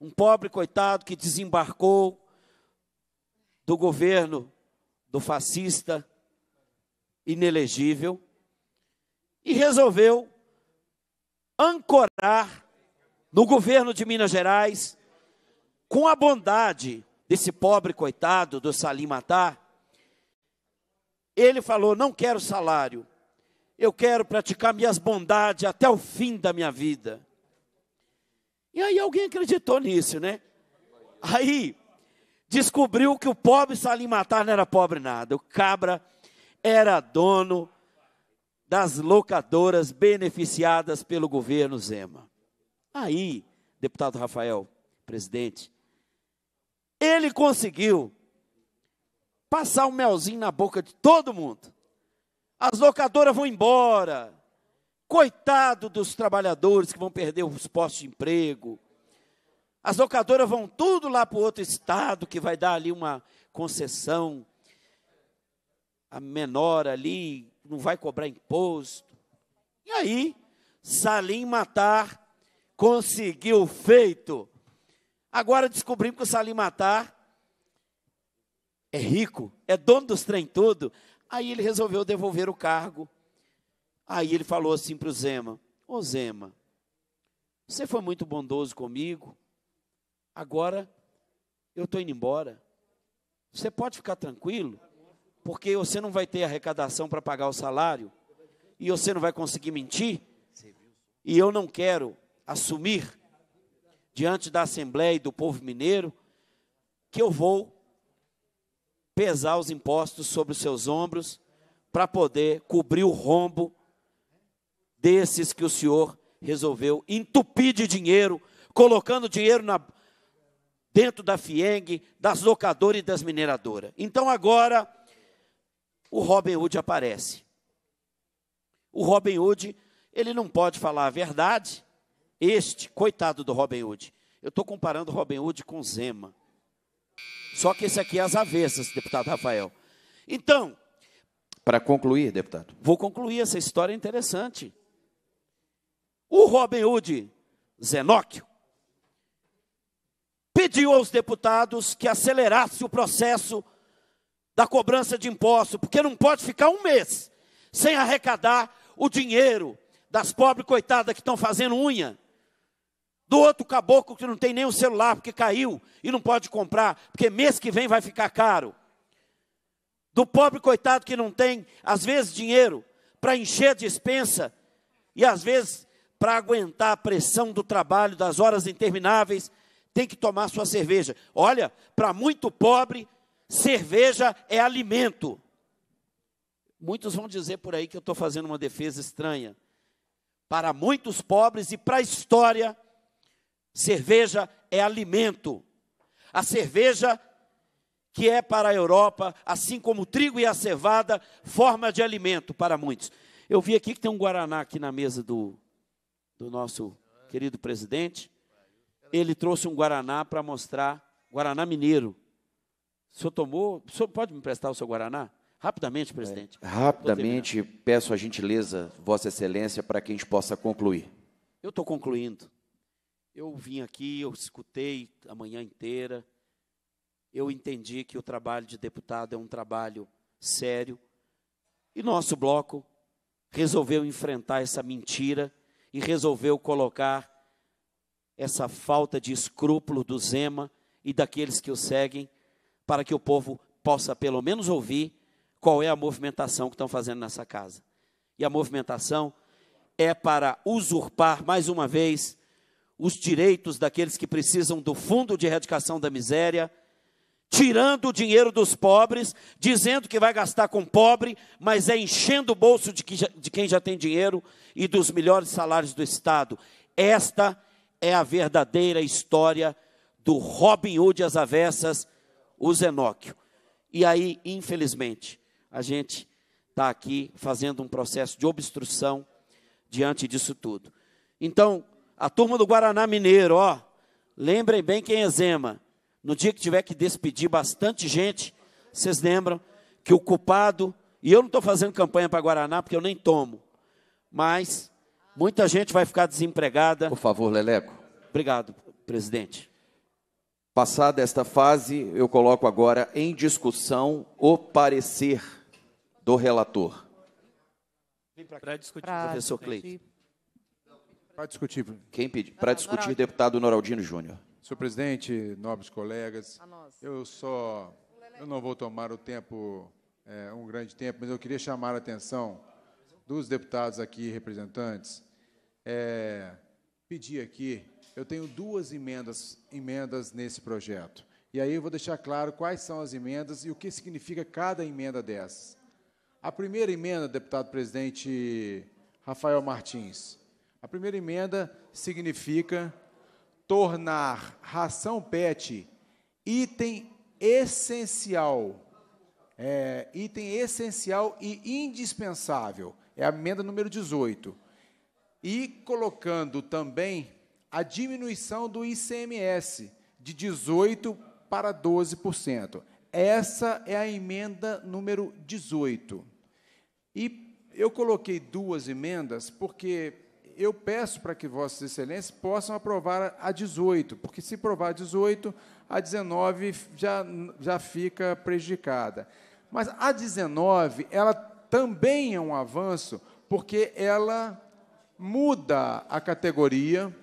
Um pobre coitado que desembarcou do governo do fascista inelegível e resolveu ancorar no governo de Minas Gerais com a bondade desse pobre coitado do Salim Matar. Ele falou: "Não quero salário. Eu quero praticar minhas bondades até o fim da minha vida. E aí alguém acreditou nisso, né? Aí descobriu que o pobre Salimatar não era pobre nada. O cabra era dono das locadoras beneficiadas pelo governo Zema. Aí, deputado Rafael, presidente, ele conseguiu passar o um melzinho na boca de todo mundo. As locadoras vão embora, Coitado dos trabalhadores que vão perder os postos de emprego. As locadoras vão tudo lá para o outro estado que vai dar ali uma concessão. A menor ali não vai cobrar imposto. E aí, Salim Matar conseguiu o feito. Agora descobrimos que o Salim Matar é rico, é dono dos trem todo. Aí ele resolveu devolver o cargo Aí ele falou assim para o Zema: Ô Zema, você foi muito bondoso comigo, agora eu estou indo embora. Você pode ficar tranquilo, porque você não vai ter arrecadação para pagar o salário, e você não vai conseguir mentir, e eu não quero assumir diante da Assembleia e do povo mineiro que eu vou pesar os impostos sobre os seus ombros para poder cobrir o rombo desses que o Senhor resolveu entupir de dinheiro, colocando dinheiro na, dentro da FIENG, das locadoras e das mineradoras. Então agora o Robin Hood aparece. O Robin Hood, ele não pode falar a verdade. Este, coitado do Robin Hood. Eu estou comparando Robin Hood com Zema. Só que esse aqui é as avessas, deputado Rafael. Então. Para concluir, deputado. Vou concluir, essa história é interessante. O Robin Hood Zenóquio pediu aos deputados que acelerasse o processo da cobrança de impostos, porque não pode ficar um mês sem arrecadar o dinheiro das pobres coitadas que estão fazendo unha, do outro caboclo que não tem nem o celular porque caiu e não pode comprar, porque mês que vem vai ficar caro, do pobre coitado que não tem, às vezes, dinheiro para encher a dispensa e às vezes para aguentar a pressão do trabalho, das horas intermináveis, tem que tomar sua cerveja. Olha, para muito pobre, cerveja é alimento. Muitos vão dizer por aí que eu estou fazendo uma defesa estranha. Para muitos pobres e para a história, cerveja é alimento. A cerveja que é para a Europa, assim como o trigo e a cevada, forma de alimento para muitos. Eu vi aqui que tem um guaraná aqui na mesa do do nosso querido presidente, ele trouxe um Guaraná para mostrar, Guaraná mineiro. O senhor tomou? O senhor pode me emprestar o seu Guaraná? Rapidamente, presidente. É, rapidamente, peço a gentileza, Vossa Excelência, para que a gente possa concluir. Eu estou concluindo. Eu vim aqui, eu escutei a manhã inteira, eu entendi que o trabalho de deputado é um trabalho sério, e nosso bloco resolveu enfrentar essa mentira e resolveu colocar essa falta de escrúpulo do Zema e daqueles que o seguem, para que o povo possa pelo menos ouvir qual é a movimentação que estão fazendo nessa casa. E a movimentação é para usurpar mais uma vez os direitos daqueles que precisam do fundo de erradicação da miséria tirando o dinheiro dos pobres, dizendo que vai gastar com pobre, mas é enchendo o bolso de, que já, de quem já tem dinheiro e dos melhores salários do Estado. Esta é a verdadeira história do Robin Hood às avessas, o Zenóquio. E aí, infelizmente, a gente está aqui fazendo um processo de obstrução diante disso tudo. Então, a turma do Guaraná Mineiro, ó, lembrem bem quem é Zema no dia que tiver que despedir bastante gente, vocês lembram que o culpado, e eu não estou fazendo campanha para Guaraná porque eu nem tomo, mas muita gente vai ficar desempregada. Por favor, Leleco. Obrigado, presidente. Passada esta fase, eu coloco agora em discussão o parecer do relator. Para discutir, pra professor Cleiton. Para discutir. Quem pediu? Para discutir, deputado Noraldino Júnior. Senhor presidente, nobres colegas, eu só eu não vou tomar o tempo, é, um grande tempo, mas eu queria chamar a atenção dos deputados aqui representantes. É, pedir aqui, eu tenho duas emendas, emendas nesse projeto. E aí eu vou deixar claro quais são as emendas e o que significa cada emenda dessas. A primeira emenda, deputado presidente Rafael Martins, a primeira emenda significa tornar ração PET item essencial. É, item essencial e indispensável. É a emenda número 18. E colocando também a diminuição do ICMS de 18 para 12%. Essa é a emenda número 18. E eu coloquei duas emendas porque eu peço para que Vossas Excelências possam aprovar a 18, porque se provar a 18, a 19 já, já fica prejudicada. Mas a 19, ela também é um avanço, porque ela muda a categoria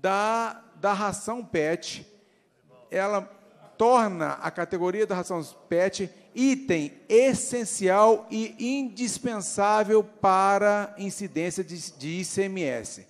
da, da ração PET, ela torna a categoria da ração PET item essencial e indispensável para incidência de, de ICMS.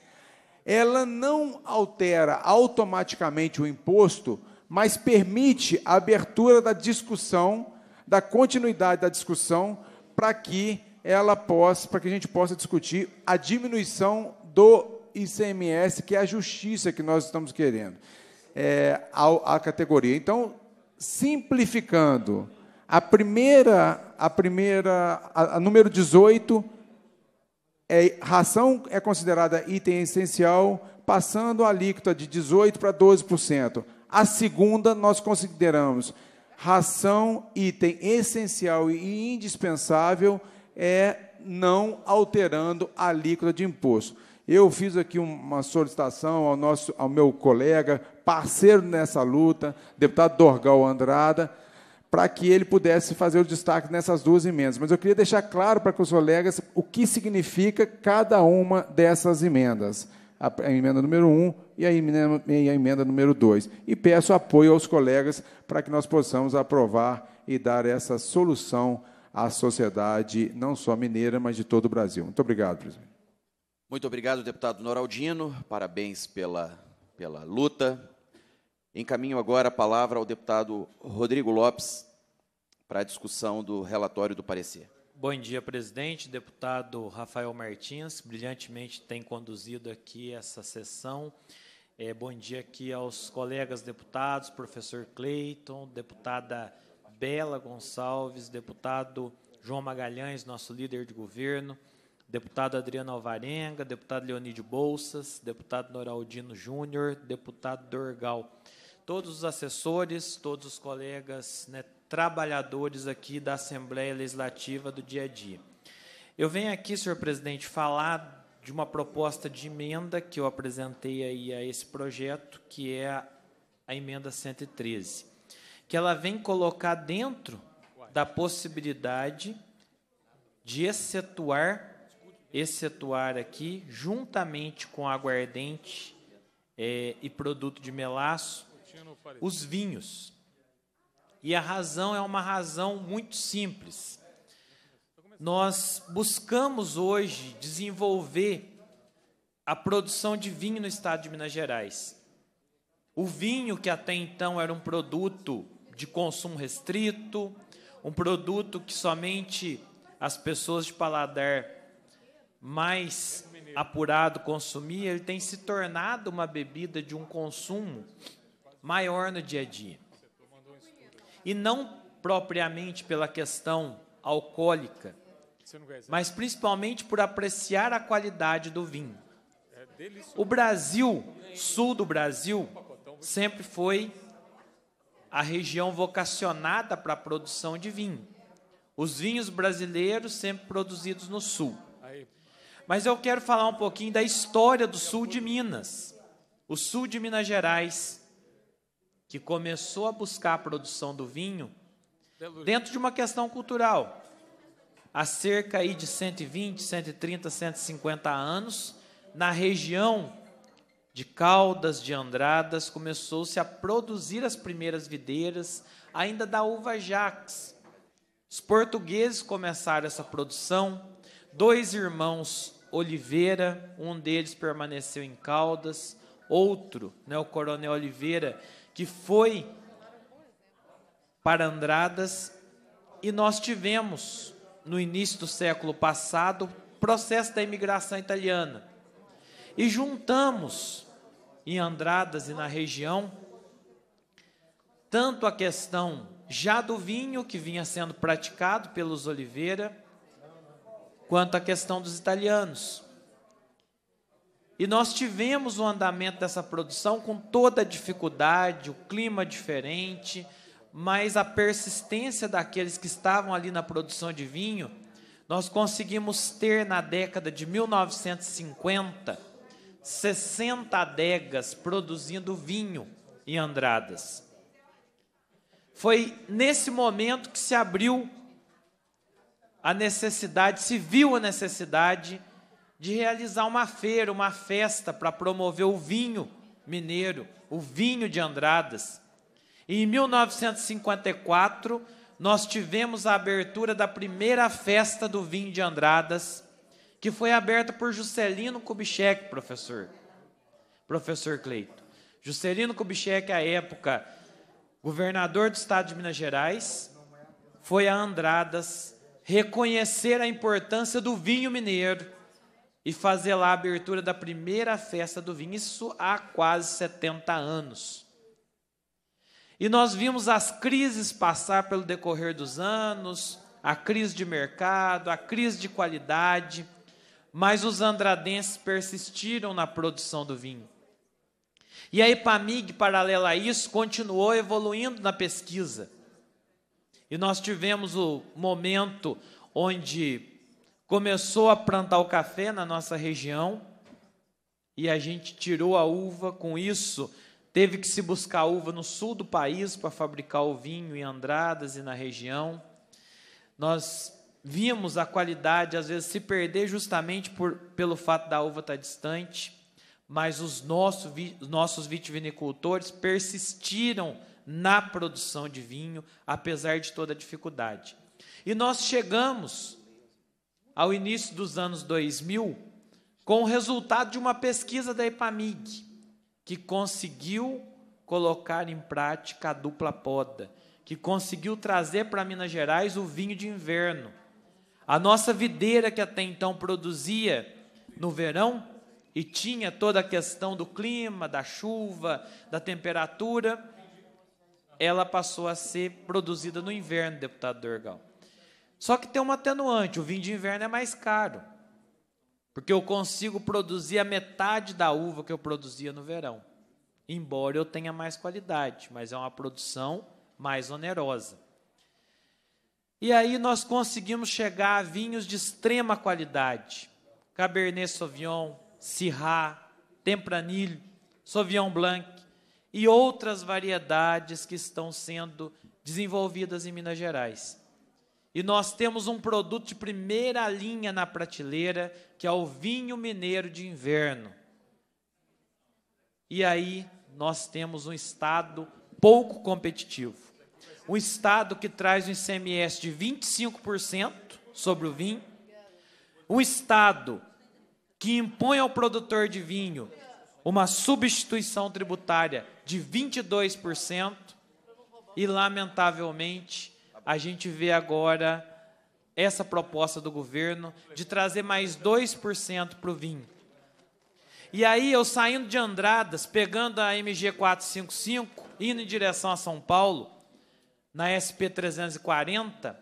Ela não altera automaticamente o imposto, mas permite a abertura da discussão, da continuidade da discussão, para que ela possa, para que a gente possa discutir a diminuição do ICMS, que é a justiça que nós estamos querendo. É, a, a, categoria. Então, simplificando. A primeira, a primeira, a, a número 18, é, ração é considerada item essencial, passando a alíquota de 18 para 12%. A segunda nós consideramos ração item essencial e indispensável é não alterando a alíquota de imposto. Eu fiz aqui uma solicitação ao, nosso, ao meu colega, parceiro nessa luta, deputado Dorgal Andrada, para que ele pudesse fazer o destaque nessas duas emendas. Mas eu queria deixar claro para os colegas o que significa cada uma dessas emendas. A, emenda número 1 um e a emenda, e a emenda número 2. E peço apoio aos colegas para que nós possamos aprovar e dar essa solução à sociedade, não só mineira, mas de todo o Brasil. Muito obrigado, presidente. Muito obrigado, deputado Noraldino. Parabéns pela, pela luta. Encaminho agora a palavra ao deputado Rodrigo Lopes para a discussão do relatório do parecer. Bom dia, presidente. Deputado Rafael Martins, brilhantemente tem conduzido aqui essa sessão. É, bom dia aqui aos colegas deputados, professor Cleiton, deputada Bela Gonçalves, deputado João Magalhães, nosso líder de governo, deputado Adriano Alvarenga, deputado Leonide Bolsas, deputado Noraldino Júnior, deputado Dorgal. Todos os assessores, todos os colegas né, trabalhadores aqui da Assembleia Legislativa do dia a dia. Eu venho aqui, senhor presidente, falar de uma proposta de emenda que eu apresentei aí a esse projeto, que é a, a emenda 113, que ela vem colocar dentro da possibilidade de excetuar excetuar aqui, juntamente com aguardente é, e produto de melaço, os vinhos. E a razão é uma razão muito simples. Nós buscamos hoje desenvolver a produção de vinho no estado de Minas Gerais. O vinho, que até então era um produto de consumo restrito, um produto que somente as pessoas de paladar mais apurado consumir, ele tem se tornado uma bebida de um consumo maior no dia a dia. E não propriamente pela questão alcoólica, mas principalmente por apreciar a qualidade do vinho. O Brasil, sul do Brasil, sempre foi a região vocacionada para a produção de vinho. Os vinhos brasileiros sempre produzidos no sul. Mas eu quero falar um pouquinho da história do sul de Minas. O sul de Minas Gerais, que começou a buscar a produção do vinho dentro de uma questão cultural. Há cerca aí de 120, 130, 150 anos, na região de Caldas, de Andradas, começou-se a produzir as primeiras videiras, ainda da uva Jax. Os portugueses começaram essa produção, dois irmãos Oliveira, um deles permaneceu em Caldas, outro, né, o Coronel Oliveira, que foi para Andradas, e nós tivemos, no início do século passado, processo da imigração italiana. E juntamos em Andradas e na região tanto a questão já do vinho que vinha sendo praticado pelos Oliveira, quanto à questão dos italianos. E nós tivemos o andamento dessa produção com toda a dificuldade, o clima diferente, mas a persistência daqueles que estavam ali na produção de vinho, nós conseguimos ter na década de 1950 60 adegas produzindo vinho em Andradas. Foi nesse momento que se abriu a necessidade, se viu a necessidade de realizar uma feira, uma festa para promover o vinho mineiro, o vinho de Andradas. E em 1954, nós tivemos a abertura da primeira festa do vinho de Andradas, que foi aberta por Juscelino Kubitschek, professor. Professor Cleito. Juscelino Kubitschek, à época, governador do estado de Minas Gerais, foi a Andradas reconhecer a importância do vinho mineiro e fazer lá a abertura da primeira festa do vinho, isso há quase 70 anos. E nós vimos as crises passar pelo decorrer dos anos, a crise de mercado, a crise de qualidade, mas os andradenses persistiram na produção do vinho. E a Epamig, paralela a isso, continuou evoluindo na pesquisa e nós tivemos o momento onde começou a plantar o café na nossa região e a gente tirou a uva. Com isso, teve que se buscar uva no sul do país para fabricar o vinho em Andradas e na região. Nós vimos a qualidade às vezes se perder justamente por, pelo fato da uva estar tá distante, mas os nossos, vi, nossos vitivinicultores persistiram na produção de vinho, apesar de toda a dificuldade. E nós chegamos ao início dos anos 2000 com o resultado de uma pesquisa da EPAMIG, que conseguiu colocar em prática a dupla poda, que conseguiu trazer para Minas Gerais o vinho de inverno. A nossa videira que até então produzia no verão e tinha toda a questão do clima, da chuva, da temperatura, ela passou a ser produzida no inverno, deputado Dorgal. Só que tem um atenuante, o vinho de inverno é mais caro, porque eu consigo produzir a metade da uva que eu produzia no verão, embora eu tenha mais qualidade, mas é uma produção mais onerosa. E aí nós conseguimos chegar a vinhos de extrema qualidade, Cabernet Sauvignon, Syrah, Tempranillo, Sauvignon Blanc, e outras variedades que estão sendo desenvolvidas em Minas Gerais. E nós temos um produto de primeira linha na prateleira, que é o vinho mineiro de inverno. E aí nós temos um estado pouco competitivo. Um estado que traz um ICMS de 25% sobre o vinho. Um estado que impõe ao produtor de vinho uma substituição tributária de 22%, e lamentavelmente a gente vê agora essa proposta do governo de trazer mais 2% para o vinho. E aí eu saindo de Andradas, pegando a MG 455, indo em direção a São Paulo, na SP 340,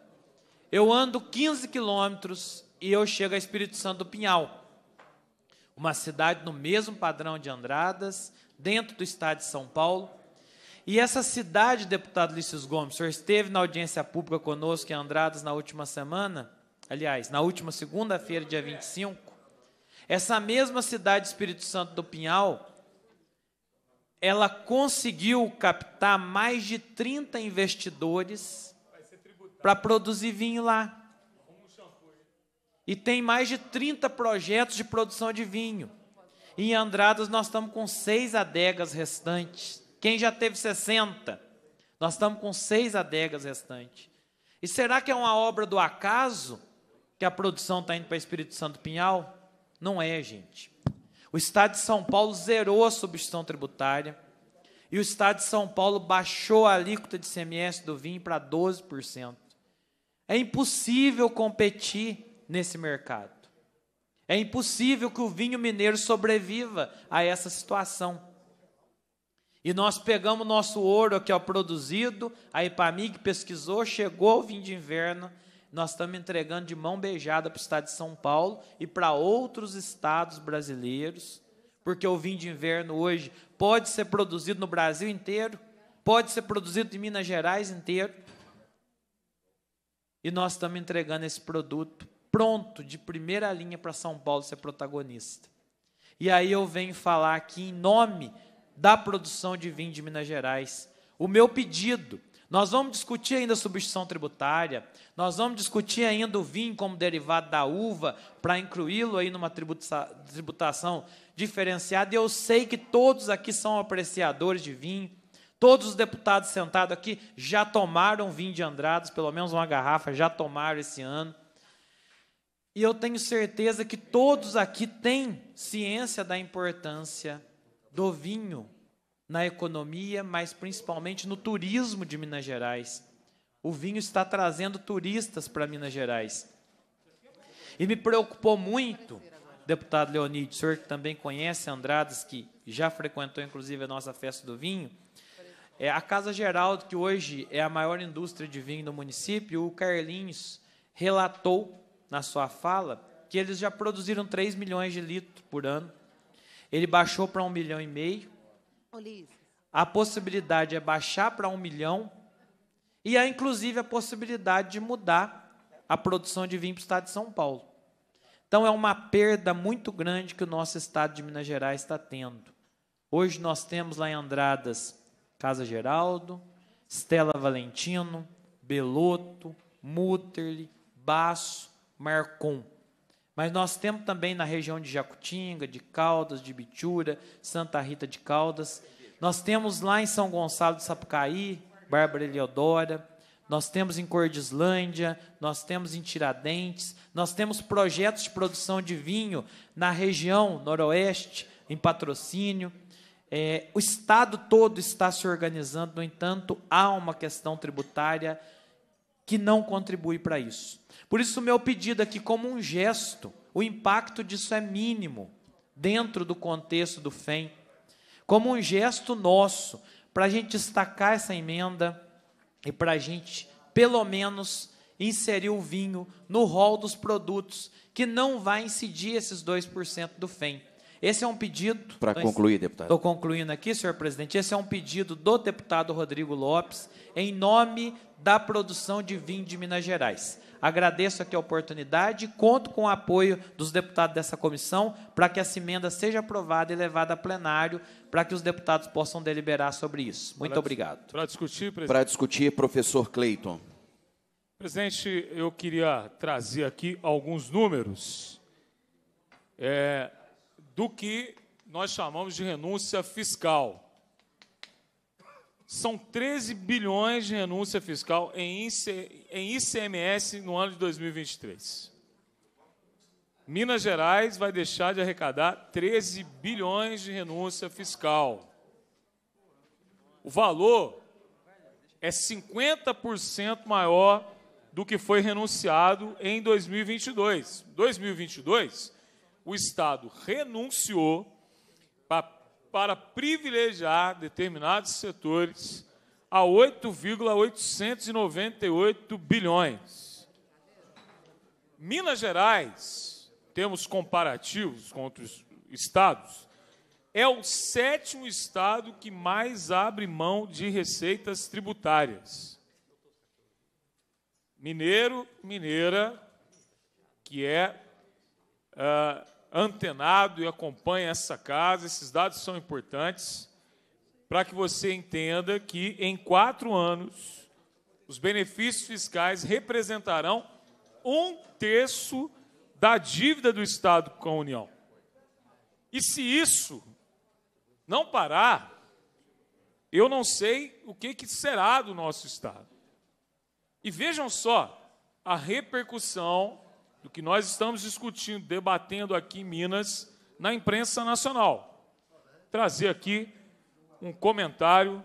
eu ando 15 quilômetros e eu chego a Espírito Santo do Pinhal, uma cidade no mesmo padrão de Andradas, dentro do estado de São Paulo. E essa cidade, deputado Lícios Gomes, o senhor esteve na audiência pública conosco em Andradas na última semana, aliás, na última segunda-feira, dia 25. Essa mesma cidade, Espírito Santo do Pinhal, ela conseguiu captar mais de 30 investidores para produzir vinho lá. E tem mais de 30 projetos de produção de vinho. Em Andradas nós estamos com seis adegas restantes. Quem já teve 60? Nós estamos com seis adegas restantes. E será que é uma obra do acaso que a produção está indo para Espírito Santo Pinhal? Não é, gente. O Estado de São Paulo zerou a substituição tributária e o Estado de São Paulo baixou a alíquota de CMS do vinho para 12%. É impossível competir nesse mercado. É impossível que o vinho mineiro sobreviva a essa situação. E nós pegamos nosso ouro que é produzido, a IPAMIG pesquisou, chegou o vinho de inverno, nós estamos entregando de mão beijada para o estado de São Paulo e para outros estados brasileiros, porque o vinho de inverno hoje pode ser produzido no Brasil inteiro, pode ser produzido em Minas Gerais inteiro. E nós estamos entregando esse produto pronto de primeira linha para São Paulo ser protagonista. E aí eu venho falar aqui em nome da produção de vinho de Minas Gerais. O meu pedido, nós vamos discutir ainda a substituição tributária, nós vamos discutir ainda o vinho como derivado da uva, para incluí-lo aí numa tributação diferenciada. E eu sei que todos aqui são apreciadores de vinho, Todos os deputados sentados aqui já tomaram vinho de Andradas, pelo menos uma garrafa já tomaram esse ano. E eu tenho certeza que todos aqui têm ciência da importância do vinho na economia, mas principalmente no turismo de Minas Gerais. O vinho está trazendo turistas para Minas Gerais. E me preocupou muito, deputado Leonid, o senhor que também conhece Andradas, que já frequentou inclusive a nossa festa do vinho, é, a Casa Geraldo, que hoje é a maior indústria de vinho do município, o Carlinhos relatou na sua fala que eles já produziram 3 milhões de litros por ano. Ele baixou para 1 milhão e meio. A possibilidade é baixar para 1 milhão. E há, inclusive, a possibilidade de mudar a produção de vinho para o estado de São Paulo. Então, é uma perda muito grande que o nosso estado de Minas Gerais está tendo. Hoje nós temos lá em Andradas Casa Geraldo, Stella Valentino, Beloto, Mutterli, Basso, Marcon. Mas nós temos também na região de Jacutinga, de Caldas, de Bitura, Santa Rita de Caldas. Nós temos lá em São Gonçalo de Sapucaí, Bárbara Eleodora. Nós temos em Cordislândia, nós temos em Tiradentes, nós temos projetos de produção de vinho na região noroeste, em patrocínio. É, o Estado todo está se organizando, no entanto, há uma questão tributária que não contribui para isso. Por isso, meu pedido aqui, como um gesto, o impacto disso é mínimo dentro do contexto do FEM. Como um gesto nosso, para a gente destacar essa emenda e para a gente, pelo menos, inserir o vinho no rol dos produtos que não vai incidir esses 2% do FEM. Esse é um pedido. Para então, concluir, deputado. Estou concluindo aqui, senhor presidente. Esse é um pedido do deputado Rodrigo Lopes, em nome da produção de vinho de Minas Gerais. Agradeço aqui a oportunidade e conto com o apoio dos deputados dessa comissão para que essa emenda seja aprovada e levada a plenário para que os deputados possam deliberar sobre isso. Muito obrigado. Para discutir, presidente. Para discutir, professor Cleiton. Presidente, eu queria trazer aqui alguns números. É, do que nós chamamos de renúncia fiscal. São 13 bilhões de renúncia fiscal em ICMS no ano de 2023. Minas Gerais vai deixar de arrecadar 13 bilhões de renúncia fiscal. O valor é 50% maior do que foi renunciado em 2022. 2022 o Estado renunciou pra, para privilegiar determinados setores a 8,898 bilhões. Minas Gerais, temos comparativos com outros estados, é o sétimo estado que mais abre mão de receitas tributárias. Mineiro, mineira, que é uh, antenado e acompanha essa casa, esses dados são importantes, para que você entenda que em quatro anos os benefícios fiscais representarão um terço da dívida do Estado com a União. E se isso não parar, eu não sei o que, que será do nosso Estado. E vejam só a repercussão do que nós estamos discutindo, debatendo aqui em Minas, na imprensa nacional. Trazer aqui um comentário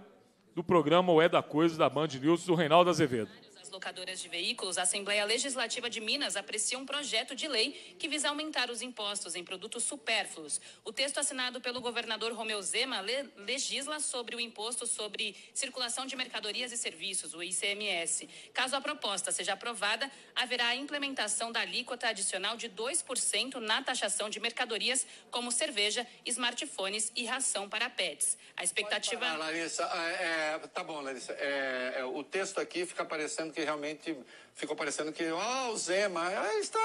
do programa O É da Coisa da Band News do Reinaldo Azevedo locadoras de veículos, a Assembleia Legislativa de Minas aprecia um projeto de lei que visa aumentar os impostos em produtos supérfluos. O texto assinado pelo governador Romeu Zema le legisla sobre o imposto sobre circulação de mercadorias e serviços, o ICMS. Caso a proposta seja aprovada, haverá a implementação da alíquota adicional de 2% na taxação de mercadorias como cerveja, smartphones e ração para pets. A expectativa. Parar, ah, Larissa, ah, é, tá bom, Larissa. É, é, o texto aqui fica parecendo que realmente ficou parecendo que, ó, oh, o Zema é, está,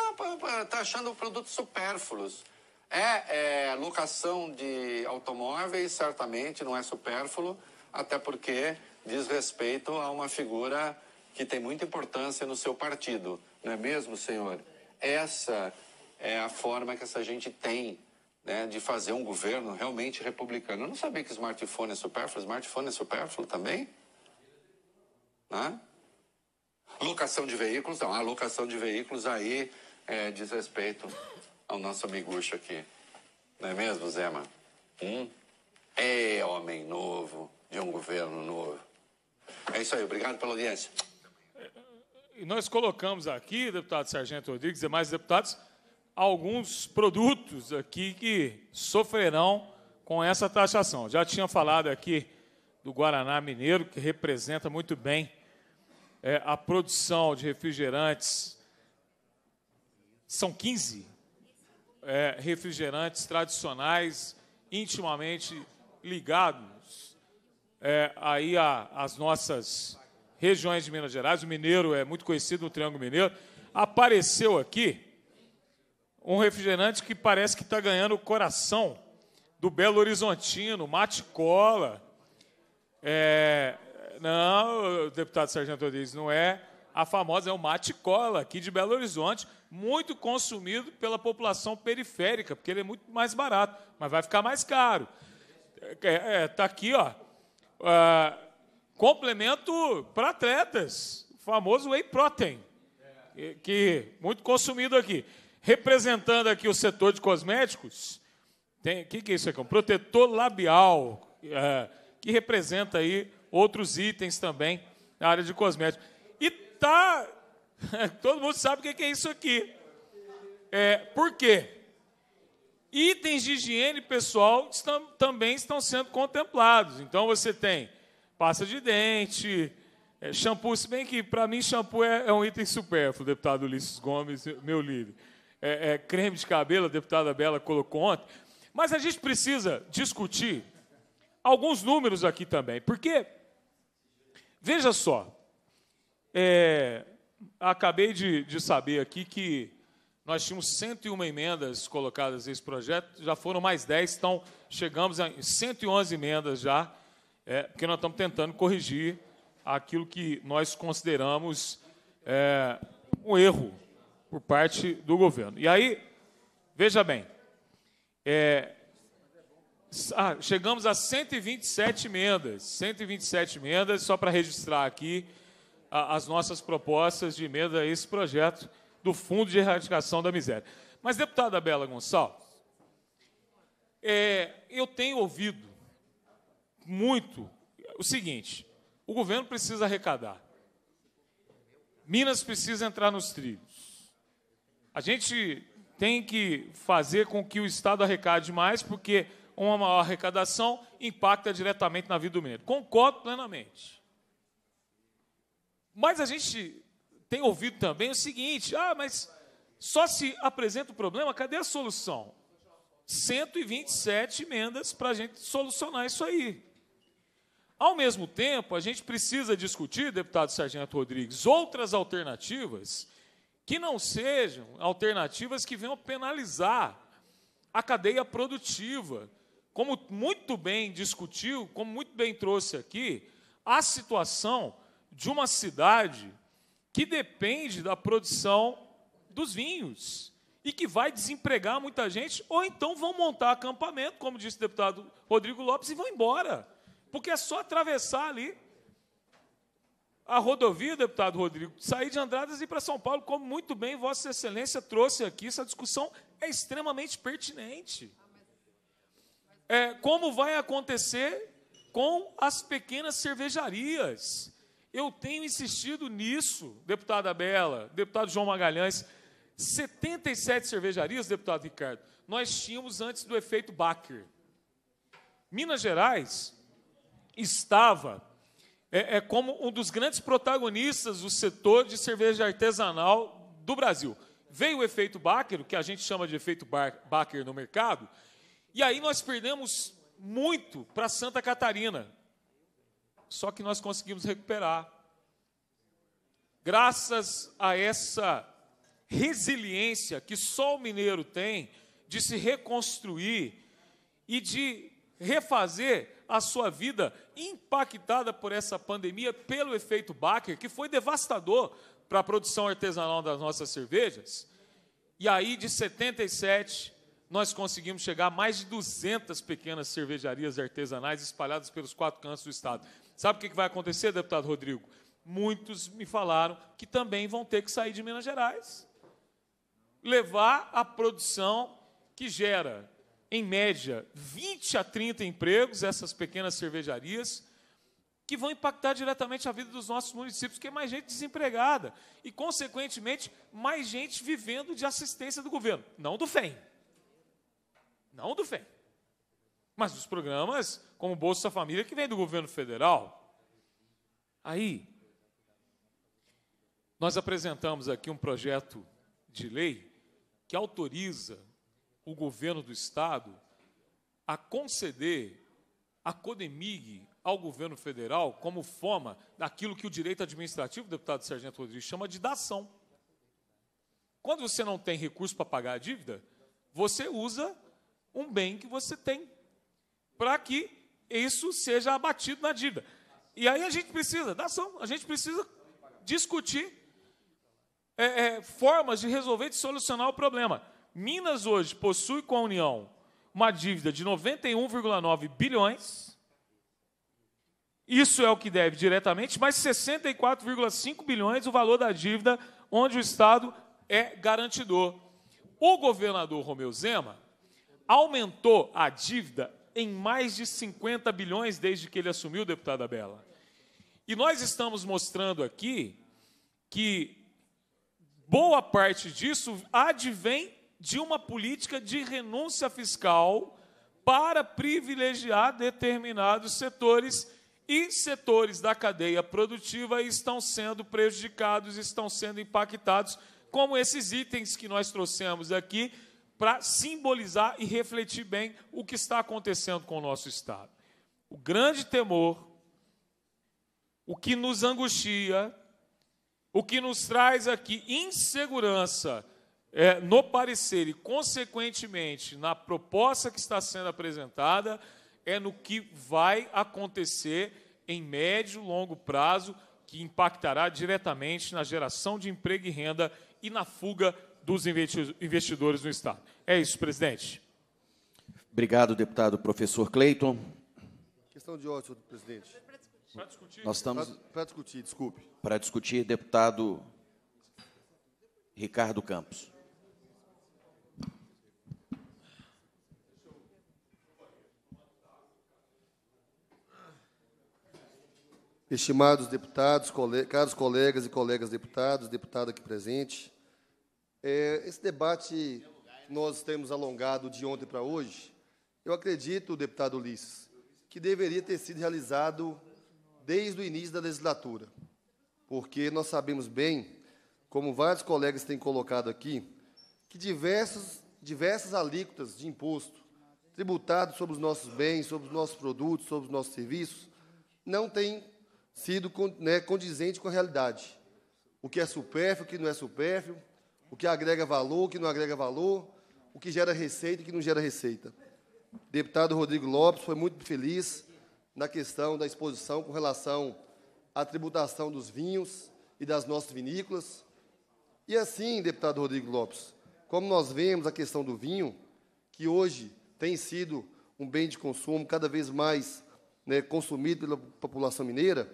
está achando produtos supérfluos. É, é, locação de automóveis certamente não é supérfluo, até porque diz respeito a uma figura que tem muita importância no seu partido, não é mesmo, senhor? Essa é a forma que essa gente tem né, de fazer um governo realmente republicano. Eu não sabia que smartphone é supérfluo, smartphone é supérfluo também? Né? Locação de veículos, não. A locação de veículos aí é, diz respeito ao nosso amigucho aqui. Não é mesmo, Zema? Hum? É homem novo, de um governo novo. É isso aí, obrigado pela audiência. E nós colocamos aqui, deputado Sargento Rodrigues e demais deputados, alguns produtos aqui que sofrerão com essa taxação. Já tinha falado aqui do Guaraná Mineiro, que representa muito bem é, a produção de refrigerantes. São 15 é, refrigerantes tradicionais intimamente ligados é, aí às nossas regiões de Minas Gerais. O mineiro é muito conhecido no Triângulo Mineiro. Apareceu aqui um refrigerante que parece que está ganhando o coração do Belo Horizontino, mate cola. É, não, deputado Sargento Rodrigues, não é. A famosa é o mate cola aqui de Belo Horizonte, muito consumido pela população periférica, porque ele é muito mais barato, mas vai ficar mais caro. Está é, é, tá aqui, ó. Ah, complemento para atletas, o famoso whey protein, que, muito consumido aqui. Representando aqui o setor de cosméticos, tem, o que, que é isso aqui? Um protetor labial, é, que representa aí outros itens também na área de cosméticos. E tá, (laughs) todo mundo sabe o que é isso aqui. É, por quê? Itens de higiene pessoal estão, também estão sendo contemplados. Então você tem pasta de dente, é, shampoo, se bem que para mim shampoo é, é, um item supérfluo, deputado Ulisses Gomes, meu líder. É, é, creme de cabelo, a deputada Bela colocou ontem. Mas a gente precisa discutir alguns números aqui também, porque Veja só, é, acabei de, de saber aqui que nós tínhamos 101 emendas colocadas nesse projeto, já foram mais 10, então chegamos a 111 emendas já, é, porque nós estamos tentando corrigir aquilo que nós consideramos é, um erro por parte do governo. E aí, veja bem, é, ah, chegamos a 127 emendas. 127 emendas, só para registrar aqui as nossas propostas de emenda a esse projeto do Fundo de Erradicação da Miséria. Mas, deputada Bela Gonçalves, é, eu tenho ouvido muito o seguinte: o governo precisa arrecadar, Minas precisa entrar nos trilhos. A gente tem que fazer com que o Estado arrecade mais, porque uma maior arrecadação impacta diretamente na vida do mineiro. Concordo plenamente. Mas a gente tem ouvido também o seguinte: ah, mas só se apresenta o problema, cadê a solução? 127 emendas para a gente solucionar isso aí. Ao mesmo tempo, a gente precisa discutir, deputado Sargento Rodrigues, outras alternativas que não sejam alternativas que venham penalizar a cadeia produtiva, como muito bem discutiu, como muito bem trouxe aqui, a situação de uma cidade que depende da produção dos vinhos e que vai desempregar muita gente, ou então vão montar acampamento, como disse o deputado Rodrigo Lopes, e vão embora. Porque é só atravessar ali a rodovia, deputado Rodrigo, sair de Andradas e ir para São Paulo, como muito bem Vossa Excelência trouxe aqui, essa discussão é extremamente pertinente é, como vai acontecer com as pequenas cervejarias. Eu tenho insistido nisso, deputada Bela, deputado João Magalhães. 77 cervejarias, deputado Ricardo, nós tínhamos antes do efeito Baker. Minas Gerais estava é, é como um dos grandes protagonistas do setor de cerveja artesanal do Brasil. Veio o efeito Baker, que a gente chama de efeito Baker no mercado, e aí nós perdemos muito para Santa Catarina. Só que nós conseguimos recuperar. Graças a essa resiliência que só o mineiro tem de se reconstruir e de refazer a sua vida impactada por essa pandemia, pelo efeito Baker, que foi devastador para a produção artesanal das nossas cervejas. E aí, de 77 nós conseguimos chegar a mais de 200 pequenas cervejarias artesanais espalhadas pelos quatro cantos do estado. Sabe o que vai acontecer, deputado Rodrigo? Muitos me falaram que também vão ter que sair de Minas Gerais. Levar a produção que gera, em média, 20 a 30 empregos, essas pequenas cervejarias, que vão impactar diretamente a vida dos nossos municípios, que é mais gente desempregada e, consequentemente, mais gente vivendo de assistência do governo, não do FEM não do FEM, mas dos programas como Bolsa Família, que vem do governo federal. Aí, nós apresentamos aqui um projeto de lei que autoriza o governo do Estado a conceder a CODEMIG ao governo federal como forma daquilo que o direito administrativo, deputado Sargento Rodrigues, chama de dação. Quando você não tem recurso para pagar a dívida, você usa um bem que você tem, para que isso seja abatido na dívida. E aí a gente precisa da ação, a gente precisa discutir é, é, formas de resolver, de solucionar o problema. Minas hoje possui com a União uma dívida de 91,9 bilhões. Isso é o que deve diretamente, mas 64,5 bilhões o valor da dívida onde o Estado é garantidor. O governador Romeu Zema aumentou a dívida em mais de 50 bilhões desde que ele assumiu, deputada Bela. E nós estamos mostrando aqui que boa parte disso advém de uma política de renúncia fiscal para privilegiar determinados setores e setores da cadeia produtiva estão sendo prejudicados, estão sendo impactados, como esses itens que nós trouxemos aqui, para simbolizar e refletir bem o que está acontecendo com o nosso Estado. O grande temor, o que nos angustia, o que nos traz aqui insegurança é, no parecer e, consequentemente, na proposta que está sendo apresentada, é no que vai acontecer em médio e longo prazo, que impactará diretamente na geração de emprego e renda e na fuga dos investidores no Estado. É isso, presidente. Obrigado, deputado professor Cleiton. Questão de ordem, senhor presidente. Para discutir. Nós estamos... Para discutir, desculpe. Para discutir, deputado Ricardo Campos. Estimados deputados, cole... caros colegas e colegas deputados, deputado aqui presente, é, esse debate que nós temos alongado de ontem para hoje, eu acredito, deputado Ulisses, que deveria ter sido realizado desde o início da legislatura, porque nós sabemos bem, como vários colegas têm colocado aqui, que diversos, diversas alíquotas de imposto tributado sobre os nossos bens, sobre os nossos produtos, sobre os nossos serviços, não têm sido né, condizente com a realidade. O que é supérfluo, o que não é supérfluo, o que agrega valor, o que não agrega valor, o que gera receita e o que não gera receita. deputado Rodrigo Lopes foi muito feliz na questão da exposição com relação à tributação dos vinhos e das nossas vinícolas. E assim, deputado Rodrigo Lopes, como nós vemos a questão do vinho, que hoje tem sido um bem de consumo cada vez mais né, consumido pela população mineira,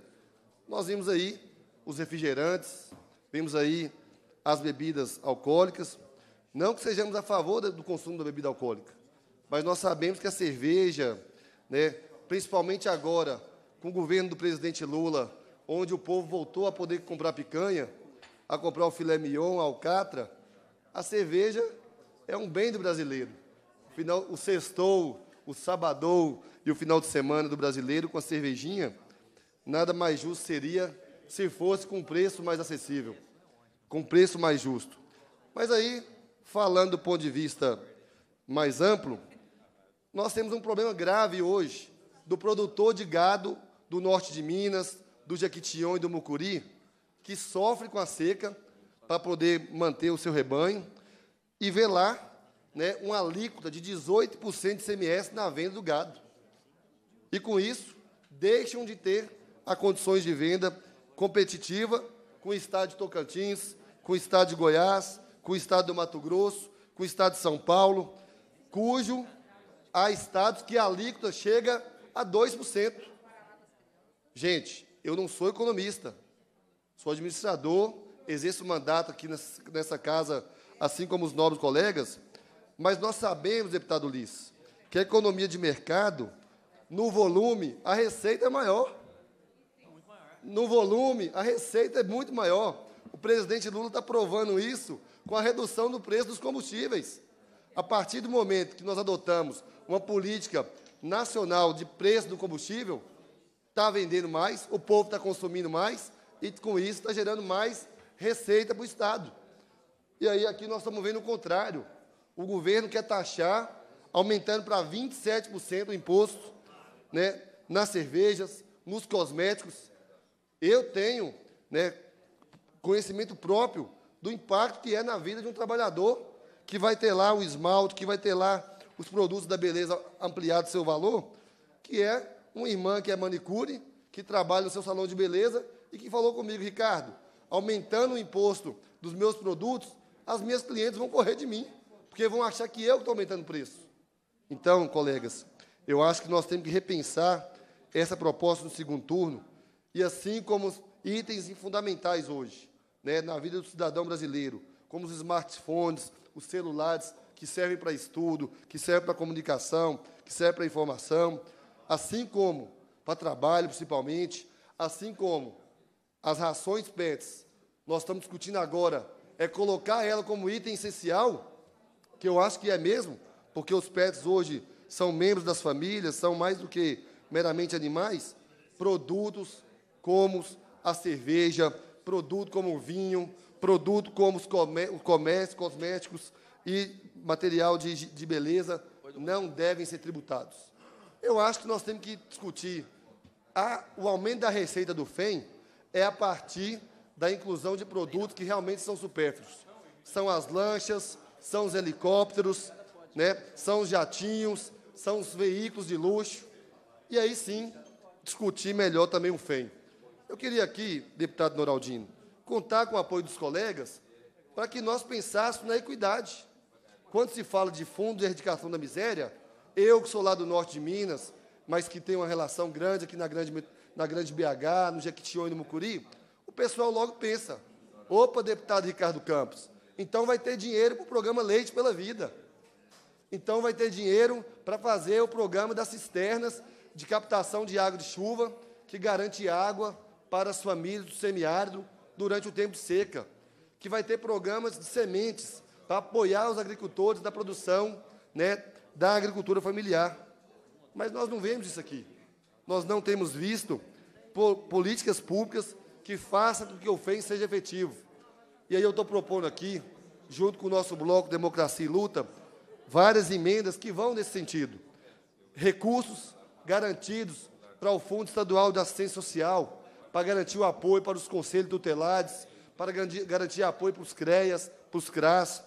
nós vimos aí os refrigerantes, vimos aí as bebidas alcoólicas. Não que sejamos a favor do consumo da bebida alcoólica, mas nós sabemos que a cerveja, né, principalmente agora, com o governo do presidente Lula, onde o povo voltou a poder comprar picanha, a comprar o filé mignon, a alcatra, a cerveja é um bem do brasileiro. Final, o sextou, o sabadou e o final de semana do brasileiro com a cervejinha, nada mais justo seria se fosse com um preço mais acessível com preço mais justo. Mas aí, falando do ponto de vista mais amplo, nós temos um problema grave hoje do produtor de gado do norte de Minas, do Jequitinhon e do Mucuri, que sofre com a seca para poder manter o seu rebanho e vê lá né, uma alíquota de 18% de CMS na venda do gado. E com isso, deixam de ter as condições de venda competitiva com o estado de Tocantins, com o estado de Goiás, com o estado do Mato Grosso, com o estado de São Paulo, cujo há estados que a alíquota chega a 2%. Gente, eu não sou economista, sou administrador, exerço o mandato aqui nessa casa, assim como os nobres colegas, mas nós sabemos, deputado Liz, que a economia de mercado, no volume, a receita é maior. No volume, a receita é muito maior. O presidente Lula está provando isso com a redução do preço dos combustíveis. A partir do momento que nós adotamos uma política nacional de preço do combustível, está vendendo mais, o povo está consumindo mais, e com isso está gerando mais receita para o Estado. E aí aqui nós estamos vendo o contrário. O governo quer taxar, aumentando para 27% o imposto né, nas cervejas, nos cosméticos. Eu tenho né, conhecimento próprio do impacto que é na vida de um trabalhador que vai ter lá o esmalte, que vai ter lá os produtos da beleza ampliado seu valor, que é uma irmã que é manicure, que trabalha no seu salão de beleza e que falou comigo, Ricardo, aumentando o imposto dos meus produtos, as minhas clientes vão correr de mim, porque vão achar que eu estou aumentando o preço. Então, colegas, eu acho que nós temos que repensar essa proposta no segundo turno, e assim como itens fundamentais hoje né, na vida do cidadão brasileiro, como os smartphones, os celulares que servem para estudo, que servem para comunicação, que servem para informação, assim como para trabalho, principalmente, assim como as rações PETs, nós estamos discutindo agora, é colocar ela como item essencial, que eu acho que é mesmo, porque os PETs hoje são membros das famílias, são mais do que meramente animais, produtos como a cerveja, produto como vinho, produto como os o comércio, cosméticos e material de, de beleza não devem ser tributados. Eu acho que nós temos que discutir a, o aumento da receita do FEM é a partir da inclusão de produtos que realmente são supérfluos. São as lanchas, são os helicópteros, né? são os jatinhos, são os veículos de luxo. E aí sim, discutir melhor também o FEM. Eu queria aqui, deputado Noraldino, contar com o apoio dos colegas para que nós pensássemos na equidade. Quando se fala de fundo de erradicação da miséria, eu que sou lá do norte de Minas, mas que tenho uma relação grande aqui na grande, na grande BH, no Jequitinhonha e no Mucuri, o pessoal logo pensa, opa, deputado Ricardo Campos, então vai ter dinheiro para o programa Leite pela Vida. Então vai ter dinheiro para fazer o programa das cisternas de captação de água de chuva, que garante água para as famílias do semiárido durante o tempo de seca, que vai ter programas de sementes para apoiar os agricultores da produção né, da agricultura familiar. Mas nós não vemos isso aqui. Nós não temos visto políticas públicas que façam com que o FEM seja efetivo. E aí eu estou propondo aqui, junto com o nosso bloco Democracia e Luta, várias emendas que vão nesse sentido. Recursos garantidos para o Fundo Estadual de Assistência Social, para garantir o apoio para os conselhos tutelares, para garantir apoio para os CREAS, para os CRAS.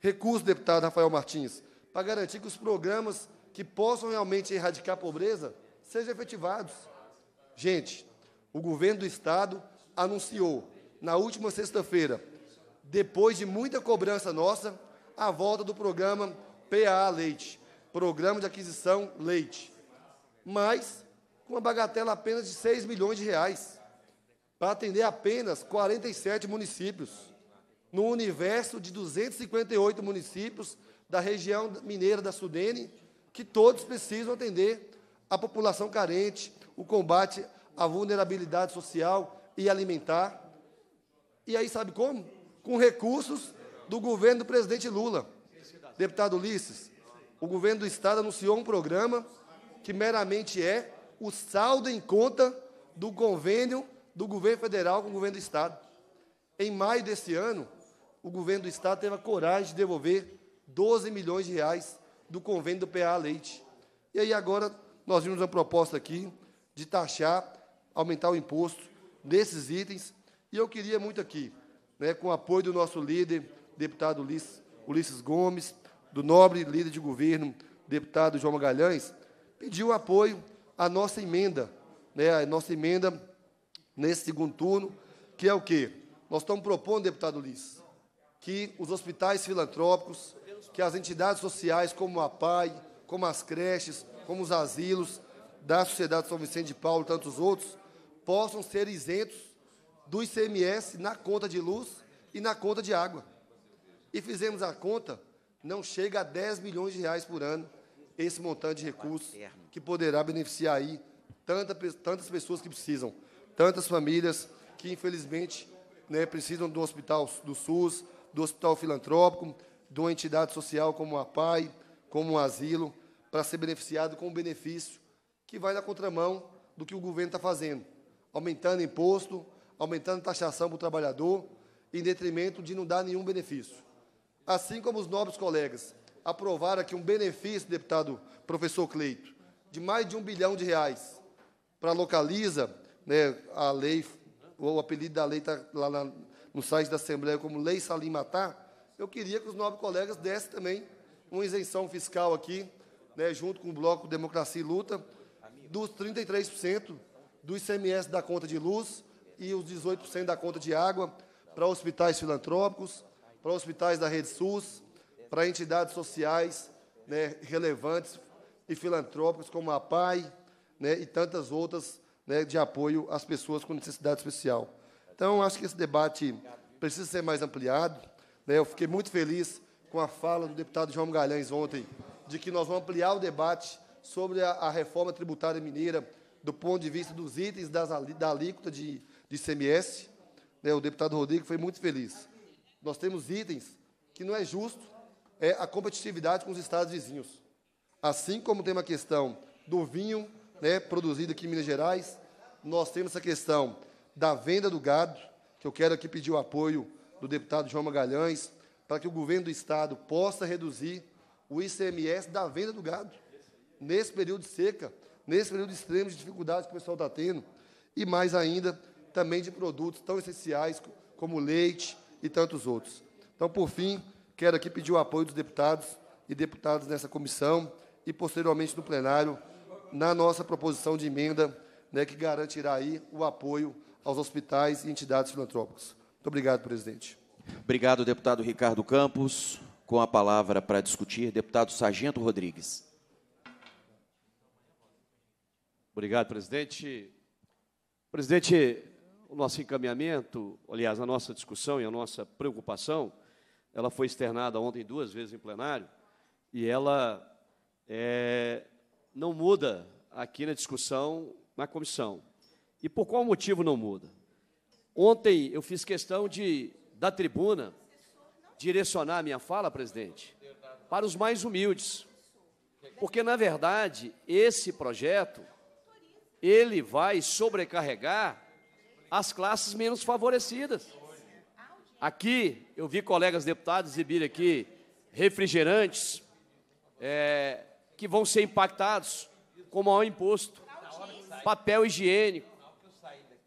Recurso, deputado Rafael Martins, para garantir que os programas que possam realmente erradicar a pobreza sejam efetivados. Gente, o governo do Estado anunciou, na última sexta-feira, depois de muita cobrança nossa, a volta do programa PA Leite, Programa de Aquisição Leite, mas com uma bagatela apenas de 6 milhões de reais para atender apenas 47 municípios, no universo de 258 municípios da região mineira da Sudene, que todos precisam atender a população carente, o combate à vulnerabilidade social e alimentar. E aí, sabe como? Com recursos do governo do presidente Lula. Deputado Ulisses, o governo do Estado anunciou um programa que meramente é o saldo em conta do convênio do governo federal com o governo do Estado. Em maio deste ano, o governo do Estado teve a coragem de devolver 12 milhões de reais do convênio do PA Leite. E aí agora nós vimos uma proposta aqui de taxar, aumentar o imposto nesses itens. E eu queria muito aqui, né, com o apoio do nosso líder, deputado Ulisses, Ulisses Gomes, do nobre líder de governo, deputado João Magalhães, o apoio à nossa emenda, né, a nossa emenda nesse segundo turno, que é o quê? Nós estamos propondo, deputado Liz, que os hospitais filantrópicos, que as entidades sociais como a PAI, como as creches, como os asilos da Sociedade São Vicente de Paulo e tantos outros, possam ser isentos do ICMS na conta de luz e na conta de água. E fizemos a conta, não chega a 10 milhões de reais por ano esse montante de recursos que poderá beneficiar aí tantas pessoas que precisam tantas famílias que, infelizmente, né, precisam do hospital do SUS, do hospital filantrópico, de uma entidade social como a PAI, como um asilo, para ser beneficiado com um benefício que vai na contramão do que o governo está fazendo, aumentando imposto, aumentando taxação para o trabalhador, em detrimento de não dar nenhum benefício. Assim como os nobres colegas aprovaram aqui um benefício, deputado professor Cleito, de mais de um bilhão de reais para localiza né, a lei, ou o apelido da lei está lá na, no site da Assembleia como Lei Salim Matar, eu queria que os nobres colegas dessem também uma isenção fiscal aqui, né, junto com o Bloco Democracia e Luta, dos 33% do ICMS da conta de luz e os 18% da conta de água para hospitais filantrópicos, para hospitais da rede SUS, para entidades sociais né, relevantes e filantrópicas como a PAI né, e tantas outras né, de apoio às pessoas com necessidade especial. Então, acho que esse debate precisa ser mais ampliado. Né? Eu fiquei muito feliz com a fala do deputado João Galhães ontem, de que nós vamos ampliar o debate sobre a, a reforma tributária mineira do ponto de vista dos itens das, da alíquota de, de ICMS. Né? O deputado Rodrigo foi muito feliz. Nós temos itens que não é justo é a competitividade com os estados vizinhos. Assim como tem uma questão do vinho né, produzida aqui em Minas Gerais. Nós temos essa questão da venda do gado, que eu quero aqui pedir o apoio do deputado João Magalhães, para que o governo do Estado possa reduzir o ICMS da venda do gado, nesse período de seca, nesse período extremo de dificuldades que o pessoal está tendo, e mais ainda, também de produtos tão essenciais como leite e tantos outros. Então, por fim, quero aqui pedir o apoio dos deputados e deputadas nessa comissão e, posteriormente, no plenário, na nossa proposição de emenda, né, que garantirá aí o apoio aos hospitais e entidades filantrópicas. Muito obrigado, presidente. Obrigado, deputado Ricardo Campos. Com a palavra para discutir, deputado Sargento Rodrigues. Obrigado, presidente. Presidente, o nosso encaminhamento, aliás, a nossa discussão e a nossa preocupação, ela foi externada ontem duas vezes em plenário, e ela é, não muda aqui na discussão na comissão. E por qual motivo não muda? Ontem eu fiz questão de, da tribuna, direcionar a minha fala, presidente, para os mais humildes. Porque, na verdade, esse projeto, ele vai sobrecarregar as classes menos favorecidas. Aqui, eu vi colegas deputados exibir aqui refrigerantes, é, que vão ser impactados com maior imposto. Papel higiênico,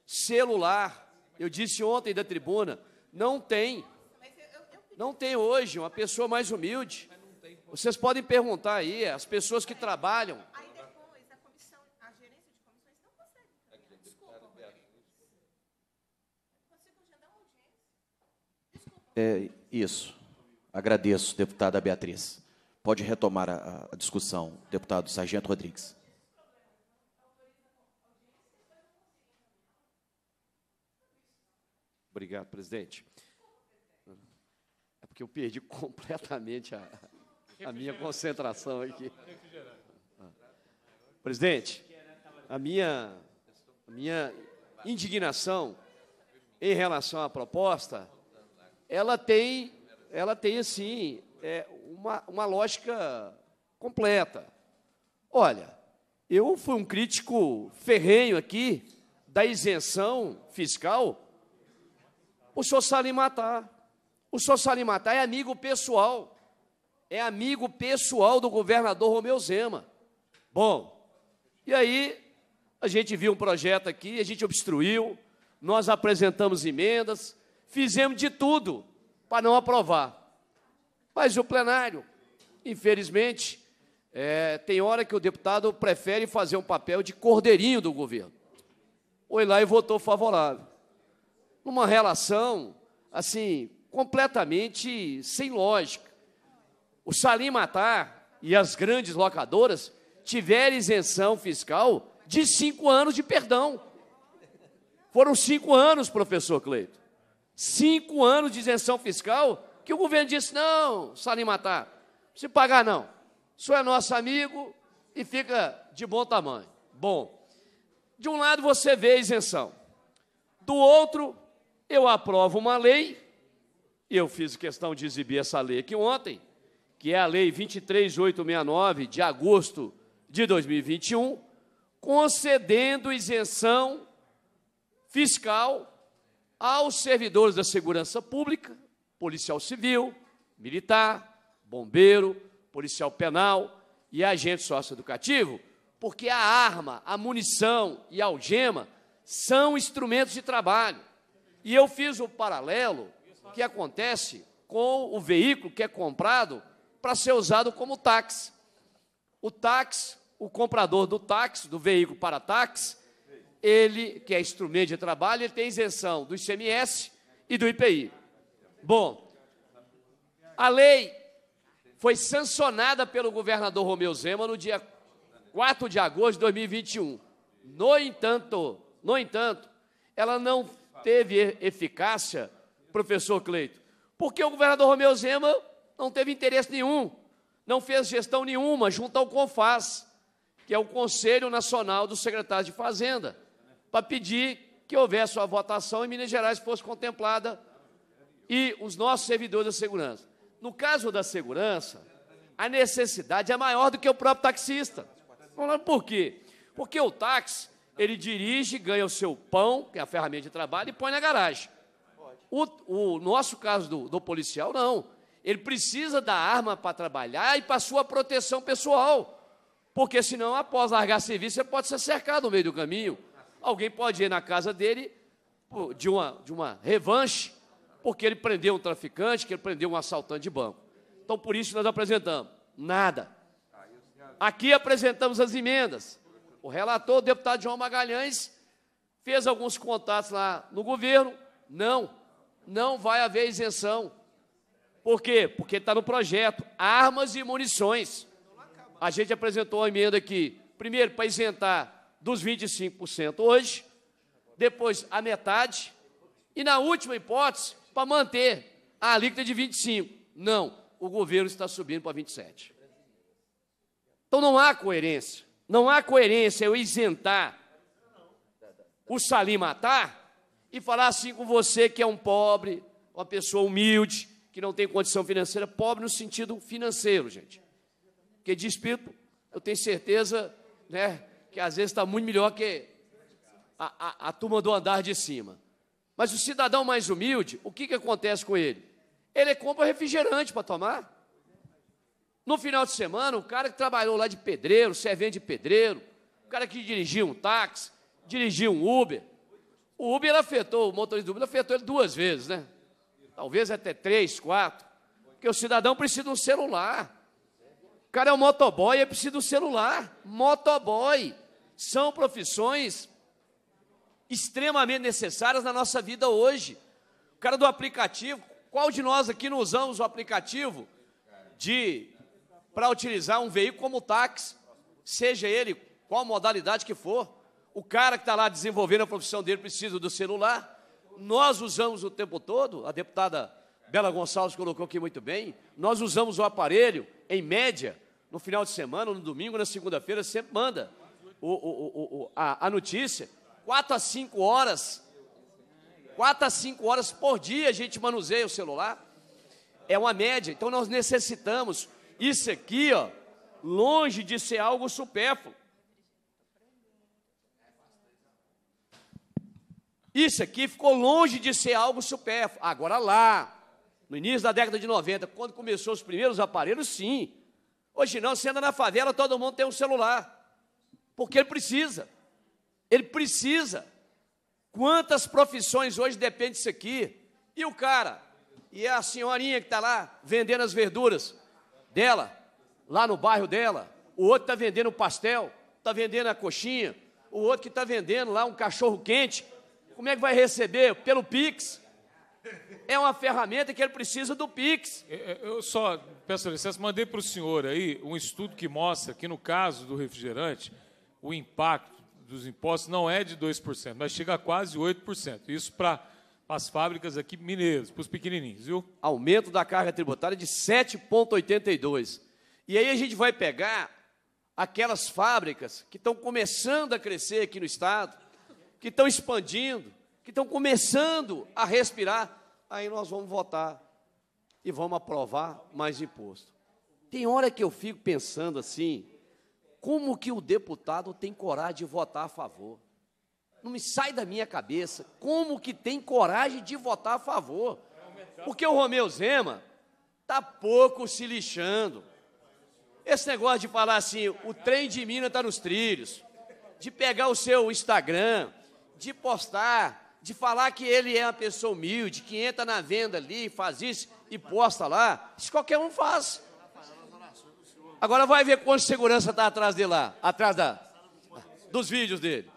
celular. Eu disse ontem da tribuna, não tem. Não tem hoje uma pessoa mais humilde. Vocês podem perguntar aí, as pessoas que trabalham. É isso. Agradeço, deputada Beatriz. Pode retomar a, a discussão, deputado Sargento Rodrigues. Obrigado, presidente. É porque eu perdi (laughs) completamente a, a minha concentração aqui. Ah. Presidente, a minha, a minha indignação em relação à proposta, ela tem, ela tem assim, é, uma, uma lógica completa. Olha, eu fui um crítico ferrenho aqui da isenção fiscal. O senhor Salimatar. O senhor Salimatar é amigo pessoal. É amigo pessoal do governador Romeu Zema. Bom, e aí a gente viu um projeto aqui, a gente obstruiu, nós apresentamos emendas, fizemos de tudo para não aprovar. Mas o plenário, infelizmente, é, tem hora que o deputado prefere fazer um papel de cordeirinho do governo. Foi lá e votou favorável. Numa relação, assim, completamente sem lógica. O Salim Matar e as grandes locadoras tiveram isenção fiscal de cinco anos de perdão. Foram cinco anos, professor Cleito. Cinco anos de isenção fiscal que o governo disse: não, Salimatar, não se pagar não. Isso é nosso amigo e fica de bom tamanho. Bom, de um lado você vê a isenção, do outro, eu aprovo uma lei, eu fiz questão de exibir essa lei aqui ontem, que é a Lei 23869 de agosto de 2021, concedendo isenção fiscal aos servidores da segurança pública policial civil, militar, bombeiro, policial penal e agente socioeducativo, porque a arma, a munição e a algema são instrumentos de trabalho. E eu fiz o paralelo que acontece com o veículo que é comprado para ser usado como táxi. O táxi, o comprador do táxi, do veículo para táxi, ele, que é instrumento de trabalho, ele tem isenção do ICMS e do IPI. Bom, a lei foi sancionada pelo governador Romeu Zema no dia 4 de agosto de 2021. No entanto, no entanto, ela não teve eficácia, professor Cleito, porque o governador Romeu Zema não teve interesse nenhum, não fez gestão nenhuma junto ao CONFAS, que é o Conselho Nacional dos Secretários de Fazenda, para pedir que houvesse uma votação e Minas Gerais fosse contemplada e os nossos servidores da segurança. No caso da segurança, a necessidade é maior do que o próprio taxista. por quê? Porque o táxi, ele dirige, ganha o seu pão, que é a ferramenta de trabalho, e põe na garagem. O, o nosso caso do, do policial, não. Ele precisa da arma para trabalhar e para sua proteção pessoal. Porque senão, após largar serviço, ele pode ser cercado no meio do caminho. Alguém pode ir na casa dele de uma, de uma revanche porque ele prendeu um traficante, que ele prendeu um assaltante de banco. Então, por isso nós apresentamos. Nada. Aqui apresentamos as emendas. O relator, o deputado João Magalhães, fez alguns contatos lá no governo. Não, não vai haver isenção. Por quê? Porque está no projeto. Armas e munições. A gente apresentou a emenda aqui, primeiro, para isentar dos 25% hoje, depois a metade, e na última hipótese, para manter a alíquota de 25. Não, o governo está subindo para 27. Então não há coerência. Não há coerência eu isentar o Salim matar e falar assim com você que é um pobre, uma pessoa humilde, que não tem condição financeira, pobre no sentido financeiro, gente. Porque de espírito, eu tenho certeza né, que às vezes está muito melhor que a, a, a turma do andar de cima. Mas o cidadão mais humilde, o que, que acontece com ele? Ele compra refrigerante para tomar. No final de semana, o cara que trabalhou lá de pedreiro, servente de pedreiro, o cara que dirigia um táxi, dirigia um Uber. O Uber afetou, o motorista do Uber afetou ele duas vezes, né? Talvez até três, quatro. Porque o cidadão precisa de um celular. O cara é um motoboy, ele precisa de um celular. Motoboy. São profissões extremamente necessárias na nossa vida hoje. O cara do aplicativo, qual de nós aqui não usamos o aplicativo de para utilizar um veículo como táxi, seja ele qual modalidade que for? O cara que está lá desenvolvendo a profissão dele precisa do celular. Nós usamos o tempo todo, a deputada Bela Gonçalves colocou aqui muito bem, nós usamos o aparelho, em média, no final de semana, no domingo, na segunda-feira, sempre manda o, o, o, a, a notícia. 4 a 5 horas. 4 a 5 horas por dia a gente manuseia o celular. É uma média. Então nós necessitamos. Isso aqui, ó, longe de ser algo supérfluo. Isso aqui ficou longe de ser algo supérfluo. Agora lá, no início da década de 90, quando começou os primeiros aparelhos, sim. Hoje não, você anda na favela, todo mundo tem um celular. Porque ele precisa. Ele precisa. Quantas profissões hoje depende disso aqui? E o cara? E a senhorinha que está lá vendendo as verduras dela, lá no bairro dela. O outro está vendendo o pastel, está vendendo a coxinha. O outro que está vendendo lá um cachorro quente. Como é que vai receber? Pelo Pix. É uma ferramenta que ele precisa do Pix. É, é, eu só peço licença, mandei para o senhor aí um estudo que mostra que, no caso do refrigerante, o impacto dos impostos não é de 2%, mas chega a quase 8%. Isso para as fábricas aqui mineiras, para os pequenininhos, viu? Aumento da carga tributária de 7,82%. E aí a gente vai pegar aquelas fábricas que estão começando a crescer aqui no Estado, que estão expandindo, que estão começando a respirar. Aí nós vamos votar e vamos aprovar mais imposto. Tem hora que eu fico pensando assim, como que o deputado tem coragem de votar a favor? Não me sai da minha cabeça. Como que tem coragem de votar a favor? Porque o Romeu Zema está pouco se lixando. Esse negócio de falar assim, o trem de Minas está nos trilhos, de pegar o seu Instagram, de postar, de falar que ele é uma pessoa humilde, que entra na venda ali, faz isso e posta lá, isso qualquer um faz. Agora vai ver quanto segurança está atrás dele lá, atrás da, dos vídeos dele.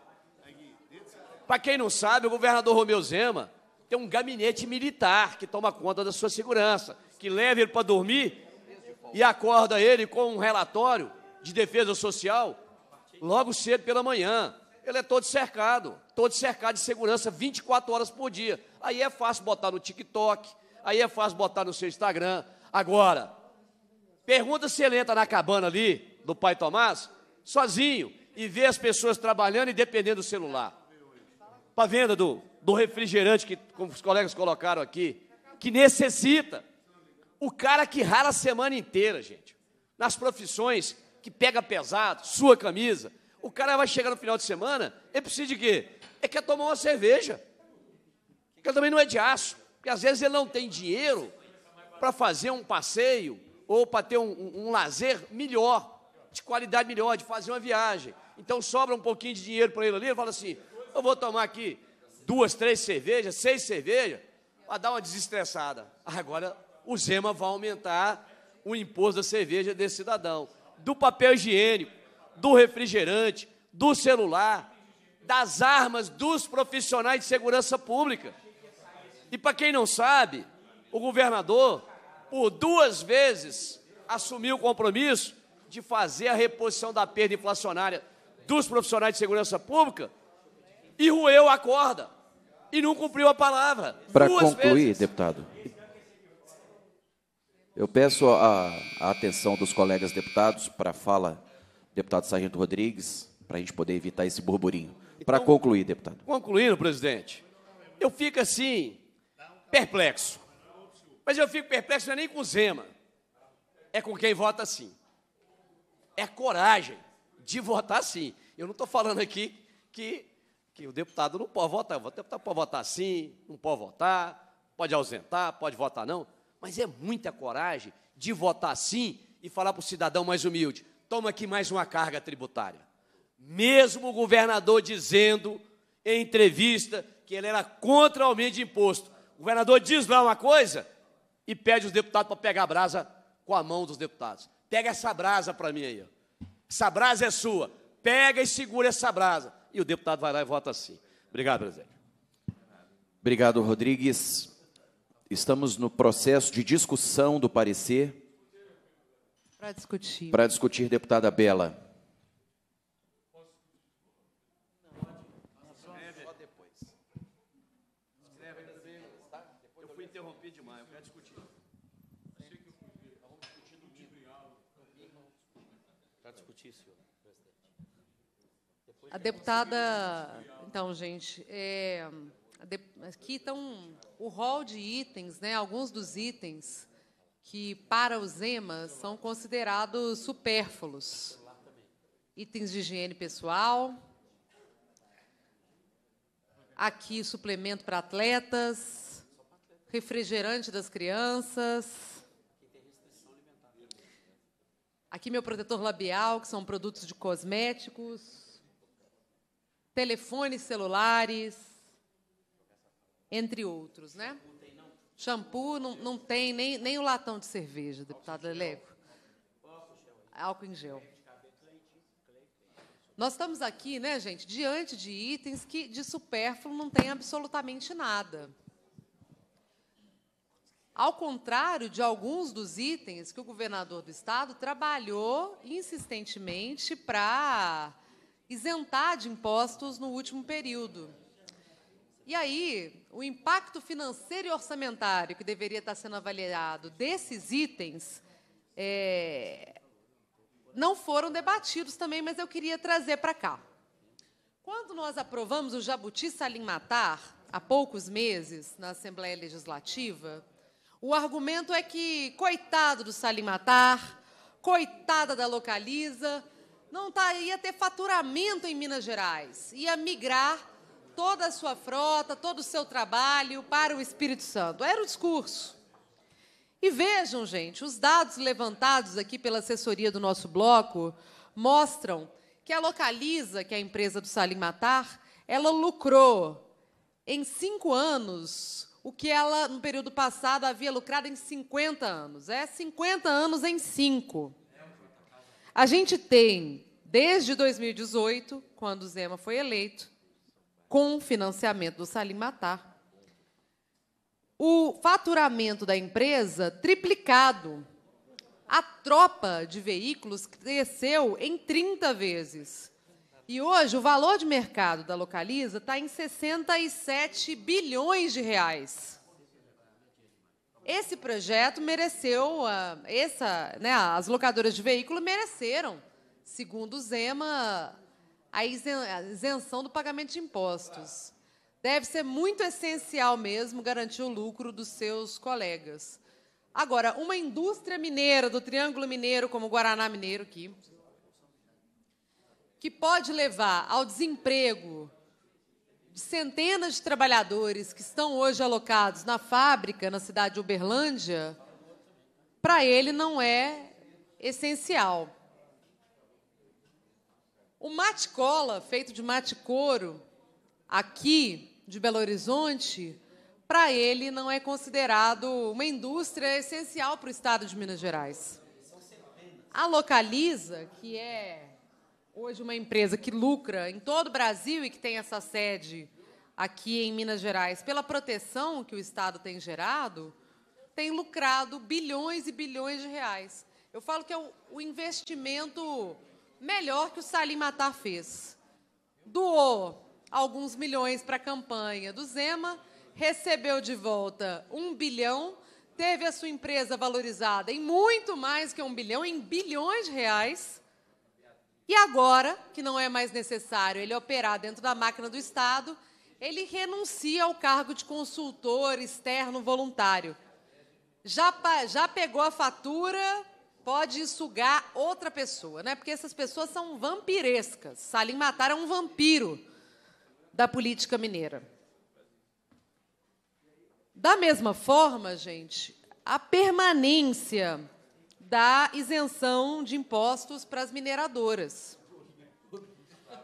Para quem não sabe, o governador Romeu Zema tem um gabinete militar que toma conta da sua segurança, que leva ele para dormir e acorda ele com um relatório de defesa social logo cedo pela manhã. Ele é todo cercado, todo cercado de segurança 24 horas por dia. Aí é fácil botar no TikTok, aí é fácil botar no seu Instagram. Agora, Pergunta se ele entra na cabana ali, do pai Tomás, sozinho, e vê as pessoas trabalhando e dependendo do celular. Para tá venda do, do refrigerante que como os colegas colocaram aqui, que necessita. O cara que rala a semana inteira, gente. Nas profissões que pega pesado, sua camisa, o cara vai chegar no final de semana, ele precisa de quê? Ele quer tomar uma cerveja. Porque também não é de aço. Porque às vezes ele não tem dinheiro para fazer um passeio, ou para ter um, um, um lazer melhor, de qualidade melhor, de fazer uma viagem. Então sobra um pouquinho de dinheiro para ele ali, ele fala assim: eu vou tomar aqui duas, três cervejas, seis cervejas, para dar uma desestressada. Agora o Zema vai aumentar o imposto da cerveja desse cidadão, do papel higiênico, do refrigerante, do celular, das armas dos profissionais de segurança pública. E para quem não sabe, o governador por duas vezes assumiu o compromisso de fazer a reposição da perda inflacionária dos profissionais de segurança pública e roeu a corda e não cumpriu a palavra. Para concluir, vezes. deputado, eu peço a, a, atenção dos colegas deputados para a fala deputado Sargento Rodrigues, para a gente poder evitar esse burburinho. Para então, concluir, deputado. Concluindo, presidente, eu fico assim, perplexo. Mas eu fico perplexo não é nem com Zema, é com quem vota sim. É coragem de votar sim. Eu não estou falando aqui que, que o deputado não pode votar. O deputado pode votar sim, não pode votar, pode ausentar, pode votar não. Mas é muita coragem de votar sim e falar para o cidadão mais humilde: toma aqui mais uma carga tributária. Mesmo o governador dizendo em entrevista que ele era contra o aumento de imposto, o governador diz lá uma coisa, e pede os deputados para pegar a brasa com a mão dos deputados. Pega essa brasa para mim aí. Ó. Essa brasa é sua. Pega e segura essa brasa. E o deputado vai lá e vota sim. Obrigado, presidente. Obrigado, Rodrigues. Estamos no processo de discussão do parecer. Para discutir. Para discutir, deputada Bela. Não, só depois fui interrompido demais, eu quero discutir. Achei que eu fui ver, estavam discutindo o dibrial. Para discutir, senhor presidente. Depois a deputada. Então, gente, é, de... aqui estão o rol de itens, né, alguns dos itens que, para o Zema, são considerados supérfluos. Itens de higiene pessoal, aqui suplemento para atletas, refrigerante das crianças. Aqui meu protetor labial, que são produtos de cosméticos, telefones celulares, entre outros, né? Shampoo não, não tem nem, nem o latão de cerveja, deputado Leleco. Álcool em gel. Nós estamos aqui, né, gente, diante de itens que de supérfluo não tem absolutamente nada. Ao contrário de alguns dos itens que o governador do estado trabalhou insistentemente para isentar de impostos no último período. E aí, o impacto financeiro e orçamentário que deveria estar sendo avaliado desses itens é, não foram debatidos também, mas eu queria trazer para cá. Quando nós aprovamos o Jabuti Salim Matar, há poucos meses, na Assembleia Legislativa, o argumento é que, coitado do Salimatar, coitada da Localiza, não tá, ia ter faturamento em Minas Gerais, ia migrar toda a sua frota, todo o seu trabalho para o Espírito Santo. Era o discurso. E vejam, gente, os dados levantados aqui pela assessoria do nosso bloco mostram que a Localiza, que é a empresa do Salimatar, Matar, ela lucrou em cinco anos o que ela, no período passado, havia lucrado em 50 anos. É 50 anos em 5. A gente tem, desde 2018, quando Zema foi eleito, com o financiamento do Salim Matar, o faturamento da empresa triplicado. A tropa de veículos cresceu em 30 vezes. E hoje o valor de mercado da Localiza está em 67 bilhões de reais. Esse projeto mereceu, uh, essa, né, as locadoras de veículo mereceram, segundo o Zema, a isenção do pagamento de impostos. Deve ser muito essencial mesmo garantir o lucro dos seus colegas. Agora, uma indústria mineira, do Triângulo Mineiro, como o Guaraná Mineiro, que que pode levar ao desemprego de centenas de trabalhadores que estão hoje alocados na fábrica na cidade de Uberlândia, para ele não é essencial. O mate cola, feito de mate couro, aqui de Belo Horizonte, para ele não é considerado uma indústria essencial para o estado de Minas Gerais. A Localiza, que é Hoje, uma empresa que lucra em todo o Brasil e que tem essa sede aqui em Minas Gerais, pela proteção que o Estado tem gerado, tem lucrado bilhões e bilhões de reais. Eu falo que é o, investimento melhor que o Salim Matar fez. Doou alguns milhões para a campanha do Zema, recebeu de volta um bilhão, teve a sua empresa valorizada em muito mais que um bilhão, em bilhões de reais e agora, que não é mais necessário ele operar dentro da máquina do Estado, ele renuncia ao cargo de consultor externo voluntário. Já, já pegou a fatura, pode sugar outra pessoa, né? Porque essas pessoas são vampirescas. Salim Matar é um vampiro da política mineira. Da mesma forma, gente, a permanência da isenção de impostos para as mineradoras.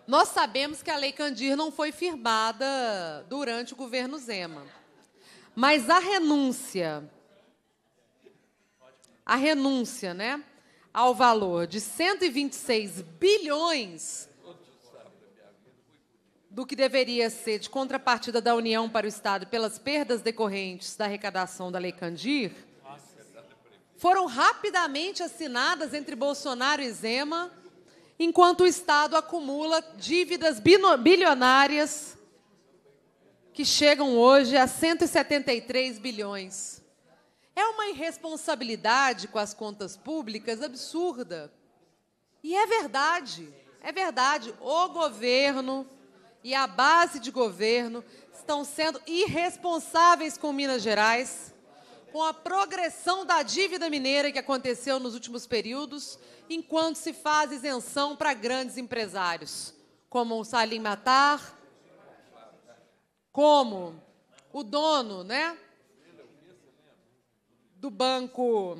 Nós sabemos que a Lei Candir não foi firmada durante o governo Zema. Mas a renúncia, a renúncia, né, ao valor de 126 bilhões do que deveria ser de contrapartida da União para o Estado pelas perdas decorrentes da arrecadação da Lei Candir, foram rapidamente assinadas entre Bolsonaro e Zema, enquanto o Estado acumula dívidas bilionárias que chegam hoje a 173 bilhões. É uma irresponsabilidade com as contas públicas absurda. E é verdade, é verdade. O governo e a base de governo estão sendo irresponsáveis com Minas Gerais com a progressão da dívida mineira que aconteceu nos últimos períodos, enquanto se faz isenção para grandes empresários, como o Salim Matar, como o dono, né, do banco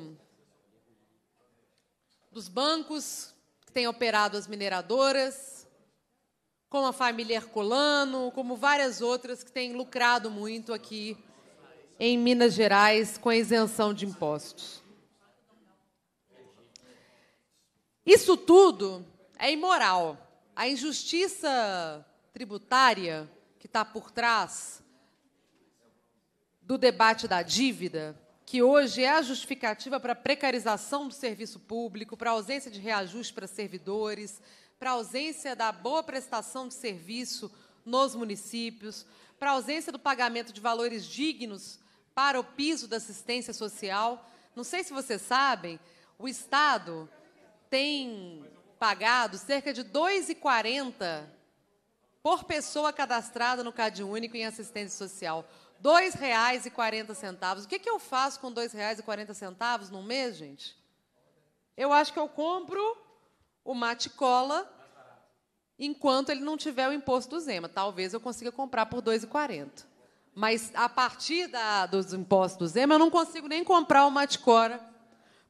dos bancos que têm operado as mineradoras, como a família Herculano, como várias outras que têm lucrado muito aqui em Minas Gerais com isenção de impostos. Isso tudo é imoral. A injustiça tributária que está por trás do debate da dívida, que hoje é a justificativa para a precarização do serviço público, para a ausência de reajuste para servidores, para a ausência da boa prestação de serviço nos municípios, para a ausência do pagamento de valores dignos para o piso da assistência social. Não sei se vocês sabem, o Estado tem pagado cerca de R$ 2,40 por pessoa cadastrada no CadÚnico em assistência social. R$ 2,40. O que, que eu faço com R$ 2,40 num mês, gente? Eu acho que eu compro o mate cola enquanto ele não tiver o imposto do Zema. Talvez eu consiga comprar por R$ 2,40. Mas a partir da, dos impostos do Zema, eu não consigo nem comprar uma ticora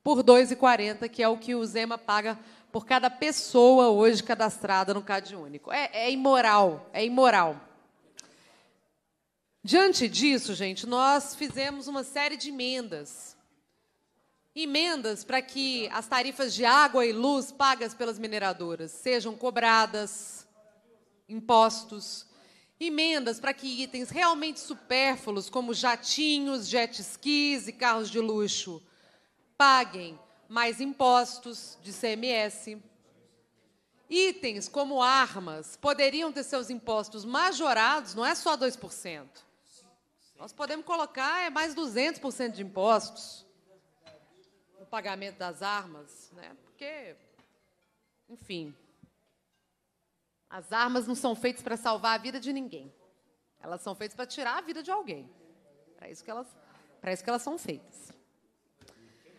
por R$ 2,40, que é o que o Zema paga por cada pessoa hoje cadastrada no Cade Único. É, é imoral, é imoral. Diante disso, gente, nós fizemos uma série de emendas. Emendas para que as tarifas de água e luz pagas pelas mineradoras sejam cobradas, impostos emendas para que itens realmente supérfluos, como jatinhos, jet skis e carros de luxo, paguem mais impostos de CMS. Itens como armas poderiam ter seus impostos majorados, não é só 2%. Nós podemos colocar é mais 200% de impostos no pagamento das armas, né? porque, enfim, as armas não são feitas para salvar a vida de ninguém. Elas são feitas para tirar a vida de alguém. Para isso que elas, isso que elas são feitas.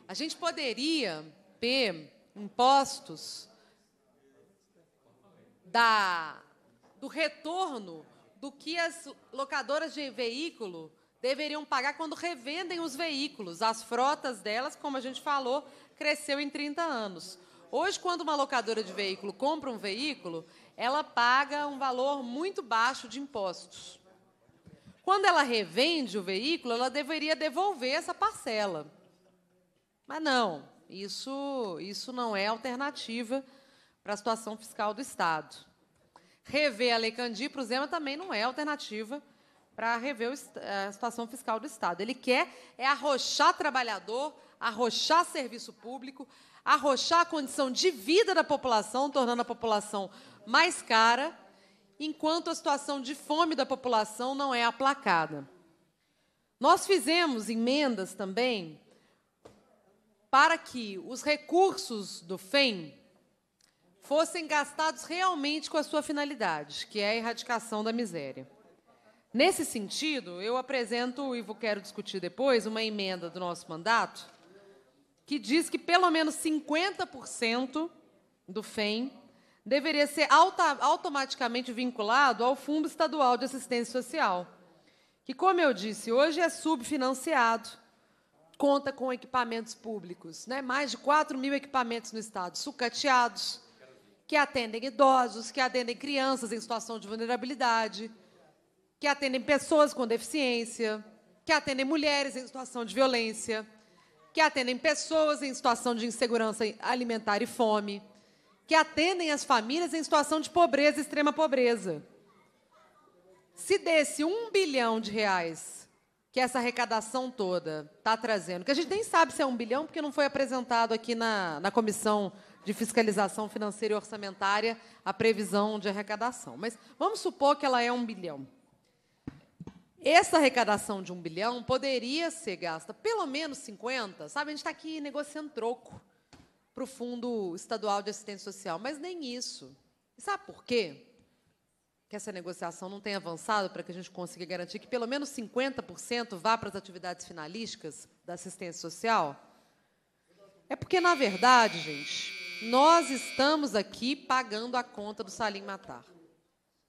A gente poderia ter impostos da, do retorno do que as locadoras de veículo deveriam pagar quando revendem os veículos. As frotas delas, como a gente falou, cresceu em 30 anos. Hoje, quando uma locadora de veículo compra um veículo, ela paga um valor muito baixo de impostos. Quando ela revende o veículo, ela deveria devolver essa parcela. Mas não, isso, isso não é alternativa para a situação fiscal do Estado. Rever a Lei Candir para o Zema também não é alternativa para rever eh, a situação fiscal do Estado. Ele quer é arrochar trabalhador, arrochar serviço público, arrochar a condição de vida da população, tornando a população mais cara, enquanto a situação de fome da população não é aplacada. Nós fizemos emendas também para que os recursos do FEM fossem gastados realmente com a sua finalidade, que é a erradicação da miséria. Nesse sentido, eu apresento, e quero discutir depois, uma emenda do nosso mandato que diz que pelo menos 50% do FEM deveria ser automaticamente vinculado ao Fundo Estadual de Assistência Social, que, como eu disse, hoje é subfinanciado, conta com equipamentos públicos, né? mais de 4 mil equipamentos no Estado, sucateados, que atendem idosos, que atendem crianças em situação de vulnerabilidade, que atendem pessoas com deficiência, que atendem mulheres em situação de violência, que atendem pessoas em situação de insegurança alimentar e fome que atendem as famílias em situação de pobreza, extrema pobreza. Se desse um bilhão de reais que essa arrecadação toda está trazendo, que a gente nem sabe se é um bilhão, porque não foi apresentado aqui na, na comissão de fiscalização financeira e orçamentária a previsão de arrecadação. Mas vamos supor que ela é um bilhão. Essa arrecadação de um bilhão poderia ser gasta pelo menos 50, sabe? A gente está aqui negociando troco para o Fundo Estadual de Assistência Social, mas nem isso. E sabe por quê? Que essa negociação não tem avançado para que a gente consiga garantir que pelo menos 50% vá para as atividades finalísticas da assistência social? É porque, na verdade, gente, nós estamos aqui pagando a conta do Salim Matar.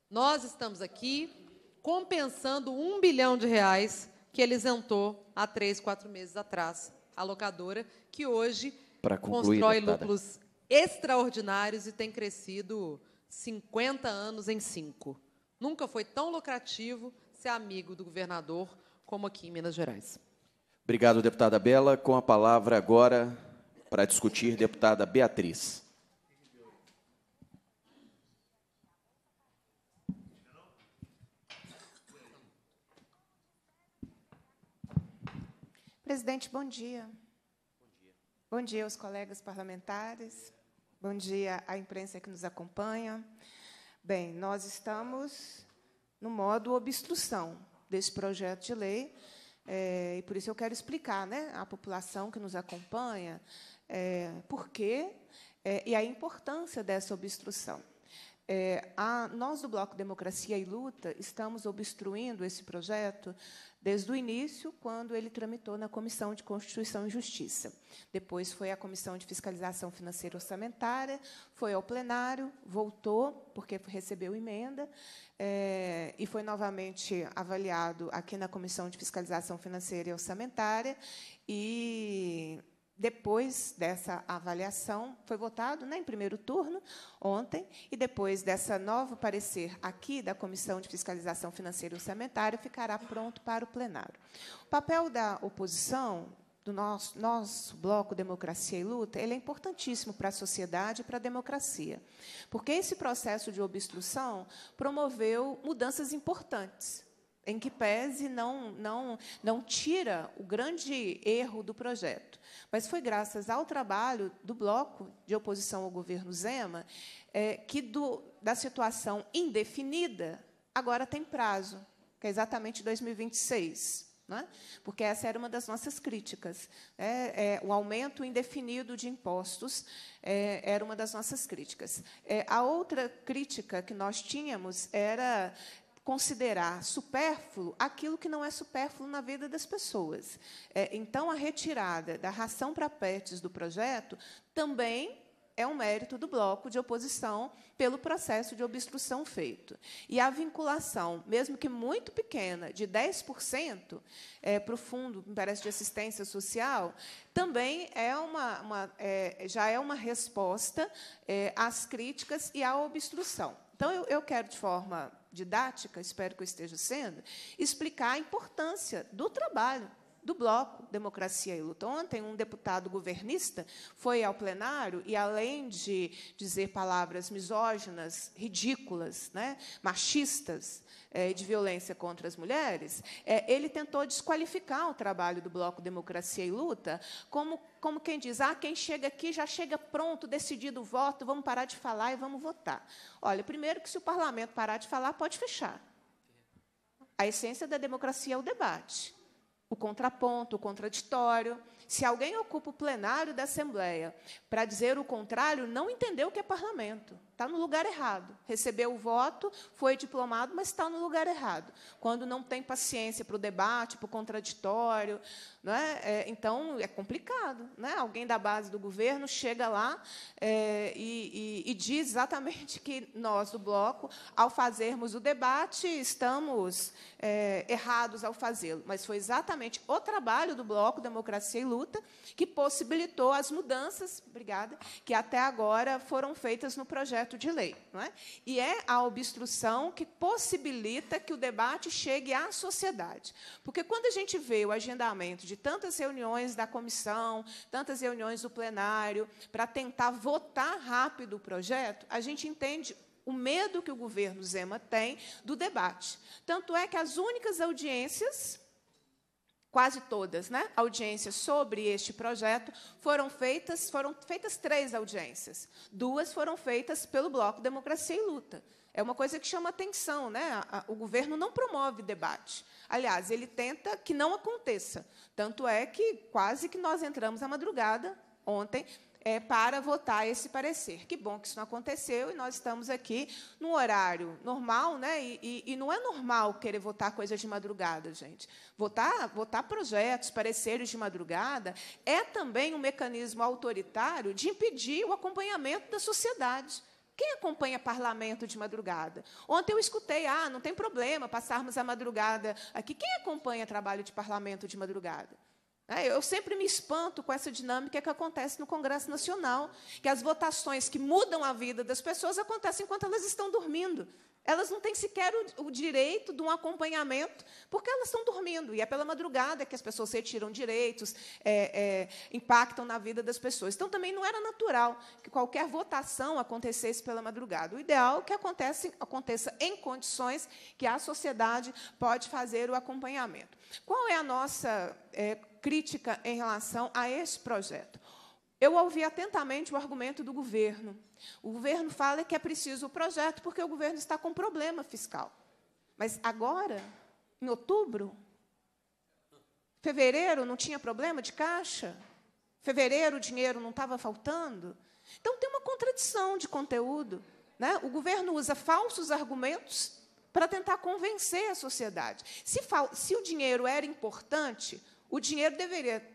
Nós estamos aqui compensando um bilhão de reais que ele isentou há três, quatro meses atrás, a locadora, que hoje para concluir, constrói deputada. lucros extraordinários e tem crescido 50 anos em cinco. Nunca foi tão lucrativo ser amigo do governador como aqui em Minas Gerais. Obrigado, deputada Bela. Com a palavra agora para discutir, deputada Beatriz. Presidente, bom dia. Bom dia aos colegas parlamentares, bom dia à imprensa que nos acompanha. Bem, nós estamos no modo obstrução desse projeto de lei, é, e por isso eu quero explicar né, à população que nos acompanha é, por quê é, e a importância dessa obstrução. É, a, nós, do Bloco Democracia e Luta, estamos obstruindo esse projeto desde o início, quando ele tramitou na Comissão de Constituição e Justiça. Depois foi à Comissão de Fiscalização Financeira Orçamentária, foi ao plenário, voltou, porque recebeu emenda, é, e foi novamente avaliado aqui na Comissão de Fiscalização Financeira e Orçamentária, e depois dessa avaliação, foi votado né, em primeiro turno, ontem, e depois dessa nova parecer aqui da Comissão de Fiscalização Financeira e Orçamentária, ficará pronto para o plenário. O papel da oposição, do nosso, nosso bloco Democracia e Luta, ele é importantíssimo para a sociedade e para a democracia, porque esse processo de obstrução promoveu mudanças importantes em que pese não, não, não tira o grande erro do projeto. Mas foi graças ao trabalho do bloco de oposição ao governo Zema é, que, do, da situação indefinida, agora tem prazo, que é exatamente 2026. Né? Porque essa era uma das nossas críticas. Né? É, o aumento indefinido de impostos é, era uma das nossas críticas. É, a outra crítica que nós tínhamos era considerar supérfluo aquilo que não é supérfluo na vida das pessoas. É, então, a retirada da ração para pets do projeto também é um mérito do bloco de oposição pelo processo de obstrução feito. E a vinculação, mesmo que muito pequena, de 10% é, para o Fundo, me parece, de assistência social, também é uma, uma é, já é uma resposta é, às críticas e à obstrução. Então, eu, eu quero, de forma didática, espero que eu esteja sendo, explicar a importância do trabalho do bloco Democracia e Luta. Ontem, um deputado governista foi ao plenário e, além de dizer palavras misóginas, ridículas, né, machistas, é, de violência contra as mulheres, é, ele tentou desqualificar o trabalho do bloco Democracia e Luta como como quem diz, ah, quem chega aqui já chega pronto, decidido o voto, vamos parar de falar e vamos votar. Olha, primeiro que se o parlamento parar de falar, pode fechar. A essência da democracia é o debate o contraponto, o contraditório. Se alguém ocupa o plenário da Assembleia para dizer o contrário, não entendeu o que é parlamento. Está no lugar errado. Recebeu o voto, foi diplomado, mas está no lugar errado. Quando não tem paciência para o debate, para o contraditório, é? é, então é complicado. Né? Alguém da base do governo chega lá é, e, e, e, diz exatamente que nós do bloco, ao fazermos o debate, estamos é, errados ao fazê-lo. Mas foi exatamente o trabalho do bloco Democracia e Luta que possibilitou as mudanças, obrigada, que até agora foram feitas no projeto projeto de lei. Não é? E é a obstrução que possibilita que o debate chegue à sociedade. Porque quando a gente vê o agendamento de tantas reuniões da comissão, tantas reuniões do plenário, para tentar votar rápido o projeto, a gente entende o medo que o governo Zema tem do debate. Tanto é que as únicas audiências quase todas, né, audiências sobre este projeto foram feitas, foram feitas três audiências. Duas foram feitas pelo Bloco Democracia e Luta. É uma coisa que chama atenção, né? O governo não promove debate. Aliás, ele tenta que não aconteça. Tanto é que quase que nós entramos à madrugada ontem é, para votar esse parecer. Que bom que isso não aconteceu e nós estamos aqui no horário normal, né? E, e, e, não é normal querer votar coisas de madrugada, gente. Votar, votar projetos, pareceres de madrugada é também um mecanismo autoritário de impedir o acompanhamento da sociedade. Quem acompanha parlamento de madrugada? Ontem eu escutei, ah, não tem problema passarmos a madrugada aqui. Quem acompanha trabalho de parlamento de madrugada? Né? Eu sempre me espanto com essa dinâmica que acontece no Congresso Nacional, que as votações que mudam a vida das pessoas acontecem enquanto elas estão dormindo. Elas não têm sequer o, direito de um acompanhamento, porque elas estão dormindo. E é pela madrugada que as pessoas retiram direitos, é, é, impactam na vida das pessoas. Então, também não era natural que qualquer votação acontecesse pela madrugada. O ideal é que aconteça aconteça em condições que a sociedade pode fazer o acompanhamento. Qual é a nossa é, crítica em relação a esse projeto. Eu ouvi atentamente o argumento do governo. O governo fala que é preciso o projeto porque o governo está com problema fiscal. Mas agora, em outubro, fevereiro não tinha problema de caixa, fevereiro o dinheiro não estava faltando. Então tem uma contradição de conteúdo. Né? O governo usa falsos argumentos para tentar convencer a sociedade. Se, se o dinheiro era importante, o dinheiro deveria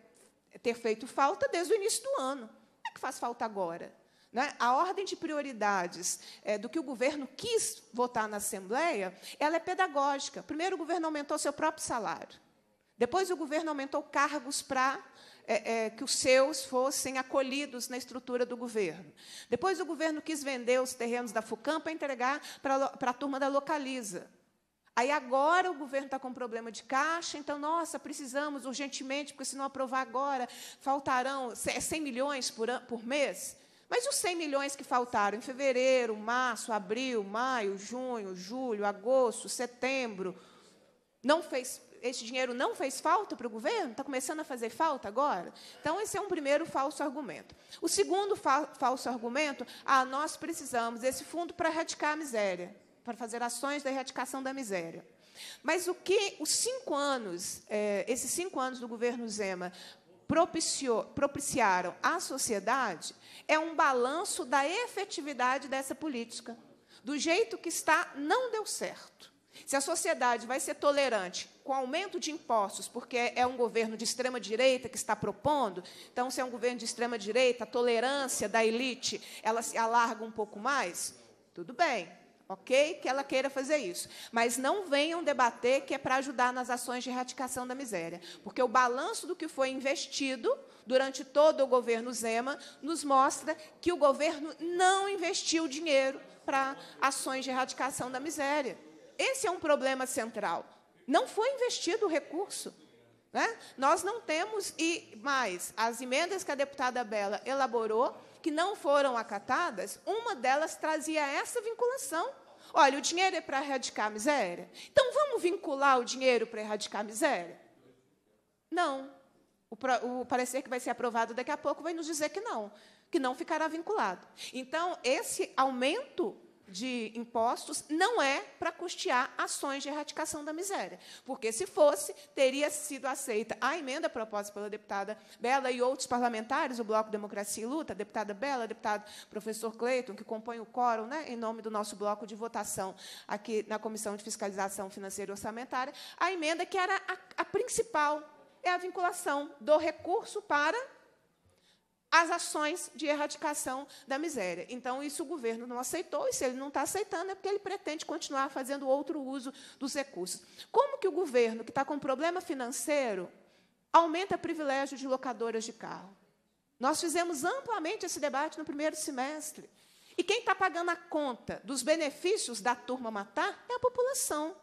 ter feito falta desde o início do ano. Como é que faz falta agora? Né? A ordem de prioridades é, do que o governo quis votar na Assembleia, ela é pedagógica. Primeiro, o governo aumentou seu próprio salário. Depois, o governo aumentou cargos para é, é, que os seus fossem acolhidos na estrutura do governo. Depois, o governo quis vender os terrenos da FUCAM para entregar para a turma da Localiza. Aí agora o governo está com problema de caixa, então, nossa, precisamos urgentemente, porque se não aprovar agora, faltarão 100 é, milhões por, an, por mês. Mas os 100 milhões que faltaram em fevereiro, março, abril, maio, junho, julho, agosto, setembro, não fez, esse dinheiro não fez falta para o governo? Está começando a fazer falta agora? Então, esse é um primeiro falso argumento. O segundo fa falso argumento, ah, nós precisamos desse fundo para erradicar a miséria para fazer ações da erradicação da miséria. Mas o que os cinco anos, é, esses cinco anos do governo Zema propiciou, propiciaram à sociedade é um balanço da efetividade dessa política. Do jeito que está, não deu certo. Se a sociedade vai ser tolerante com aumento de impostos, porque é um governo de extrema direita que está propondo, então se é um governo de extrema direita, a tolerância da elite, ela se alarga um pouco mais, tudo bem ok? Que ela queira fazer isso. Mas não venham debater que é para ajudar nas ações de erradicação da miséria, porque o balanço do que foi investido durante todo o governo Zema nos mostra que o governo não investiu dinheiro para ações de erradicação da miséria. Esse é um problema central. Não foi investido o recurso. Né? Nós não temos, e mais, as emendas que a deputada Bela elaborou, que não foram acatadas, uma delas trazia essa vinculação Olha, o dinheiro é para erradicar a miséria. Então vamos vincular o dinheiro para erradicar a miséria? Não. O, o parecer que vai ser aprovado daqui a pouco vai nos dizer que não, que não ficará vinculado. Então, esse aumento de impostos não é para custear ações de erradicação da miséria, porque se fosse, teria sido aceita a emenda proposta pela deputada Bela e outros parlamentares do Bloco Democracia e Luta, deputada Bela, deputado professor Cleiton, que compõe o quórum, né, em nome do nosso bloco de votação aqui na Comissão de Fiscalização Financeira e Orçamentária, a emenda que era a, a principal é a vinculação do recurso para as ações de erradicação da miséria. Então, isso o governo não aceitou, e se ele não está aceitando, é porque ele pretende continuar fazendo outro uso dos recursos. Como que o governo, que está com problema financeiro, aumenta privilégio de locadoras de carro? Nós fizemos amplamente esse debate no primeiro semestre. E quem está pagando a conta dos benefícios da turma matar é a população.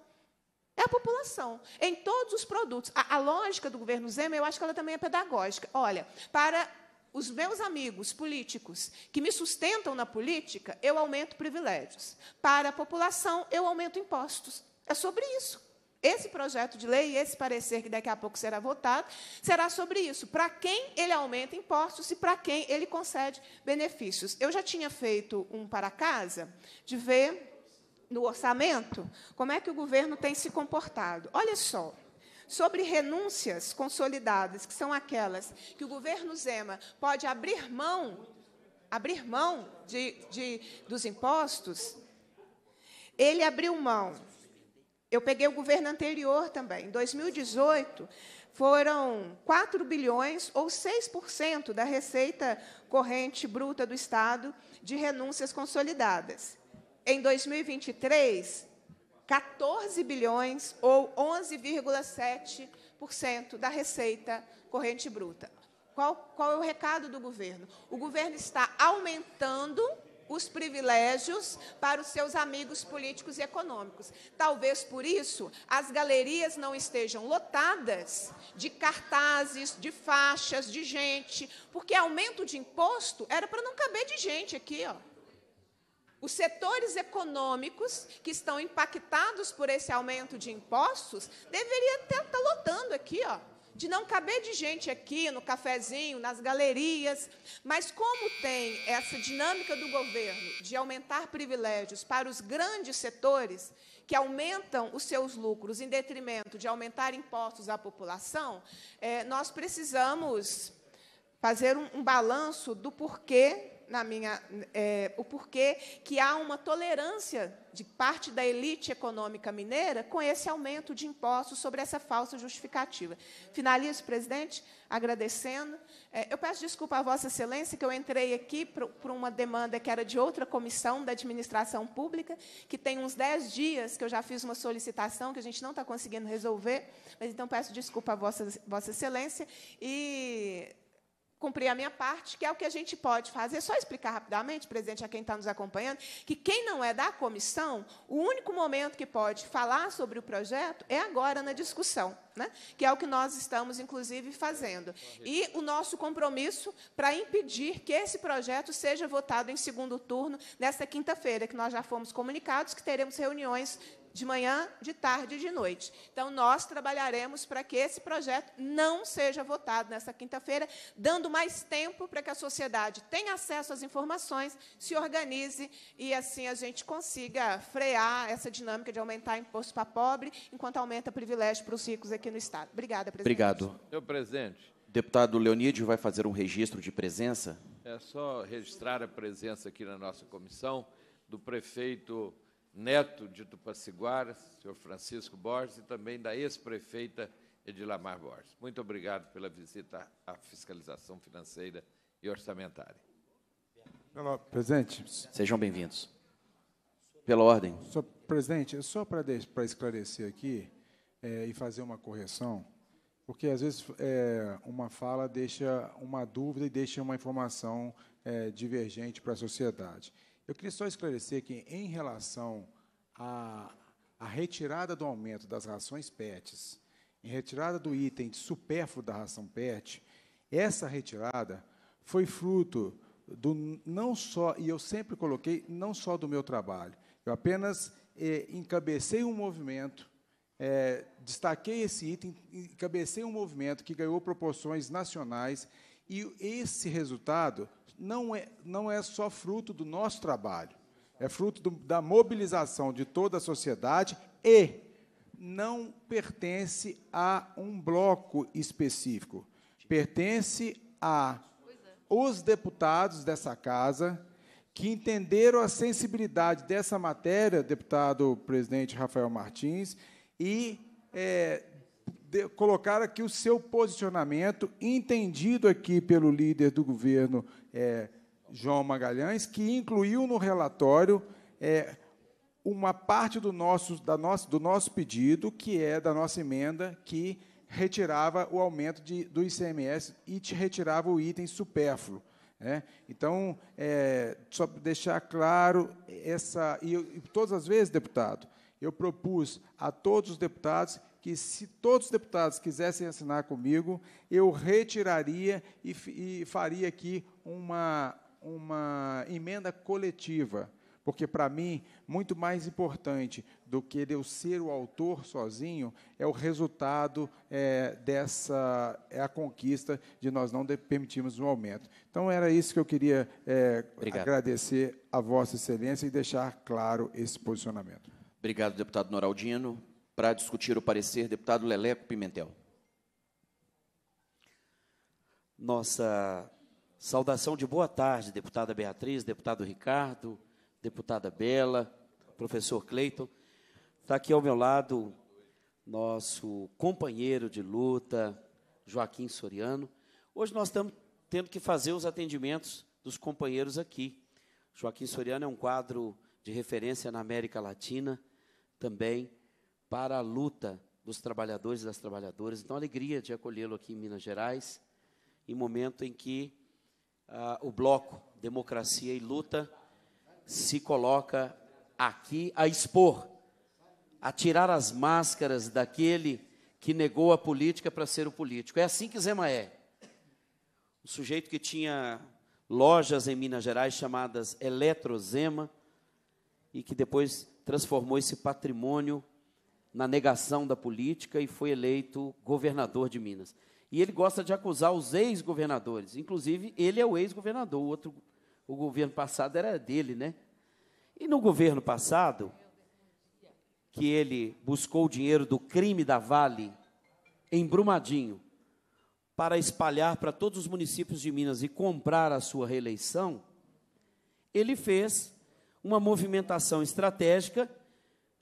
É a população, em todos os produtos. A, a, lógica do governo Zema, eu acho que ela também é pedagógica. Olha, para os meus amigos políticos que me sustentam na política, eu aumento privilégios. Para a população, eu aumento impostos. É sobre isso. Esse projeto de lei, esse parecer que daqui a pouco será votado, será sobre isso. Para quem ele aumenta impostos e para quem ele concede benefícios. Eu já tinha feito um para casa de ver no orçamento como é que o governo tem se comportado. Olha só, sobre renúncias consolidadas, que são aquelas que o governo Zema pode abrir mão, abrir mão de, de dos impostos, ele abriu mão. Eu peguei o governo anterior também. Em 2018, foram 4 bilhões, ou 6% da receita corrente bruta do Estado, de renúncias consolidadas. Em 2023, 14 bilhões ou 11,7% da receita corrente bruta. Qual, qual é o recado do governo? O governo está aumentando os privilégios para os seus amigos políticos e econômicos. Talvez por isso as galerias não estejam lotadas de cartazes, de faixas, de gente, porque aumento de imposto era para não caber de gente aqui, ó. Os setores econômicos que estão impactados por esse aumento de impostos deveriam estar tá lotando aqui, ó, de não caber de gente aqui no cafezinho, nas galerias, mas como tem essa dinâmica do governo de aumentar privilégios para os grandes setores que aumentam os seus lucros em detrimento de aumentar impostos à população, é, nós precisamos fazer um, um balanço do porquê na minha, é, o porquê que há uma tolerância de parte da elite econômica mineira com esse aumento de impostos sobre essa falsa justificativa. Finalizo, presidente, agradecendo. É, eu peço desculpa à Vossa Excelência que eu entrei aqui por, uma demanda que era de outra comissão da administração pública, que tem uns 10 dias que eu já fiz uma solicitação que a gente não está conseguindo resolver, mas então peço desculpa à Vossa, Vossa Excelência e cumprir a minha parte, que é o que a gente pode fazer. Só explicar rapidamente, presidente, a quem está nos acompanhando, que quem não é da comissão, o único momento que pode falar sobre o projeto é agora na discussão, né? que é o que nós estamos, inclusive, fazendo. E o nosso compromisso para impedir que esse projeto seja votado em segundo turno nesta quinta-feira, que nós já fomos comunicados que teremos reuniões de manhã, de tarde e de noite. Então, nós trabalharemos para que esse projeto não seja votado nesta quinta-feira, dando mais tempo para que a sociedade tenha acesso às informações, se organize e, assim, a gente consiga frear essa dinâmica de aumentar imposto para pobre, enquanto aumenta privilégio para os ricos aqui no Estado. Obrigada, presidente. Obrigado. Senhor presidente. Deputado Leonídio vai fazer um registro de presença. É só registrar a presença aqui na nossa comissão do prefeito neto de Tupaciguara, senhor Francisco Borges, e também da ex-prefeita Edilamar Borges. Muito obrigado pela visita à fiscalização financeira e orçamentária. Pela, é presidente. Sejam bem-vindos. Pela ordem. Senhor presidente, só para esclarecer aqui é, e fazer uma correção, porque às vezes é, uma fala deixa uma dúvida e deixa uma informação é, divergente para a sociedade. Eu queria só esclarecer que, em relação à, à retirada do aumento das rações PETs, em retirada do item de supérfluo da ração PET, essa retirada foi fruto do não só, e eu sempre coloquei, não só do meu trabalho. Eu apenas eh, encabecei um movimento, eh, destaquei esse item, encabecei um movimento que ganhou proporções nacionais, e esse resultado não é, não é só fruto do nosso trabalho, é fruto do, da mobilização de toda a sociedade e não pertence a um bloco específico, pertence a os deputados dessa casa que entenderam a sensibilidade dessa matéria, deputado presidente Rafael Martins, e é, de, colocar aqui o seu posicionamento, entendido aqui pelo líder do governo, é, João Magalhães, que incluiu no relatório é, uma parte do nosso, da nosso, do nosso pedido, que é da nossa emenda, que retirava o aumento de, do ICMS e retirava o item supérfluo. É, então, é, só para deixar claro, essa, e, eu, e, todas as vezes, deputado, eu propus a todos os deputados que se todos os deputados quisessem assinar comigo, eu retiraria e, e faria aqui uma, uma emenda coletiva. Porque, para mim, muito mais importante do que eu ser o autor sozinho é o resultado é, dessa é a conquista de nós não permitirmos um aumento. Então, era isso que eu queria é, agradecer a Vossa Excelência e deixar claro esse posicionamento. Obrigado, deputado Noraldino para discutir o parecer, deputado Leleco Pimentel. Nossa saudação de boa tarde, deputada Beatriz, deputado Ricardo, deputada Bela, professor Cleiton. Está aqui ao meu lado nosso companheiro de luta, Joaquim Soriano. Hoje nós estamos tendo que fazer os atendimentos dos companheiros aqui. Joaquim Soriano é um quadro de referência na América Latina também para a luta dos trabalhadores e das trabalhadoras. Então, alegria de acolhê-lo aqui em Minas Gerais, em momento em que uh, o bloco Democracia e Luta se coloca aqui a expor, a tirar as máscaras daquele que negou a política para ser o político. É assim que Zema é. Um sujeito que tinha lojas em Minas Gerais chamadas Eletrozema e que depois transformou esse patrimônio na negação da política e foi eleito governador de Minas. E ele gosta de acusar os ex-governadores. Inclusive, ele é o ex-governador. O outro, o governo passado era dele, né? E no governo passado, que ele buscou o dinheiro do crime da Vale em Brumadinho para espalhar para todos os municípios de Minas e comprar a sua reeleição, ele fez uma movimentação estratégica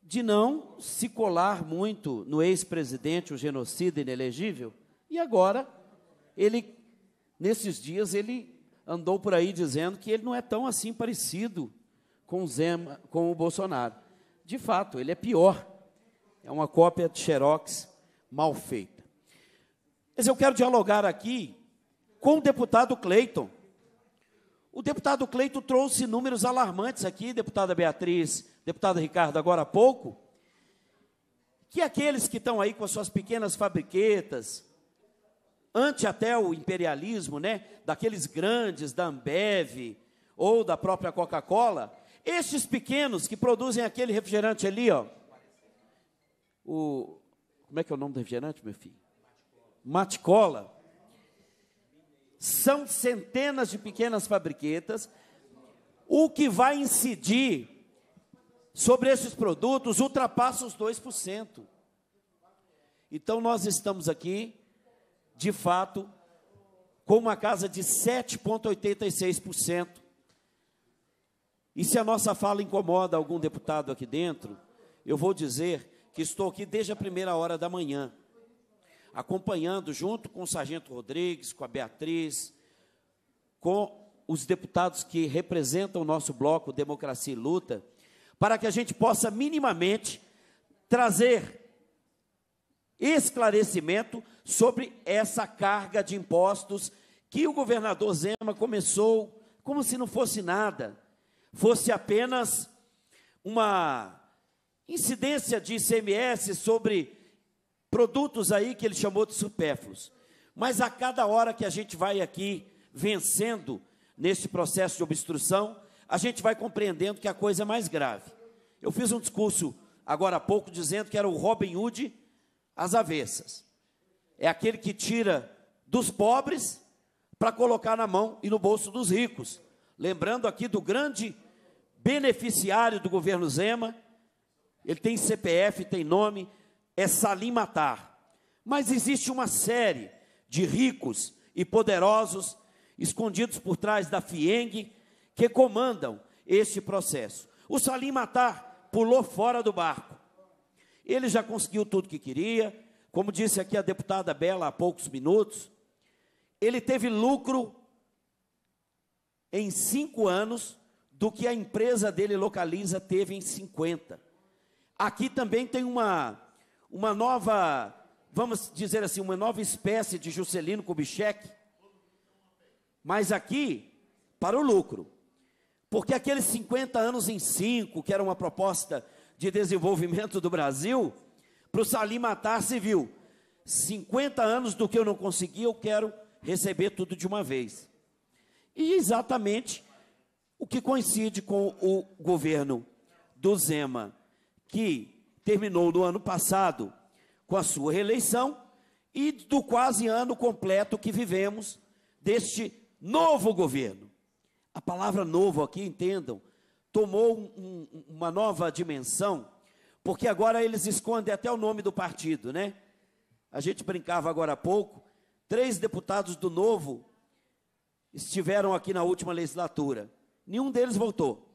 de não se colar muito no ex-presidente, o genocida inelegível. E agora, ele, nesses dias, ele andou por aí dizendo que ele não é tão assim parecido com, Zema, com o Bolsonaro. De fato, ele é pior. É uma cópia de Xerox mal feita. Mas eu quero dialogar aqui com o deputado Cleiton, o deputado Cleito trouxe números alarmantes aqui, deputada Beatriz, deputado Ricardo, agora há pouco, que aqueles que estão aí com as suas pequenas fabriquetas, ante até o imperialismo, né, daqueles grandes da Ambev ou da própria Coca-Cola, esses pequenos que produzem aquele refrigerante ali, ó, o como é que é o nome do refrigerante, meu filho? Maticola são centenas de pequenas fabriquetas, o que vai incidir sobre esses produtos ultrapassa os 2%. Então, nós estamos aqui, de fato, com uma casa de 7,86%. E se a nossa fala incomoda algum deputado aqui dentro, eu vou dizer que estou aqui desde a primeira hora da manhã acompanhando junto com o Sargento Rodrigues, com a Beatriz, com os deputados que representam o nosso bloco Democracia e Luta, para que a gente possa minimamente trazer esclarecimento sobre essa carga de impostos que o governador Zema começou como se não fosse nada, fosse apenas uma incidência de ICMS sobre produtos aí que ele chamou de supérfluos. Mas a cada hora que a gente vai aqui vencendo nesse processo de obstrução, a gente vai compreendendo que a coisa é mais grave. Eu fiz um discurso agora há pouco dizendo que era o Robin Hood às avessas. É aquele que tira dos pobres para colocar na mão e no bolso dos ricos. Lembrando aqui do grande beneficiário do governo Zema, ele tem CPF, tem nome, é Salim matar. Mas existe uma série de ricos e poderosos escondidos por trás da Fieng que comandam este processo. O Salim matar pulou fora do barco. Ele já conseguiu tudo que queria, como disse aqui a deputada Bela há poucos minutos. Ele teve lucro em cinco anos do que a empresa dele localiza teve em 50. Aqui também tem uma uma nova, vamos dizer assim, uma nova espécie de Juscelino Kubitschek, mas aqui para o lucro. Porque aqueles 50 anos em 5, que era uma proposta de desenvolvimento do Brasil, para o Salim matar civil. 50 anos do que eu não consegui, eu quero receber tudo de uma vez. E exatamente o que coincide com o governo do Zema, que terminou no ano passado com a sua reeleição e do quase ano completo que vivemos deste novo governo. A palavra novo aqui, entendam, tomou um, uma nova dimensão, porque agora eles escondem até o nome do partido, né? A gente brincava agora há pouco, três deputados do Novo estiveram aqui na última legislatura. Nenhum deles voltou.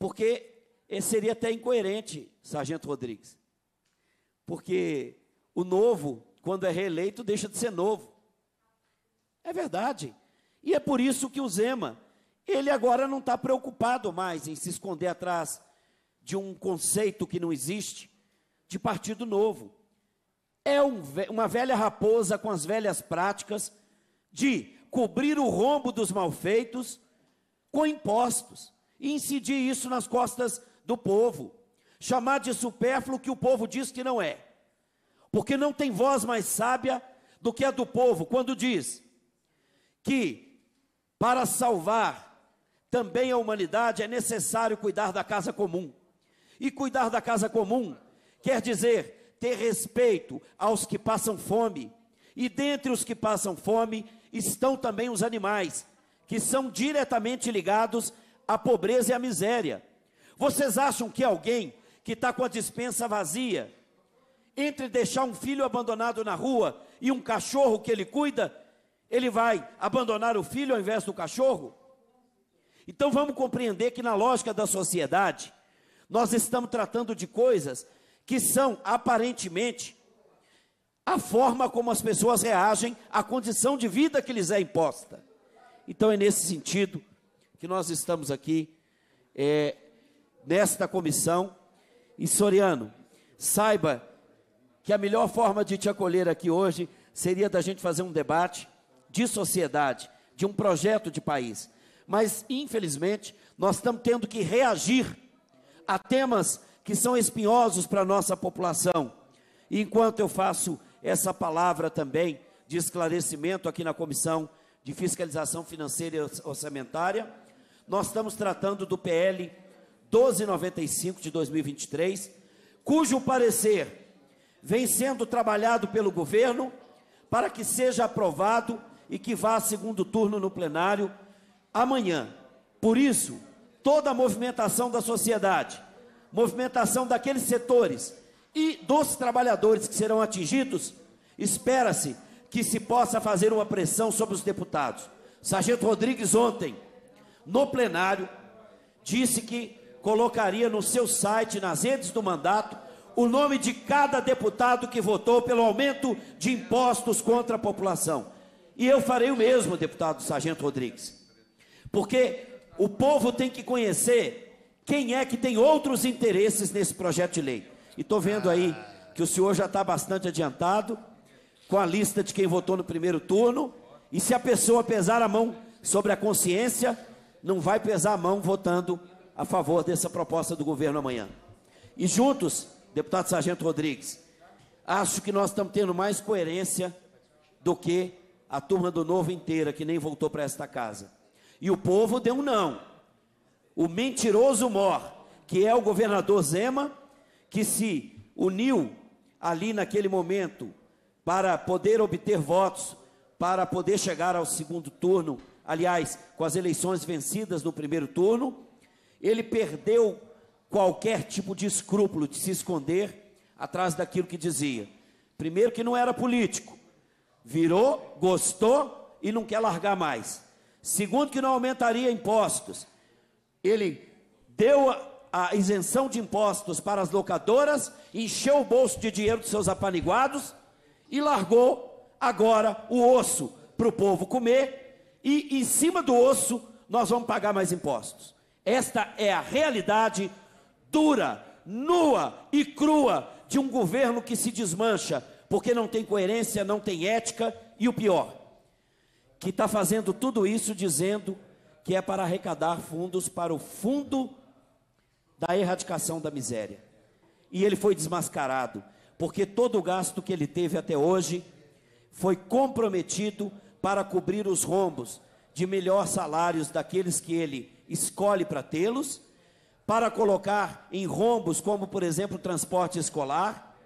Porque é, seria até incoerente, Sargento Rodrigues. Porque o novo, quando é reeleito, deixa de ser novo. É verdade. E é por isso que o Zema, ele agora não está preocupado mais em se esconder atrás de um conceito que não existe, de partido novo. É um, uma velha raposa com as velhas práticas de cobrir o rombo dos malfeitos com impostos e incidir isso nas costas do povo, chamar de supérfluo o que o povo diz que não é, porque não tem voz mais sábia do que a do povo, quando diz que para salvar também a humanidade é necessário cuidar da casa comum. E cuidar da casa comum quer dizer ter respeito aos que passam fome, e dentre os que passam fome estão também os animais, que são diretamente ligados à pobreza e à miséria. Vocês acham que alguém que está com a dispensa vazia, entre deixar um filho abandonado na rua e um cachorro que ele cuida, ele vai abandonar o filho ao invés do cachorro? Então vamos compreender que na lógica da sociedade, nós estamos tratando de coisas que são aparentemente a forma como as pessoas reagem à condição de vida que lhes é imposta. Então é nesse sentido que nós estamos aqui é, nesta comissão. E Soriano, saiba que a melhor forma de te acolher aqui hoje seria da gente fazer um debate de sociedade, de um projeto de país. Mas, infelizmente, nós estamos tendo que reagir a temas que são espinhosos para a nossa população. E enquanto eu faço essa palavra também de esclarecimento aqui na Comissão de Fiscalização Financeira e Orçamentária, nós estamos tratando do PL 1295 de 2023, cujo parecer vem sendo trabalhado pelo governo para que seja aprovado e que vá a segundo turno no plenário amanhã. Por isso, toda a movimentação da sociedade, movimentação daqueles setores e dos trabalhadores que serão atingidos, espera-se que se possa fazer uma pressão sobre os deputados. Sargento Rodrigues ontem, no plenário, disse que colocaria no seu site, nas redes do mandato, o nome de cada deputado que votou pelo aumento de impostos contra a população. E eu farei o mesmo, deputado Sargento Rodrigues. Porque o povo tem que conhecer quem é que tem outros interesses nesse projeto de lei. E estou vendo aí que o senhor já está bastante adiantado com a lista de quem votou no primeiro turno. E se a pessoa pesar a mão sobre a consciência, não vai pesar a mão votando a favor dessa proposta do governo amanhã. E juntos, deputado Sargento Rodrigues, acho que nós estamos tendo mais coerência do que a turma do Novo inteira, que nem voltou para esta casa. E o povo deu um não. O mentiroso Mor, que é o governador Zema, que se uniu ali naquele momento para poder obter votos, para poder chegar ao segundo turno, aliás, com as eleições vencidas no primeiro turno, ele perdeu qualquer tipo de escrúpulo de se esconder atrás daquilo que dizia. Primeiro, que não era político, virou, gostou e não quer largar mais. Segundo, que não aumentaria impostos. Ele deu a isenção de impostos para as locadoras, encheu o bolso de dinheiro dos seus apaniguados e largou agora o osso para o povo comer. E em cima do osso, nós vamos pagar mais impostos. Esta é a realidade dura, nua e crua de um governo que se desmancha, porque não tem coerência, não tem ética e o pior, que está fazendo tudo isso dizendo que é para arrecadar fundos para o fundo da erradicação da miséria. E ele foi desmascarado, porque todo o gasto que ele teve até hoje foi comprometido para cobrir os rombos de melhores salários daqueles que ele escolhe para tê-los, para colocar em rombos, como por exemplo o transporte escolar,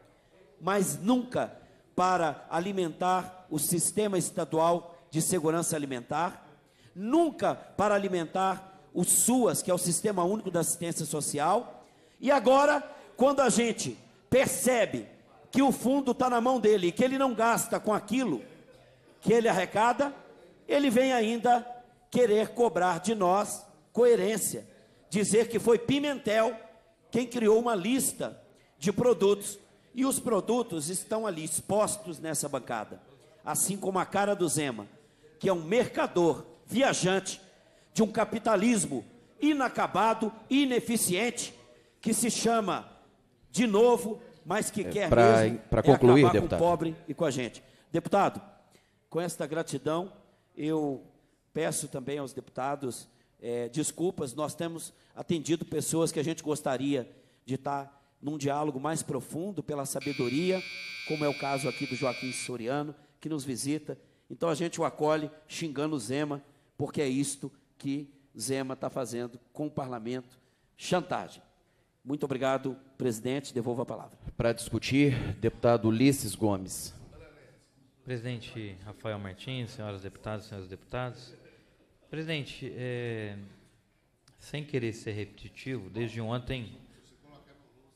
mas nunca para alimentar o sistema estadual de segurança alimentar, nunca para alimentar o SUAS, que é o Sistema Único da Assistência Social. E agora, quando a gente percebe que o fundo está na mão dele, que ele não gasta com aquilo que ele arrecada, ele vem ainda querer cobrar de nós coerência dizer que foi Pimentel quem criou uma lista de produtos e os produtos estão ali expostos nessa bancada, assim como a cara do Zema, que é um mercador viajante de um capitalismo inacabado, ineficiente, que se chama de novo, mas que é, quer pra, mesmo pra é concluir, é acabar deputado. com o pobre e com a gente. Deputado, com esta gratidão, eu peço também aos deputados é, desculpas, nós temos atendido pessoas que a gente gostaria de estar num diálogo mais profundo pela sabedoria, como é o caso aqui do Joaquim Soriano, que nos visita. Então a gente o acolhe xingando Zema, porque é isto que Zema está fazendo com o parlamento chantagem. Muito obrigado, presidente. Devolvo a palavra. Para discutir, deputado Ulisses Gomes. Presidente Rafael Martins, senhoras deputadas, senhores deputados. Presidente, é, sem querer ser repetitivo, desde ontem,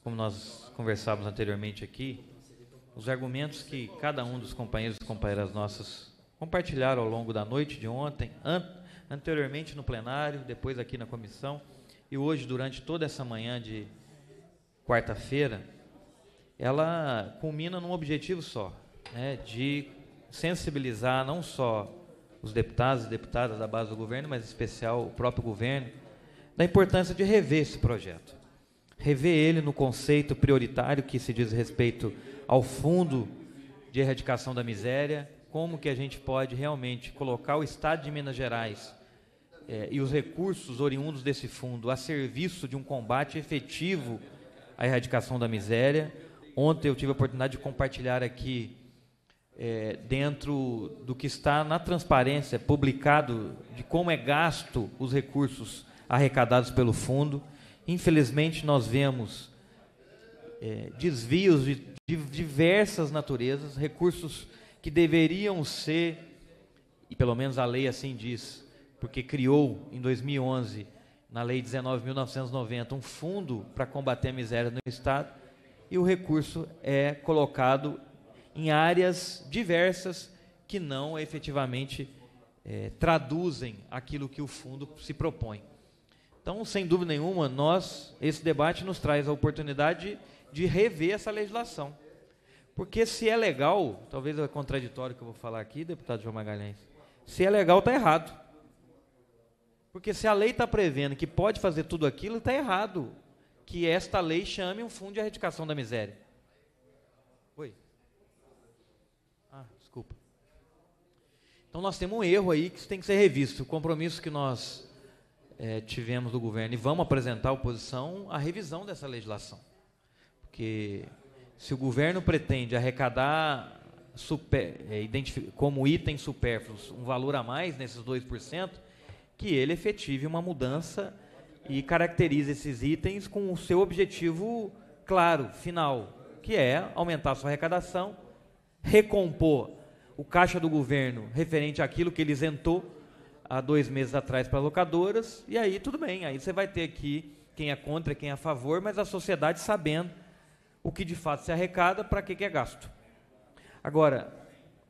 como nós conversávamos anteriormente aqui, os argumentos que cada um dos companheiros e companheiras nossas compartilharam ao longo da noite de ontem, an anteriormente no plenário, depois aqui na comissão e hoje durante toda essa manhã de quarta-feira, ela culmina num objetivo só, né, de sensibilizar não só os deputados e deputadas da base do governo, mas em especial o próprio governo, da importância de rever esse projeto. Rever ele no conceito prioritário que se diz respeito ao fundo de erradicação da miséria, como que a gente pode realmente colocar o Estado de Minas Gerais eh, e os recursos oriundos desse fundo a serviço de um combate efetivo à erradicação da miséria. Ontem eu tive a oportunidade de compartilhar aqui é, dentro do que está na transparência publicado de como é gasto os recursos arrecadados pelo fundo. Infelizmente, nós vemos é, desvios de, de diversas naturezas, recursos que deveriam ser, e pelo menos a lei assim diz, porque criou em 2011, na Lei 19.990, um fundo para combater a miséria no Estado, e o recurso é colocado em áreas diversas que não efetivamente é, traduzem aquilo que o fundo se propõe. Então, sem dúvida nenhuma, nós esse debate nos traz a oportunidade de, de rever essa legislação. Porque se é legal, talvez é contraditório que eu vou falar aqui, deputado João Magalhães, se é legal, está errado. Porque se a lei está prevendo que pode fazer tudo aquilo, está errado que esta lei chame um fundo de erradicação da miséria. Então nós temos um erro aí que tem que ser revisto. O compromisso que nós é, tivemos do governo e vamos apresentar à oposição a revisão dessa legislação. Porque se o governo pretende arrecadar super, é, como item supérfluos um valor a mais nesses 2%, que ele efetive uma mudança e caracterize esses itens com o seu objetivo claro, final, que é aumentar a sua arrecadação, recompor o caixa do governo referente àquilo que ele isentou há dois meses atrás para locadoras, e aí tudo bem, aí você vai ter aqui quem é contra, quem é a favor, mas a sociedade sabendo o que de fato se arrecada, para que, que é gasto. Agora,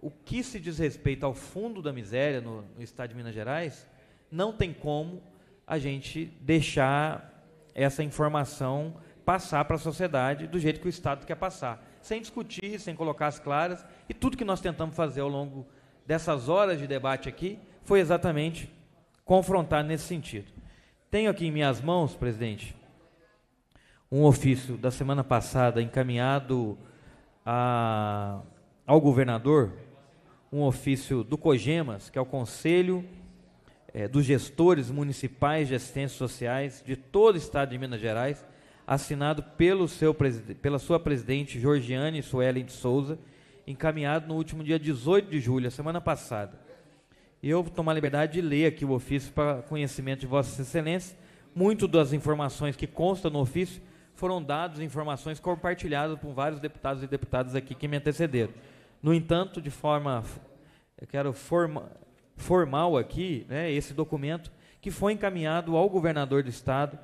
o que se diz respeito ao fundo da miséria no, no estado de Minas Gerais, não tem como a gente deixar essa informação passar para a sociedade do jeito que o Estado quer passar sem discutir, sem colocar as claras. E tudo que nós tentamos fazer ao longo dessas horas de debate aqui foi exatamente confrontar nesse sentido. Tenho aqui em minhas mãos, presidente, um ofício da semana passada encaminhado a, ao governador, um ofício do COGEMAS, que é o Conselho é, dos Gestores Municipais de Assistências Sociais de todo o estado de Minas Gerais assinado pelo seu, pela sua presidente Georgiane Suelen de Souza, encaminhado no último dia 18 de julho, semana passada. Eu vou tomar a liberdade de ler aqui o ofício para conhecimento de Vossa Excelência. Muito das informações que constam no ofício foram dadas, informações compartilhadas por vários deputados e deputadas aqui que me antecederam. No entanto, de forma, eu quero forma, formal aqui, né, esse documento que foi encaminhado ao governador do Estado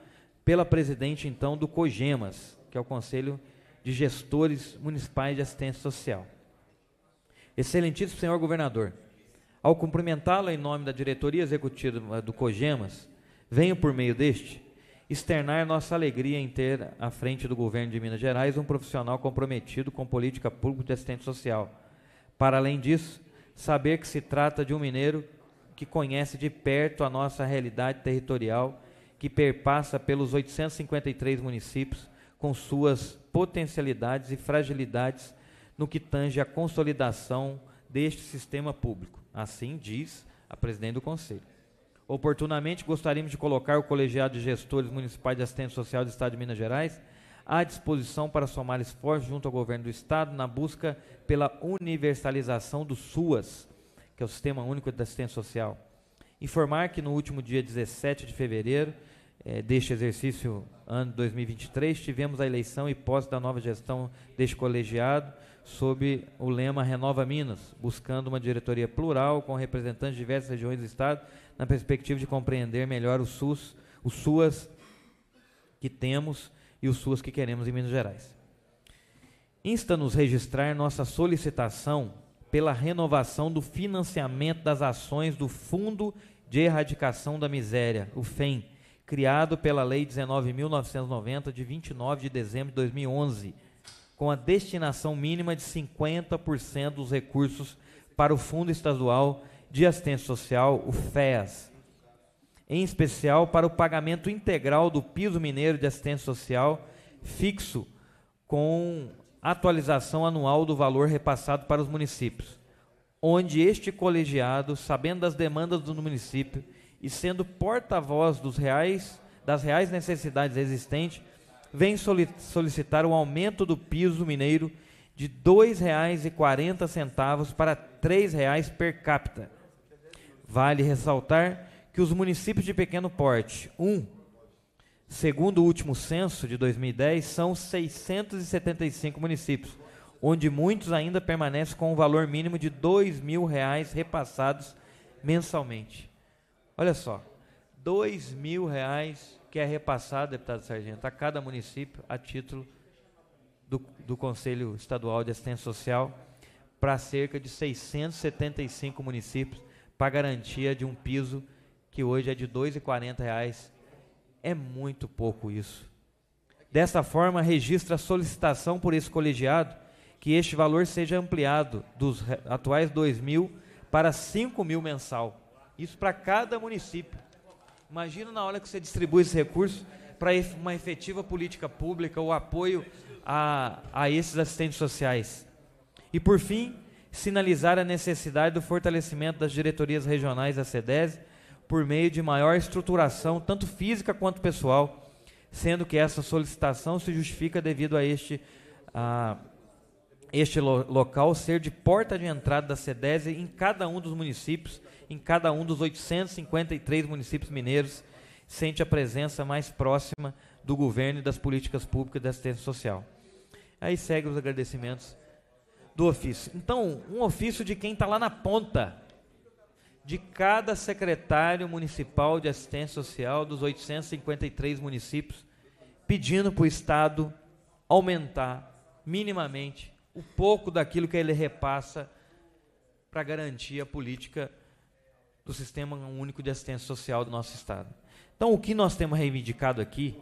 pela presidente então do COGEMAS, que é o Conselho de Gestores Municipais de Assistência Social. Excelentíssimo senhor governador, ao cumprimentá-lo em nome da diretoria executiva do COGEMAS, venho por meio deste externar nossa alegria em ter à frente do governo de Minas Gerais um profissional comprometido com política pública de assistência social. Para além disso, saber que se trata de um mineiro que conhece de perto a nossa realidade territorial que perpassa pelos 853 municípios, com suas potencialidades e fragilidades no que tange à consolidação deste sistema público. Assim diz a presidente do Conselho. Oportunamente, gostaríamos de colocar o colegiado de gestores municipais de assistência social do Estado de Minas Gerais à disposição para somar esforços junto ao governo do Estado na busca pela universalização do SUAS, que é o Sistema Único de Assistência Social. Informar que no último dia 17 de fevereiro é, deste exercício ano 2023, tivemos a eleição e posse da nova gestão deste colegiado sob o lema Renova Minas, buscando uma diretoria plural com representantes de diversas regiões do estado, na perspectiva de compreender melhor o SUS, os SUAS que temos e os SUAS que queremos em Minas Gerais. Insta-nos registrar nossa solicitação pela renovação do financiamento das ações do Fundo de Erradicação da Miséria, o FEM, criado pela Lei 19.990, de 29 de dezembro de 2011, com a destinação mínima de 50% dos recursos para o Fundo Estadual de Assistência Social, o FES, em especial para o pagamento integral do piso mineiro de assistência social fixo, com atualização anual do valor repassado para os municípios, onde este colegiado, sabendo das demandas do município, e sendo porta-voz dos reais, das reais necessidades existentes, vem solicitar o um aumento do piso mineiro de R$ 2,40 para R$ reais per capita. Vale ressaltar que os municípios de pequeno porte, 1. Um, segundo o último censo de 2010, são 675 municípios, onde muitos ainda permanecem com o valor mínimo de R$ 2.000 repassados mensalmente. Olha só, dois mil reais que é repassado, deputado Sargento, a cada município a título do, do Conselho Estadual de Assistência Social para cerca de 675 municípios para garantia de um piso que hoje é de R$ 2,40. É muito pouco isso. Dessa forma, registra a solicitação por esse colegiado que este valor seja ampliado dos atuais R$ mil para R$ mil mensal. Isso para cada município. Imagina na hora que você distribui esse recurso para uma efetiva política pública, o apoio a, a esses assistentes sociais. E por fim, sinalizar a necessidade do fortalecimento das diretorias regionais da SEDES por meio de maior estruturação, tanto física quanto pessoal, sendo que essa solicitação se justifica devido a este, a, este lo local ser de porta de entrada da SEDES em cada um dos municípios em cada um dos 853 municípios mineiros sente a presença mais próxima do governo e das políticas públicas da assistência social. Aí segue os agradecimentos do ofício. Então, um ofício de quem está lá na ponta, de cada secretário municipal de assistência social dos 853 municípios, pedindo para o Estado aumentar minimamente o pouco daquilo que ele repassa para garantir a política pública do Sistema Único de Assistência Social do nosso Estado. Então, o que nós temos reivindicado aqui,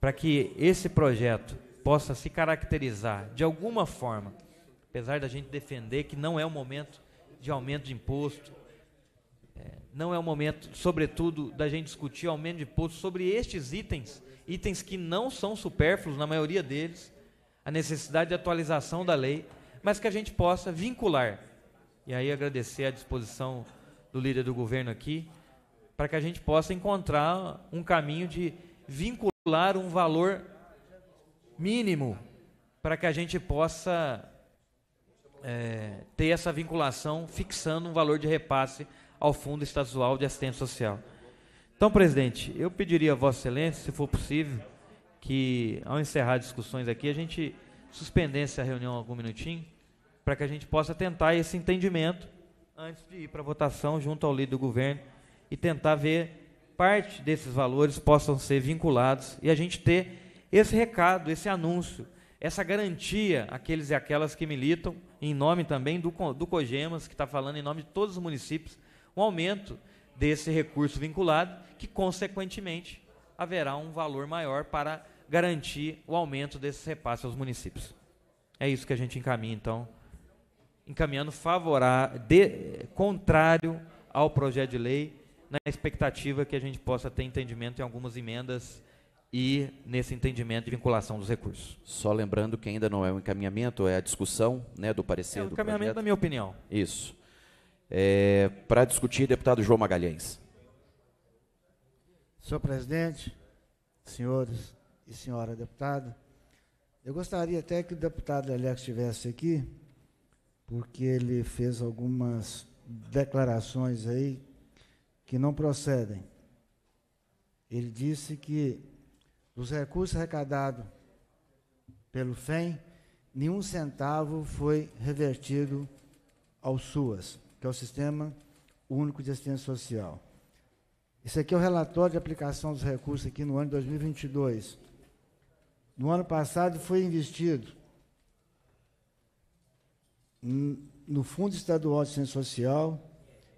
para que esse projeto possa se caracterizar de alguma forma, apesar da gente defender que não é o momento de aumento de imposto, é, não é o momento, sobretudo, da gente discutir aumento de imposto sobre estes itens, itens que não são supérfluos na maioria deles, a necessidade de atualização da lei, mas que a gente possa vincular. E aí agradecer a disposição do líder do governo aqui, para que a gente possa encontrar um caminho de vincular um valor mínimo para que a gente possa é, ter essa vinculação fixando um valor de repasse ao Fundo Estadual de Assistência Social. Então, presidente, eu pediria a Vossa Excelência, se for possível, que ao encerrar discussões aqui, a gente suspendesse a reunião algum minutinho para que a gente possa tentar esse entendimento antes de ir para votação junto ao líder do governo e tentar ver parte desses valores possam ser vinculados e a gente ter esse recado, esse anúncio, essa garantia àqueles e aquelas que militam, em nome também do, do COGEMAS, que está falando em nome de todos os municípios, um aumento desse recurso vinculado, que, consequentemente, haverá um valor maior para garantir o aumento desses repasses aos municípios. É isso que a gente encaminha, então, encaminhando de, contrário ao projeto de lei, na expectativa que a gente possa ter entendimento em algumas emendas e nesse entendimento de vinculação dos recursos. Só lembrando que ainda não é o um encaminhamento, é a discussão né, do parecer é o encaminhamento projeto. na minha opinião. Isso. É, Para discutir, deputado João Magalhães. Senhor presidente, senhores e senhora deputada, eu gostaria até que o deputado Alex estivesse aqui, porque ele fez algumas declarações aí que não procedem. Ele disse que dos recursos arrecadados pelo FEM, nenhum centavo foi revertido ao SUAS, que é o Sistema Único de Assistência Social. Esse aqui é o relatório de aplicação dos recursos aqui no ano de 2022. No ano passado foi investido no Fundo Estadual de Ciência Social,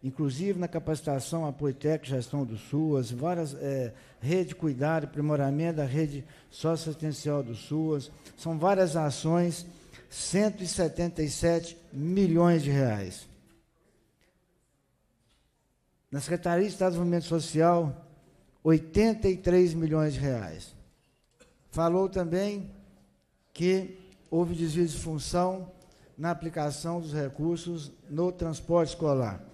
inclusive na capacitação à Politec Gestão do SUAS, várias é, rede cuidado, aprimoramento da rede socioassistencial do SUAS, são várias ações, 177 milhões de reais. Na Secretaria de Estado de Desenvolvimento Social, 83 milhões de reais. Falou também que houve desvio de função na aplicação dos recursos no transporte escolar.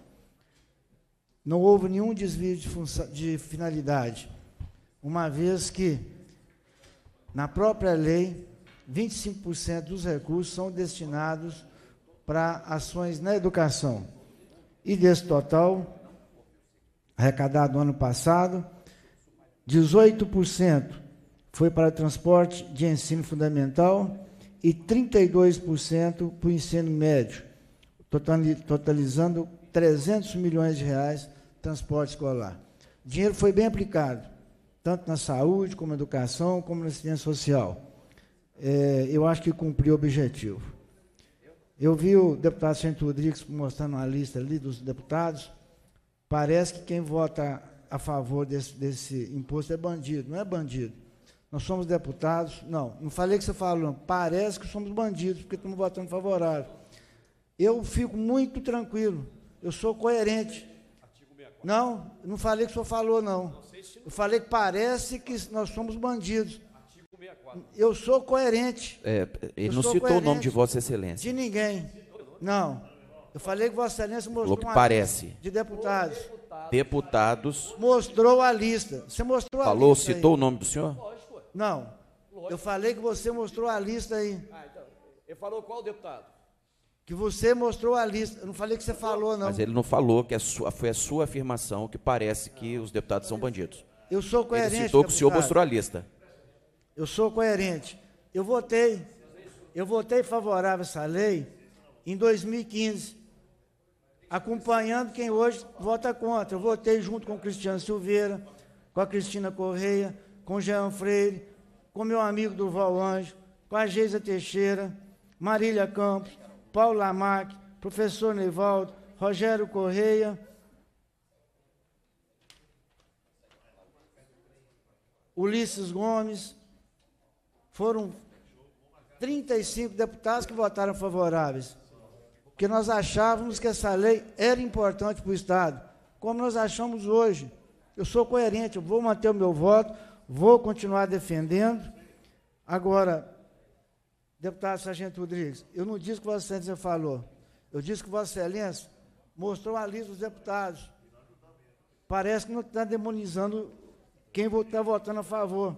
Não houve nenhum desvio de, de finalidade, uma vez que, na própria lei, 25% dos recursos são destinados para ações na educação. E desse total, arrecadado no ano passado, 18% foi para transporte de ensino fundamental e 32% para o ensino médio, totalizando 300 milhões de reais transporte escolar. O dinheiro foi bem aplicado, tanto na saúde, como na educação, como na assistência social. É, eu acho que cumpriu o objetivo. Eu vi o deputado Santos Rodrigues mostrando uma lista ali dos deputados. Parece que quem vota a favor desse, desse imposto é bandido. Não é bandido nós somos deputados. Não, não falei que você falou, não. Parece que somos bandidos, porque estamos votando favorável. Eu fico muito tranquilo. Eu sou coerente. Não, não falei que o senhor falou, não. Eu falei que parece que nós somos bandidos. Eu sou coerente. É, ele não citou o nome de Vossa Excelência. De ninguém. Não. Eu falei que Vossa Excelência mostrou que parece. de deputados. Deputados. Mostrou a lista. Você mostrou a falou, lista. Falou, citou aí. o nome do senhor? Não. Lógico. Eu falei que você mostrou a lista aí. Ah, então. Ele falou qual deputado? Que você mostrou a lista. Eu não falei que você falou, não. Mas ele não falou, que a é sua, foi a sua afirmação que parece que os deputados são bandidos. Eu sou coerente. Ele citou que o senhor mostrou a lista. Eu sou coerente. Eu votei. Eu votei favorável a essa lei em 2015, acompanhando quem hoje vota contra. Eu votei junto com o Cristiano Silveira, com a Cristina Correia, com Jean Freire, com meu amigo Durval Anjo, com a Geisa Teixeira, Marília Campos, Paulo Lamac, professor Nivaldo, Rogério Correia, Ulisses Gomes, foram 35 deputados que votaram favoráveis. Porque nós achávamos que essa lei era importante para o Estado, como nós achamos hoje. Eu sou coerente, eu vou manter o meu voto, vou continuar defendendo. Agora, deputado Sargento Rodrigues, eu não disse que Vossa Excelência falou, eu disse que Vossa Excelência mostrou a lista dos deputados. Parece que não está demonizando quem está votando a favor.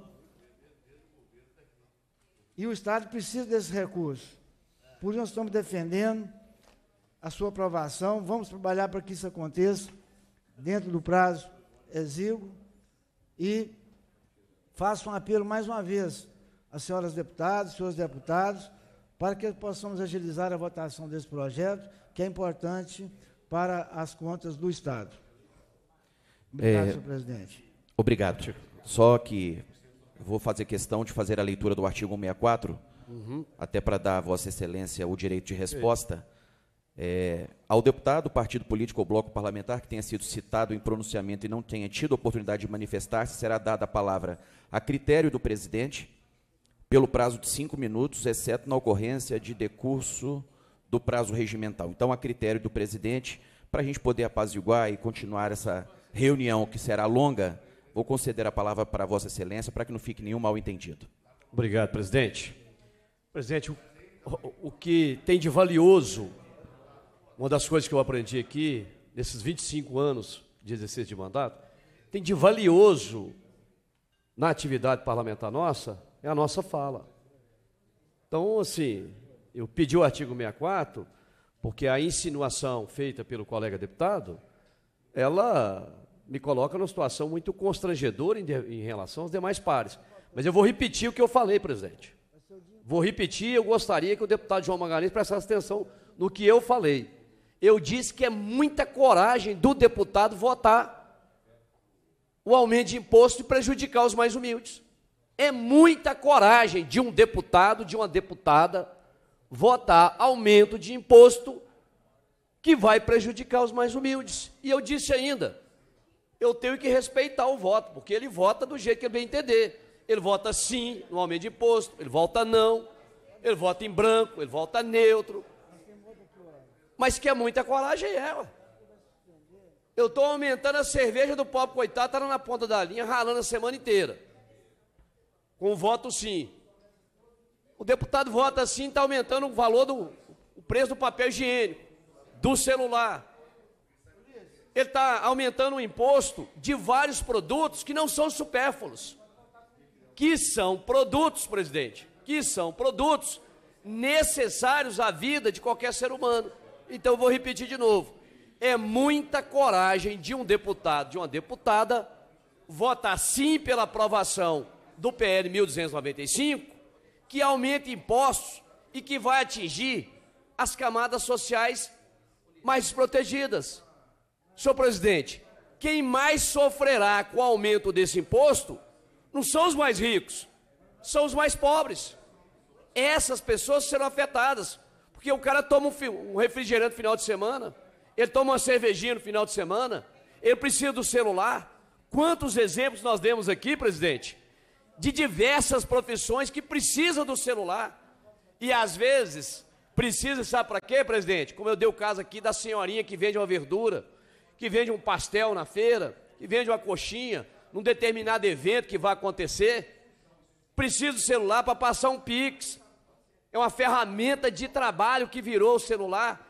E o Estado precisa desse recurso. Por isso nós estamos defendendo a sua aprovação. Vamos trabalhar para que isso aconteça dentro do prazo exíguo e faço um apelo mais uma vez às senhoras deputadas, senhores deputados, para que possamos agilizar a votação desse projeto, que é importante para as contas do Estado. Obrigado, é, senhor presidente. Obrigado. Só que vou fazer questão de fazer a leitura do artigo 164, uhum. até para dar a Vossa Excelência o direito de resposta. É, ao deputado, partido político ou bloco parlamentar que tenha sido citado em pronunciamento e não tenha tido oportunidade de manifestar-se, será dada a palavra a critério do presidente, pelo prazo de cinco minutos, exceto na ocorrência de decurso do prazo regimental. Então, a critério do presidente, para a gente poder apaziguar e continuar essa reunião que será longa, vou conceder a palavra para Vossa Excelência para que não fique nenhum mal-entendido. Obrigado, presidente. Presidente, o, o que tem de valioso uma das coisas que eu aprendi aqui, nesses 25 anos de exercício de mandato, tem de valioso na atividade parlamentar nossa é a nossa fala. Então, assim, eu pedi o artigo 64, porque a insinuação feita pelo colega deputado, ela me coloca numa situação muito constrangedora em, de, em relação aos demais pares. Mas eu vou repetir o que eu falei, presidente. Vou repetir, eu gostaria que o deputado João Magalhães prestasse atenção no que eu falei eu disse que é muita coragem do deputado votar o aumento de imposto e prejudicar os mais humildes. É muita coragem de um deputado, de uma deputada, votar aumento de imposto que vai prejudicar os mais humildes. E eu disse ainda, eu tenho que respeitar o voto, porque ele vota do jeito que ele bem entender. Ele vota sim no aumento de imposto, ele vota não, ele vota em branco, ele vota neutro. Mas que é muita coragem é Ela. Eu estou aumentando a cerveja do pobre coitado, está na ponta da linha, ralando a semana inteira. Com voto sim. O deputado vota sim, está aumentando o valor do o preço do papel higiênico, do celular. Ele está aumentando o imposto de vários produtos que não são supérfluos. Que são produtos, presidente, que são produtos necessários à vida de qualquer ser humano. Então vou repetir de novo. É muita coragem de um deputado, de uma deputada, votar sim pela aprovação do PL 1295, que aumenta impostos e que vai atingir as camadas sociais mais protegidas. Senhor presidente, quem mais sofrerá com o aumento desse imposto não são os mais ricos, são os mais pobres. Essas pessoas serão afetadas. Porque o cara toma um, refrigerante no final de semana, ele toma uma cervejinha no final de semana, ele precisa do celular. Quantos exemplos nós demos aqui, presidente, de diversas profissões que precisam do celular e às vezes precisa, sabe para quê, presidente? Como eu dei o caso aqui da senhorinha que vende uma verdura, que vende um pastel na feira, que vende uma coxinha, num determinado evento que vai acontecer, precisa do celular para passar um pix, é uma ferramenta de trabalho que virou o celular,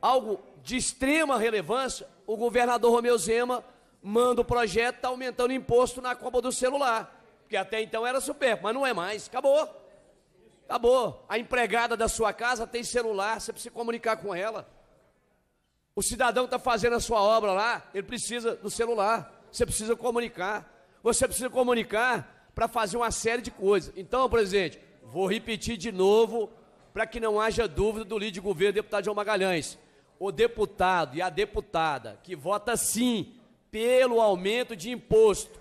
algo de extrema relevância. O governador Romeu Zema manda o projeto, está aumentando o imposto na compra do celular, que até então era super, mas não é mais, acabou. Acabou. A empregada da sua casa tem celular, você precisa comunicar com ela. O cidadão está fazendo a sua obra lá, ele precisa do celular, você precisa comunicar. Você precisa comunicar para fazer uma série de coisas. Então, presidente, Vou repetir de novo para que não haja dúvida do líder de governo, deputado João Magalhães. O deputado e a deputada que vota sim pelo aumento de imposto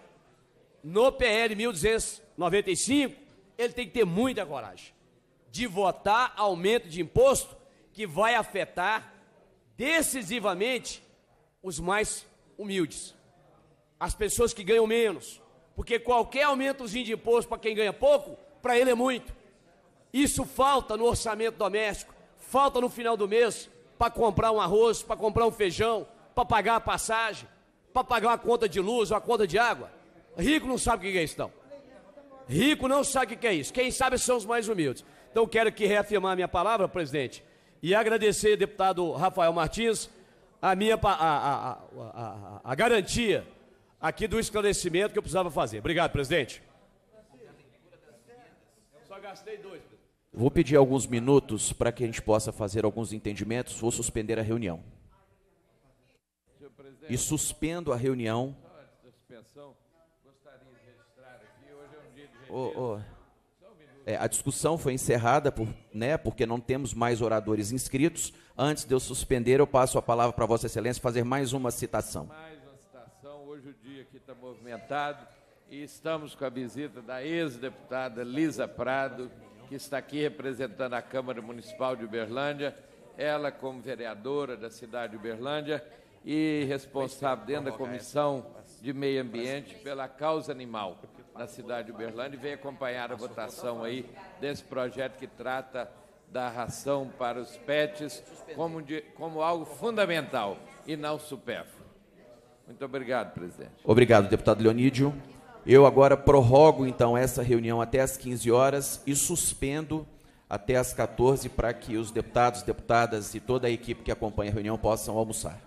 no PL 1295, ele tem que ter muita coragem de votar aumento de imposto que vai afetar decisivamente os mais humildes, as pessoas que ganham menos. Porque qualquer aumentozinho de imposto para quem ganha pouco para ele é muito. Isso falta no orçamento doméstico, falta no final do mês para comprar um arroz, para comprar um feijão, para pagar a passagem, para pagar uma conta de luz, uma conta de água. Rico não sabe o que é isso, não. Rico não sabe o que é isso. Quem sabe são os mais humildes. Então quero que reafirmar a minha palavra, presidente, e agradecer, deputado Rafael Martins, a minha a, a, a, a, a garantia aqui do esclarecimento que eu precisava fazer. Obrigado, presidente. Vou pedir alguns minutos para que a gente possa fazer alguns entendimentos. Vou suspender a reunião. E suspendo a reunião. Oh, oh. É, a discussão foi encerrada, por, né, porque não temos mais oradores inscritos. Antes de eu suspender, eu passo a palavra para Vossa Excelência fazer mais uma citação. Mais uma citação. Hoje o dia aqui está movimentado. E estamos com a visita da ex-deputada Lisa Prado, que está aqui representando a Câmara Municipal de Uberlândia, ela como vereadora da cidade de Uberlândia e responsável dentro da Comissão de Meio Ambiente pela causa animal na cidade de Uberlândia, veio vem acompanhar a votação aí desse projeto que trata da ração para os pets como, de, como algo fundamental e não supérfluo. Muito obrigado, presidente. Obrigado, deputado Leonídio. Eu agora prorrogo então essa reunião até às 15 horas e suspendo até às 14 para que os deputados, deputadas e toda a equipe que acompanha a reunião possam almoçar.